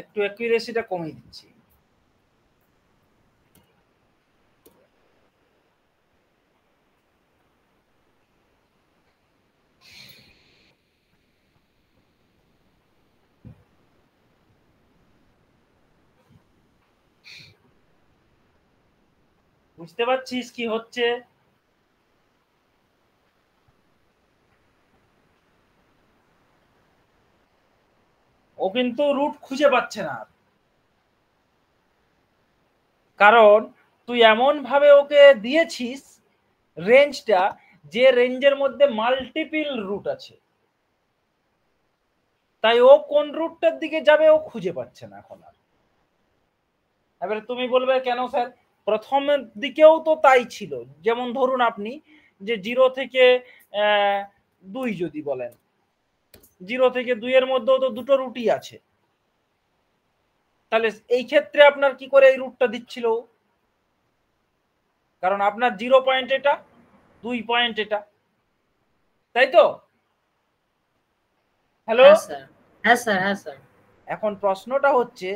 একটু অ্যাকুরেসিটা কমিয়ে দিচ্ছি বুঝতে পারছিস কি হচ্ছে কিন্তু রুট খুঁজে পাচ্ছে না কারণ তুই এমন ভাবে ওকে দিয়েছিস রেঞ্জটা যে রেঞ্জের মধ্যে মাল্টিপিল রুট আছে তাই ও কোন রুটটার দিকে যাবে ও খুঁজে পাচ্ছে না এখন আর এবারে তুমি বলবে কেন স্যার প্রথমের দিকেও তো তাই ছিল যেমন ধরুন আপনি যে জিরো থেকে দুই যদি বলেন জিরো থেকে এর মধ্যেও তো দুটো রুটি আছে তাহলে এই ক্ষেত্রে আপনার কি করে এই রুটটা দিচ্ছিল কারণ আপনার জিরো পয়েন্ট এটা দুই পয়েন্ট এটা তাই তো হ্যালো হ্যাঁ স্যার হ্যাঁ স্যার এখন প্রশ্নটা হচ্ছে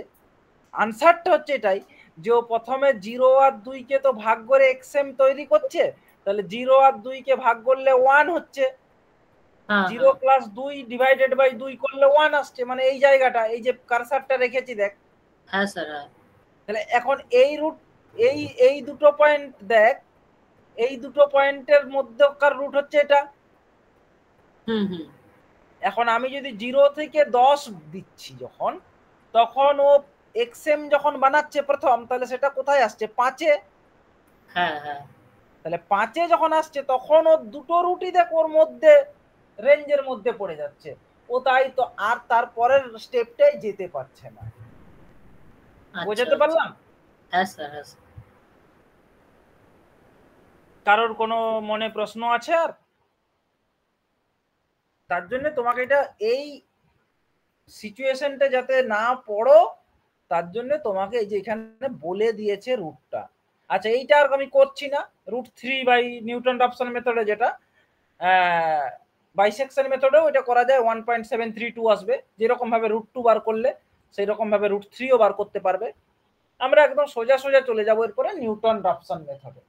আনসারটা হচ্ছে এটাই যে ও প্রথমে জিরো আর দুইকে তো ভাগ করে এক্সএম তৈরি করছে তাহলে জিরো আর দুইকে ভাগ করলে ওয়ান হচ্ছে জিরো হ্যাঁ, প্লাস হ্যাঁ। দুই ডিভাইডেড বাই দুই করলে ওয়ান আসছে মানে এই জায়গাটা এই যে কারসারটা রেখেছি দেখ হ্যাঁ স্যার তাহলে এখন এই রুট এই এই দুটো পয়েন্ট দেখ এই দুটো পয়েন্টের মধ্যকার রুট হচ্ছে এটা হুম হুম এখন আমি যদি জিরো থেকে দশ দিচ্ছি যখন তখন ও এক্সএম যখন বানাচ্ছে প্রথম তাহলে সেটা কোথায় আসছে পাঁচে হ্যাঁ হ্যাঁ তাহলে পাঁচে যখন আসছে তখন ও দুটো রুটি দেখ ওর মধ্যে রেঞ্জের মধ্যে পড়ে যাচ্ছে ও তাই তো আর তার পরের স্টেপটাই যেতে পারছে না আচ্ছা, বোঝাতে পারলাম আচ্ছা। হ্যাঁ, হ্যাঁ, কারোর কোনো মনে প্রশ্ন আছে আর তার জন্য তোমাকে এটা এই সিচুয়েশনটা যাতে না পড়ো তার জন্য তোমাকে এই যে এখানে বলে দিয়েছে রুটটা আচ্ছা এইটা আর আমি করছি না root three by Newton option মেথডে যেটা বাইসেকশন মেথডেও এটা করা যায় one point seven three two আসবে যেরকমভাবে রুট টু বার করলে সেই রকমভাবে রুট থ্রিও বার করতে পারবে আমরা একদম সোজা সোজা চলে যাবো এরপরে নিউটন রাফসান মেথডে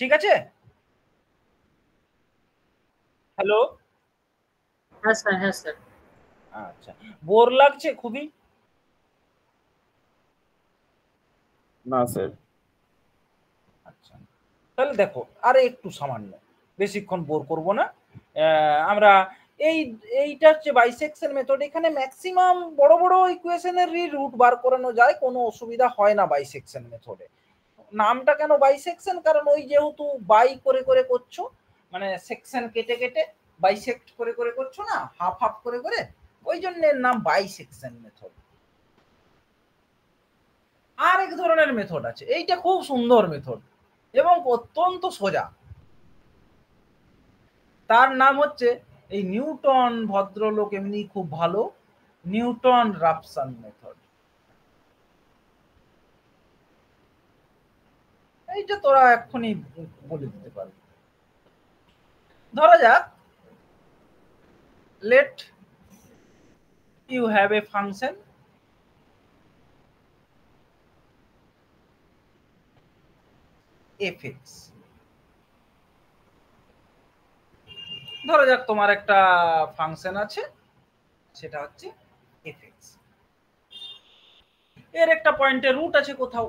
ঠিক আছে হ্যালো হ্যাঁ স্যার হ্যাঁ স্যার আচ্ছা বোর লাগছে খুবই না স্যার আচ্ছা তাহলে দেখো আর একটু সামান্য বেশিক্ষণ বোর করব না আমরা এই এইটা হচ্ছে বাইসেকশন মেথড এখানে ম্যাক্সিমাম বড় বড় ইকুয়েশনের রুট বার করানো যায় কোনো অসুবিধা হয় না বাইসেকশন মেথডে নামটা কেন বাইসেকশন কারণ ওই যেহেতু বাই করে করে করছো মানে সেকশন কেটে কেটে বাইসেক্ট করে করে করছো না হাফ হাফ করে করে ওই জন্য এর নাম বাইসেকশন মেথড আর এক ধরনের মেথড আছে এইটা খুব সুন্দর মেথড এবং অত্যন্ত সোজা তার নাম হচ্ছে এই নিউটন ভদ্রলোক এমনি খুব ভালো নিউটন রাপসান মেথড এইটা তোরা এক্ষুনি বলে দিতে পারবি ধরা যাক let you have a function fx ধরা যাক তোমার একটা ফাংশন আছে সেটা হচ্ছে fx এর একটা পয়েন্টে রুট আছে কোথাও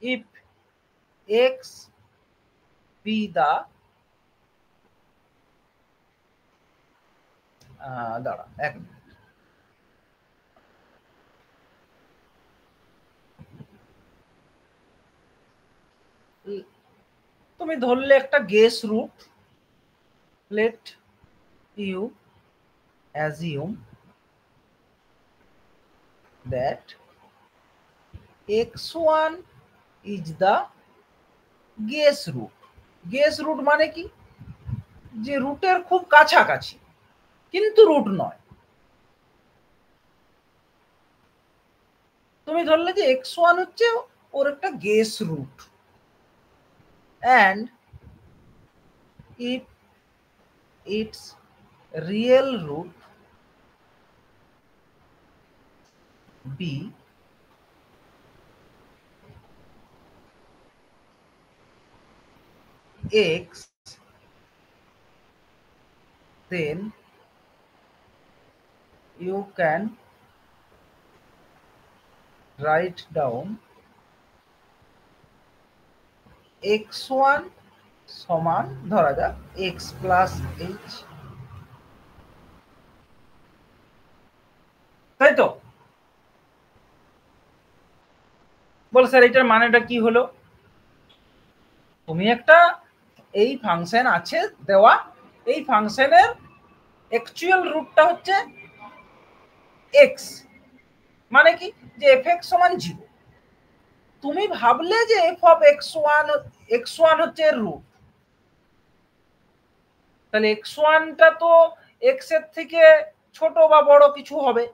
if x be the দাঁড়া এক তুমি ধরলে একটা guess root let you assume that x one is the guess root guess root মানে কি যে রুটের খুব কাছাকাছি কিন্তু রুট নয় তুমি ধরলে যে এক্স ওয়ান হচ্ছে ওর একটা guess root and if it's real root b x then you can write down 101 समान ধরা যাক x + h তাই তো বল স্যার এটার মানটা কি হলো আমি একটা এই ফাংশন আছে দেওয়া এই ফাংশনের অ্যাকচুয়াল রুটটা হচ্ছে এক্স মানে কি যে এফ এক্স সমান জিরো তুমি ভাবলে যে F of x one x one হচ্ছে রুট তাহলে এক্স ওয়ানটা তো এক্স এর থেকে ছোট বা বড় কিছু হবে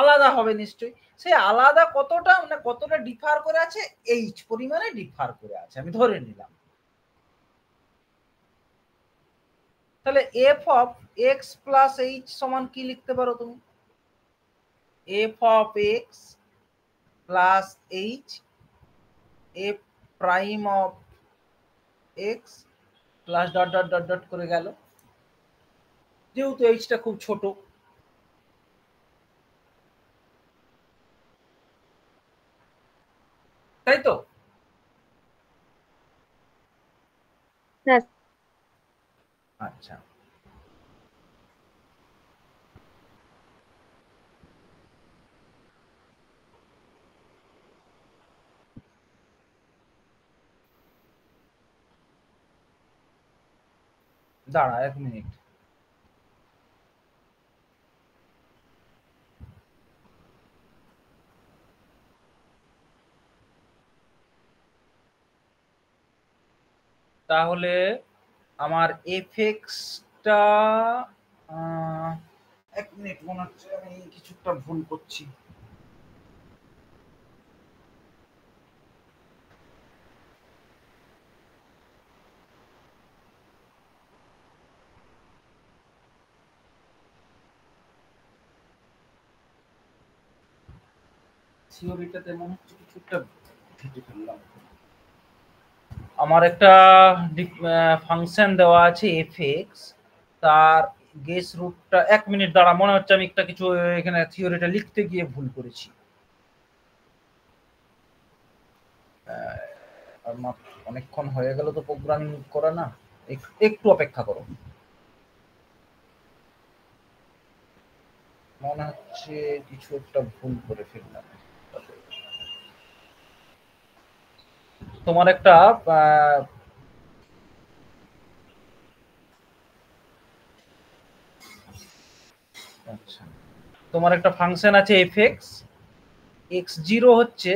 আলাদা হবে নিশ্চয়ই সে আলাদা কতটা মানে কতটা ডিফার করে আছে এইচ পরিমাণে ডিফার করে আছে আমি ধরে নিলাম তাহলে F of x plus h সমান কি লিখতে পারো তুমি f of x plus h f prime of x plus dot dot dot dot করে গেল যেহেতু এইচটা খুব ছোট তাই তো হ্যাঁ আচ্ছা দাঁড়া এক মিনিট তাহলে আমার এফেক্সটা এক মিনিট মনে হচ্ছে আমি কিছুটা ভুল করছি থিওরিটাতে মনে হচ্ছে কিছুটা ভেজে ফেললাম আমার একটা ফাংশন দেওয়া আছে এফ এক্স তার গেস রুটটা এক মিনিট দাঁড়া মনে হচ্ছে আমি একটা কিছু এখানে থিওরিটা লিখতে গিয়ে ভুল করেছি অনেকক্ষণ হয়ে গেল তো প্রোগ্রামিং করা না একটু অপেক্ষা করো মনে হচ্ছে কিছু একটা ভুল করে ফেললাম তোমার একটা আচ্ছা। তোমার একটা ফাংশন আছে এফ এক্স এক্স জিরো হচ্ছে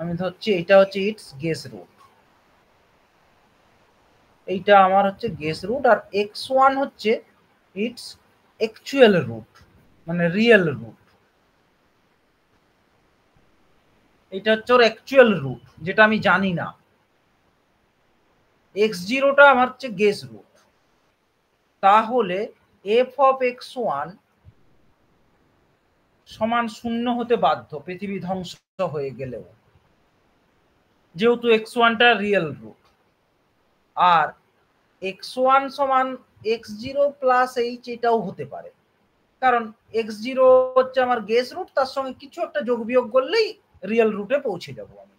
আমি ধরছি এটা হচ্ছে ইটস গেস রুট এইটা আমার হচ্ছে গেস রুট আর এক্স ওয়ান হচ্ছে ইটস অ্যাকচুয়াল রুট মানে রিয়েল রুট এটা হচ্ছে ওর অ্যাকচুয়াল রুট যেটা আমি জানি না এক্স জিরোটা আমার হচ্ছে গেস রুট তাহলে এফ অফ এক্স ওয়ান সমান শূন্য হতে বাধ্য পৃথিবী ধ্বংস হয়ে গেলেও যেহেতু এক্স ওয়ানটা রিয়েল রুট আর এক্স ওয়ান সমান এক্স জিরো প্লাস এইচ এটাও হতে পারে কারণ এক্স জিরো হচ্ছে আমার গেস রুট তার সঙ্গে কিছু একটা যোগ বিয়োগ করলেই রিয়েল রুটে পৌঁছে যাব আমি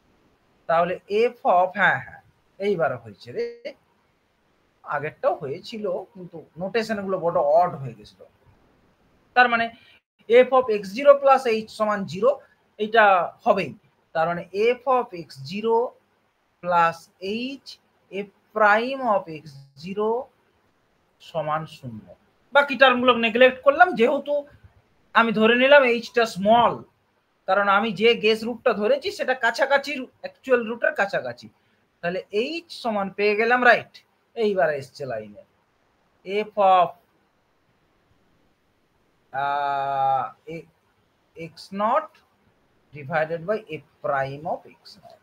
তাহলে এফ অফ হ্যাঁ হ্যাঁ এইবার হয়েছে রে আগেরটাও হয়েছিল কিন্তু গুলো বড় অড হয়ে গেছিল তার মানে F of x zero plus h সমান জিরো এইটা হবেই তার মানে F of x zero plus h f prime of x zero সমান শূন্য বাকি টার্মগুলো নেগলেক্ট করলাম যেহেতু আমি ধরে নিলাম এইচটা স্মল কারণ আমি যে গেস রুটটা ধরেছি সেটা কাছাকাছি অ্যাকচুয়াল রুটের কাছাকাছি তাহলে এইচ সমান পেয়ে গেলাম রাইট এইবার এসছে লাইনে f of x not divided by f prime of x not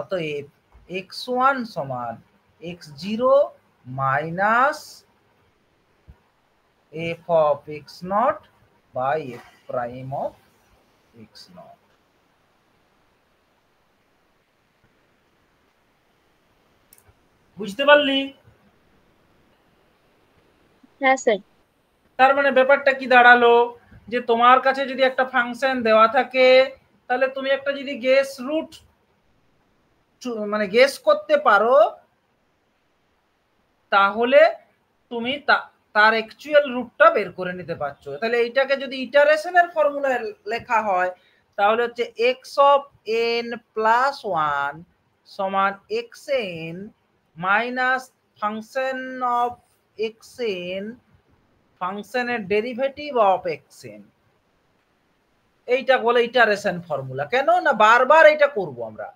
অতএব এক্স ওয়ান সমান x zero minus f of x not by f prime of x now. বুঝতে পারলি হ্যাঁ, তার মানে ব্যাপারটা কি দাঁড়ালো যে তোমার কাছে যদি একটা ফাংশন দেওয়া থাকে তাহলে তুমি একটা যদি গেস রুট মানে গেস করতে পারো তাহলে তুমি তা তার অ্যাকচুয়াল রুটটা বের করে নিতে পারছো তাহলে এইটাকে যদি ইটারেশনের ফর্মুলায় লেখা হয় তাহলে হচ্ছে x of n plus one সমান x n minus function of x n ফাংশনের ডেরিভেটিভ অফ এক্স এন এইটা বলে ইটারেশন ফর্মুলা কেন না বারবার এটা করব আমরা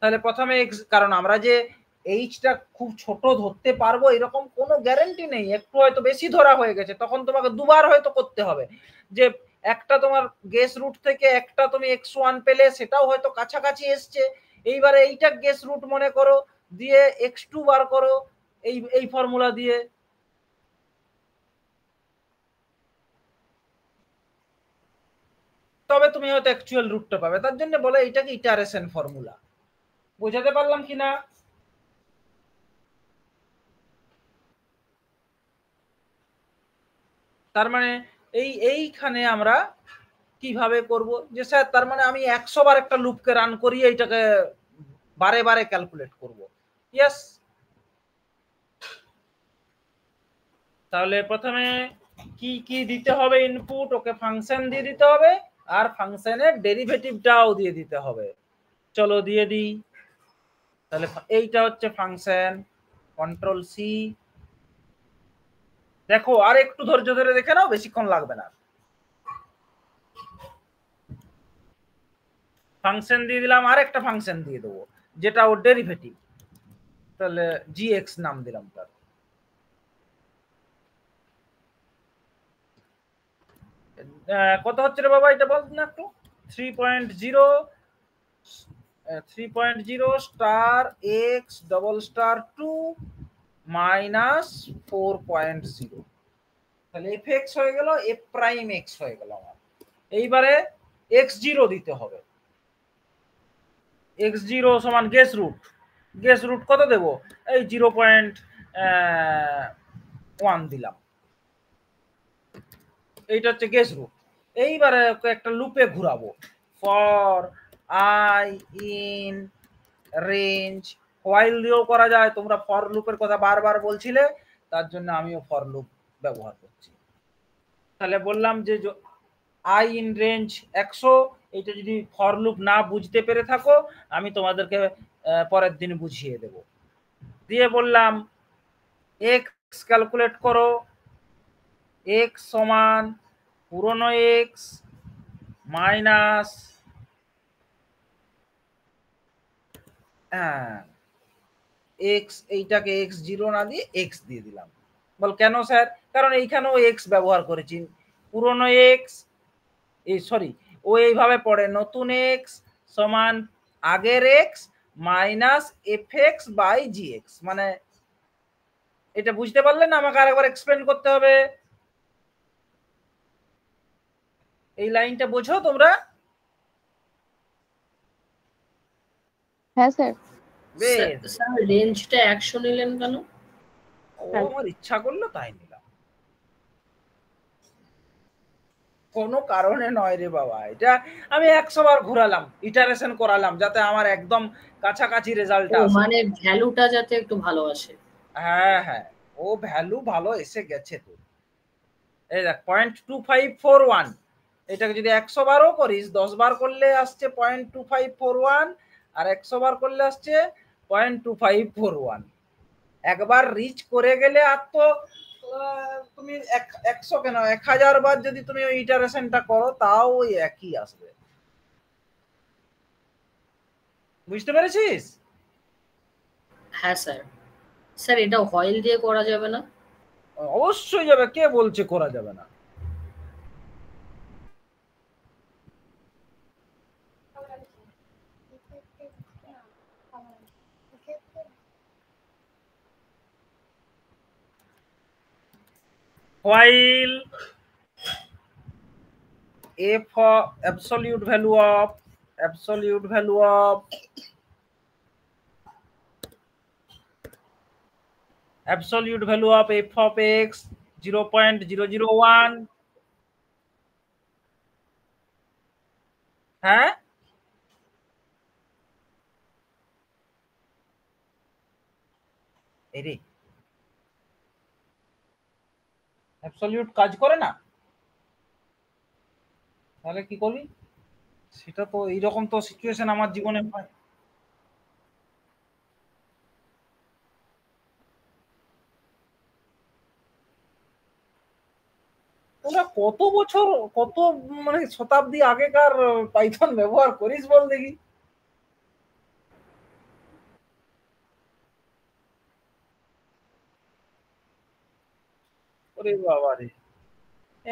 তাহলে প্রথমে এক্স কারণ আমরা যে এইচটা খুব ছোট ধরতে পারবো এরকম কোনো গ্যারেন্টি নেই একটু হয়তো বেশি ধরা হয়ে গেছে তখন তোমাকে দুবার হয়তো করতে হবে যে একটা তোমার গেস রুট থেকে একটা তুমি এক্স ওয়ান পেলে সেটাও হয়তো কাছাকাছি এসছে এইবারে এইটা গেস রুট মনে করো দিয়ে এক্স টু বার করো এই এই ফর্মুলা দিয়ে তবে তুমি হয়তো অ্যাকচুয়াল রুটটা পাবে তার জন্য বলে কি ইটারেশন ফর্মুলা বোঝাতে পারলাম কিনা তার মানে এই এইখানে আমরা কিভাবে করব যে স্যার তার মানে আমি একশো বার একটা লুপকে রান করি এইটাকে বারে বারে ক্যালকুলেট করব ইয়াস তাহলে প্রথমে কি কি দিতে হবে ইনপুট ওকে ফাংশন দিয়ে দিতে হবে আর ফাংশনের ডেরিভেটিভটাও দিয়ে দিতে হবে চলো দিয়ে দিই তাহলে এইটা হচ্ছে ফাংশন কন্ট্রোল সি দেখো আর একটু ধৈর্য ধরে দেখে নাও বেশিক্ষণ লাগবে না ফাংশন দিয়ে দিলাম আর একটা ফাংশন দিয়ে দেবো যেটা ওর ডেরিভেটিভ তাহলে জি এক্স নাম দিলাম তার কত হচ্ছে রে বাবা এটা বল না একটু three point zero three point zero star x double star two minus four point zero তাহলে এফ এক্স হয়ে গেল এফ প্রাইম এক্স হয়ে গেল আমার এইবারে এক্স জিরো দিতে হবে এক্স জিরো সমান গেস রুট গেস রুট কত দেব এই জিরো পয়েন্ট ওয়ান দিলাম এইটা হচ্ছে গেস রুট এইবারে একটা লুপে ঘুরাবো for i in range while দিয়েও করা যায় তোমরা ফর লুপের কথা বারবার বলছিলে তার জন্য আমিও ফর লুপ ব্যবহার করছি তাহলে বললাম যে আই ইন রেঞ্জ একশো এটা যদি ফর লুপ না বুঝতে পেরে থাকো আমি তোমাদেরকে পরের দিন বুঝিয়ে দেব দিয়ে বললাম এক্স ক্যালকুলেট করো এক্স সমান পুরনো এক্স মাইনাস হ্যাঁ এক্স এইটাকে এক্স জিরো না দিয়ে এক্স দিয়ে দিলাম বল কেন স্যার কারণ এইখানেও এক্স ব্যবহার করেছি পুরনো এক্স এই সরি ও এইভাবে পড়ে নতুন এক্স সমান আগের x minus f x by g x মানে এটা বুঝতে পারলেন আমাকে আরেকবার এক্সপ্লেন করতে হবে এই লাইনটা বোঝো তোমরা হ্যাঁ স্যার কোনো কারণে নয় রে বাবা এটা আমি একশো বার ঘোরালাম ইটারেশন করালাম কাছাকাছি রেজাল্ট মানে ভ্যালুটা যাতে একটু ভালো আসে হ্যাঁ হ্যাঁ ও ভ্যালু ভালো এসে গেছে তো এই দেখ point two five four one এটাকে যদি একশো বারও করিস দশ বার করলে আসছে point two five four one আর একশো বার করলে আসছে point two five four one একবার রিচ করে গেলে আর তো তুমি একশো কেন এক হাজার বার যদি তুমি ওই ইটারেশনটা করো তাও ওই একই আসবে বুঝতে পেরেছিস হ্যাঁ স্যার স্যার এটা অয়েল দিয়ে করা যাবে না অবশ্যই যাবে কে বলছে করা যাবে না while a for absolute value of absolute value of absolute value of f of x 0.001 है अरे অ্যাবসলিউট কাজ করে না তাহলে কি করবি সেটা তো এইরকম তো সিচুয়েশন আমার জীবনে হয় তোরা কত বছর কত মানে শতাব্দী আগেকার পাইথন ব্যবহার করিস বল দেখি ওরে বাবারে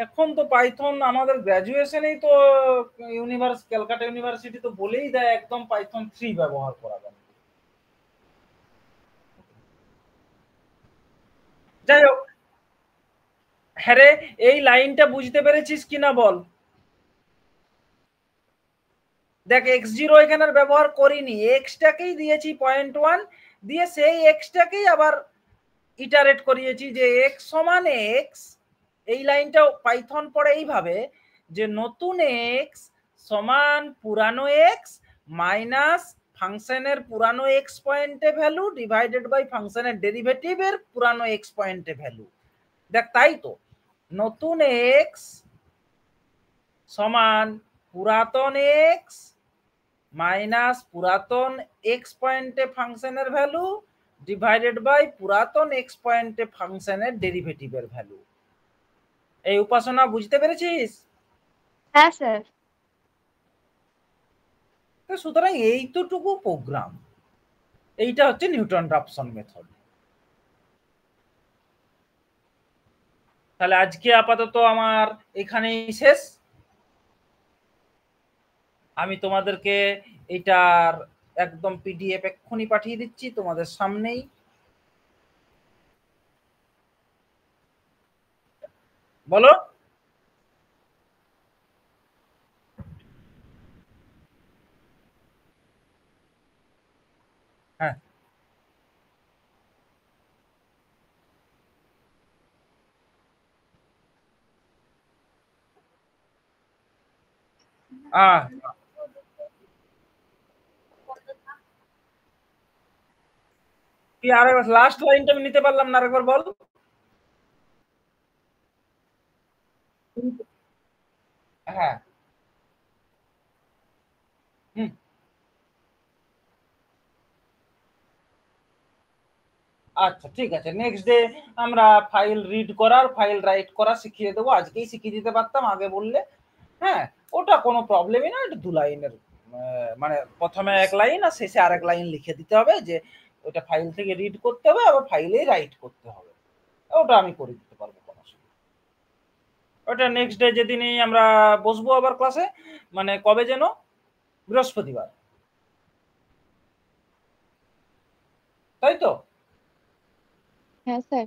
এখন তো পাইথন আমাদের গ্রাজুয়েশনেই তো ইউনিভার্স ক্যালকাটা ইউনিভার্সিটি তো বলেই দেয় একদম পাইথন থ্রি ব্যবহার করা যাবে যাই হোক হ্যাঁ রে এই লাইনটা বুঝতে পেরেছিস কিনা বল দেখ এক্স জিরো এখানে ব্যবহার করিনি এক্সটাকেই দিয়েছি পয়েন্ট ওয়ান দিয়ে সেই এক্সটাকেই আবার ইটারেট করিয়েছি যে এক্স সমান এক্স এই লাইনটা পাইথন পড়ে এইভাবে যে নতুন এক্স সমান পুরানো এক্স মাইনাস ফাংশনের পুরানো এক্স পয়েন্টে ভ্যালু ডিভাইডেড বাই ফাংশনের ডেরিভেটিভের পুরানো এক্স পয়েন্টে ভ্যালু দেখ তাই তো নতুন এক্স সমান পুরাতন এক্স মাইনাস পুরাতন এক্স পয়েন্টে ফাংশনের ভ্যালু ডিভাইডেড বাই পুরাতন এক্স পয়েন্টে ফাংশনের ডেরিভেটিভের ভ্যালু এই উপাসনা বুঝতে পেরেছিস হ্যাঁ স্যার তো সুতরাং এইটুকু প্রোগ্রাম এইটা হচ্ছে নিউটন রাপসন মেথড তাহলে আজকে আপাতত আমার এখানেই শেষ আমি তোমাদেরকে এটার একদম পিডিএফ এক্ষুনি পাঠিয়ে দিচ্ছি তোমাদের সামনেই বলো হ্যাঁ আহ লাস্ট লাইনটা নিতে পারলাম না বল হ্যাঁ। আচ্ছা ঠিক আছে নেক্সট ডে আমরা ফাইল রিড করার ফাইল রাইট করা শিখিয়ে দেবো আজকেই শিখিয়ে দিতে পারতাম আগে বললে হ্যাঁ ওটা কোনো প্রবলেমই না দু লাইনের মানে প্রথমে এক লাইন আর শেষে আরেক লাইন লিখে দিতে হবে যে ওটা ফাইল থেকে রিড করতে হবে আবার ফাইলে রাইট করতে হবে ওটা আমি করে দিতে পারবো কোনো ওটা নেক্সট ডে যেদিনই আমরা বসবো আবার ক্লাসে মানে কবে যেন বৃহস্পতিবার তাই তো হ্যাঁ স্যার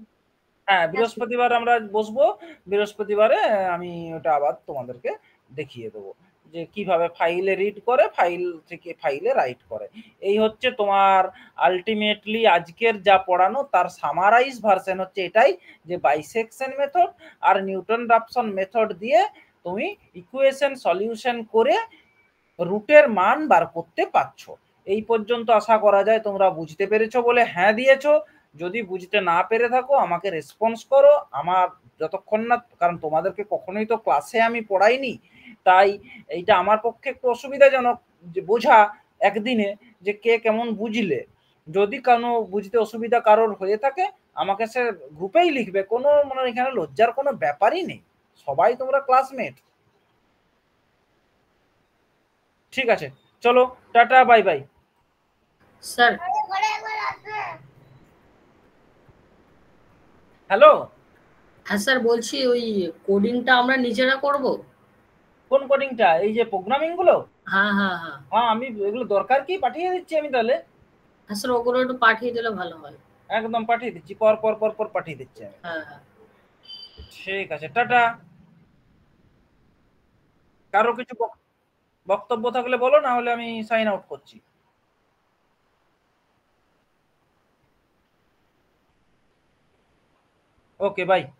হ্যাঁ বৃহস্পতিবার আমরা বসবো বৃহস্পতিবারে আমি ওটা আবার তোমাদেরকে দেখিয়ে দেবো যে কিভাবে ফাইলে রিড করে ফাইল থেকে ফাইলে রাইট করে এই হচ্ছে তোমার আলটিমেটলি আজকের যা পড়ানো তার সামারাইজ ভার্সন হচ্ছে এটাই যে বাইসেকশন মেথড আর নিউটন রাপসন মেথড দিয়ে তুমি ইকুয়েশন সলিউশন করে রুটের মান বার করতে পারছো এই পর্যন্ত আশা করা যায় তোমরা বুঝতে পেরেছো বলে হ্যাঁ দিয়েছো যদি বুঝতে না পেরে থাকো আমাকে রেসপন্স করো আমার যতক্ষণ না কারণ তোমাদেরকে কখনোই তো ক্লাসে আমি পড়াইনি তাই এইটা আমার পক্ষে একটু অসুবিধাজনক যে বোঝা একদিনে যে কে কেমন বুঝলে যদি কোনো বুঝতে অসুবিধা কারোর হয়ে থাকে আমাকে সে গ্রুপেই লিখবে কোনো মানে এখানে লজ্জার কোনো ব্যাপারই নেই সবাই তোমরা ক্লাসমেট ঠিক আছে চলো tata bye bye sir hello হ্যাঁ স্যার বলছি ওই কোডিংটা আমরা নিজেরা করবো কোন কোডিংটা এই যে প্রোগ্রামিং গুলো হ্যাঁ হ্যাঁ হ্যাঁ হ্যাঁ আমি এগুলো দরকার কি পাঠিয়ে দিচ্ছি আমি তাহলে আসলে হ্যাঁ, ওগুলো একটু পাঠিয়ে দিলে ভালো হয় একদম পাঠিয়ে দিচ্ছি পর পর পর পর পাঠিয়ে দিচ্ছি হ্যাঁ, হ্যাঁ ঠিক আছে টাটা কারো কিছু বক্তব্য থাকলে বলো না হলে আমি সাইন আউট করছি ওকে বাই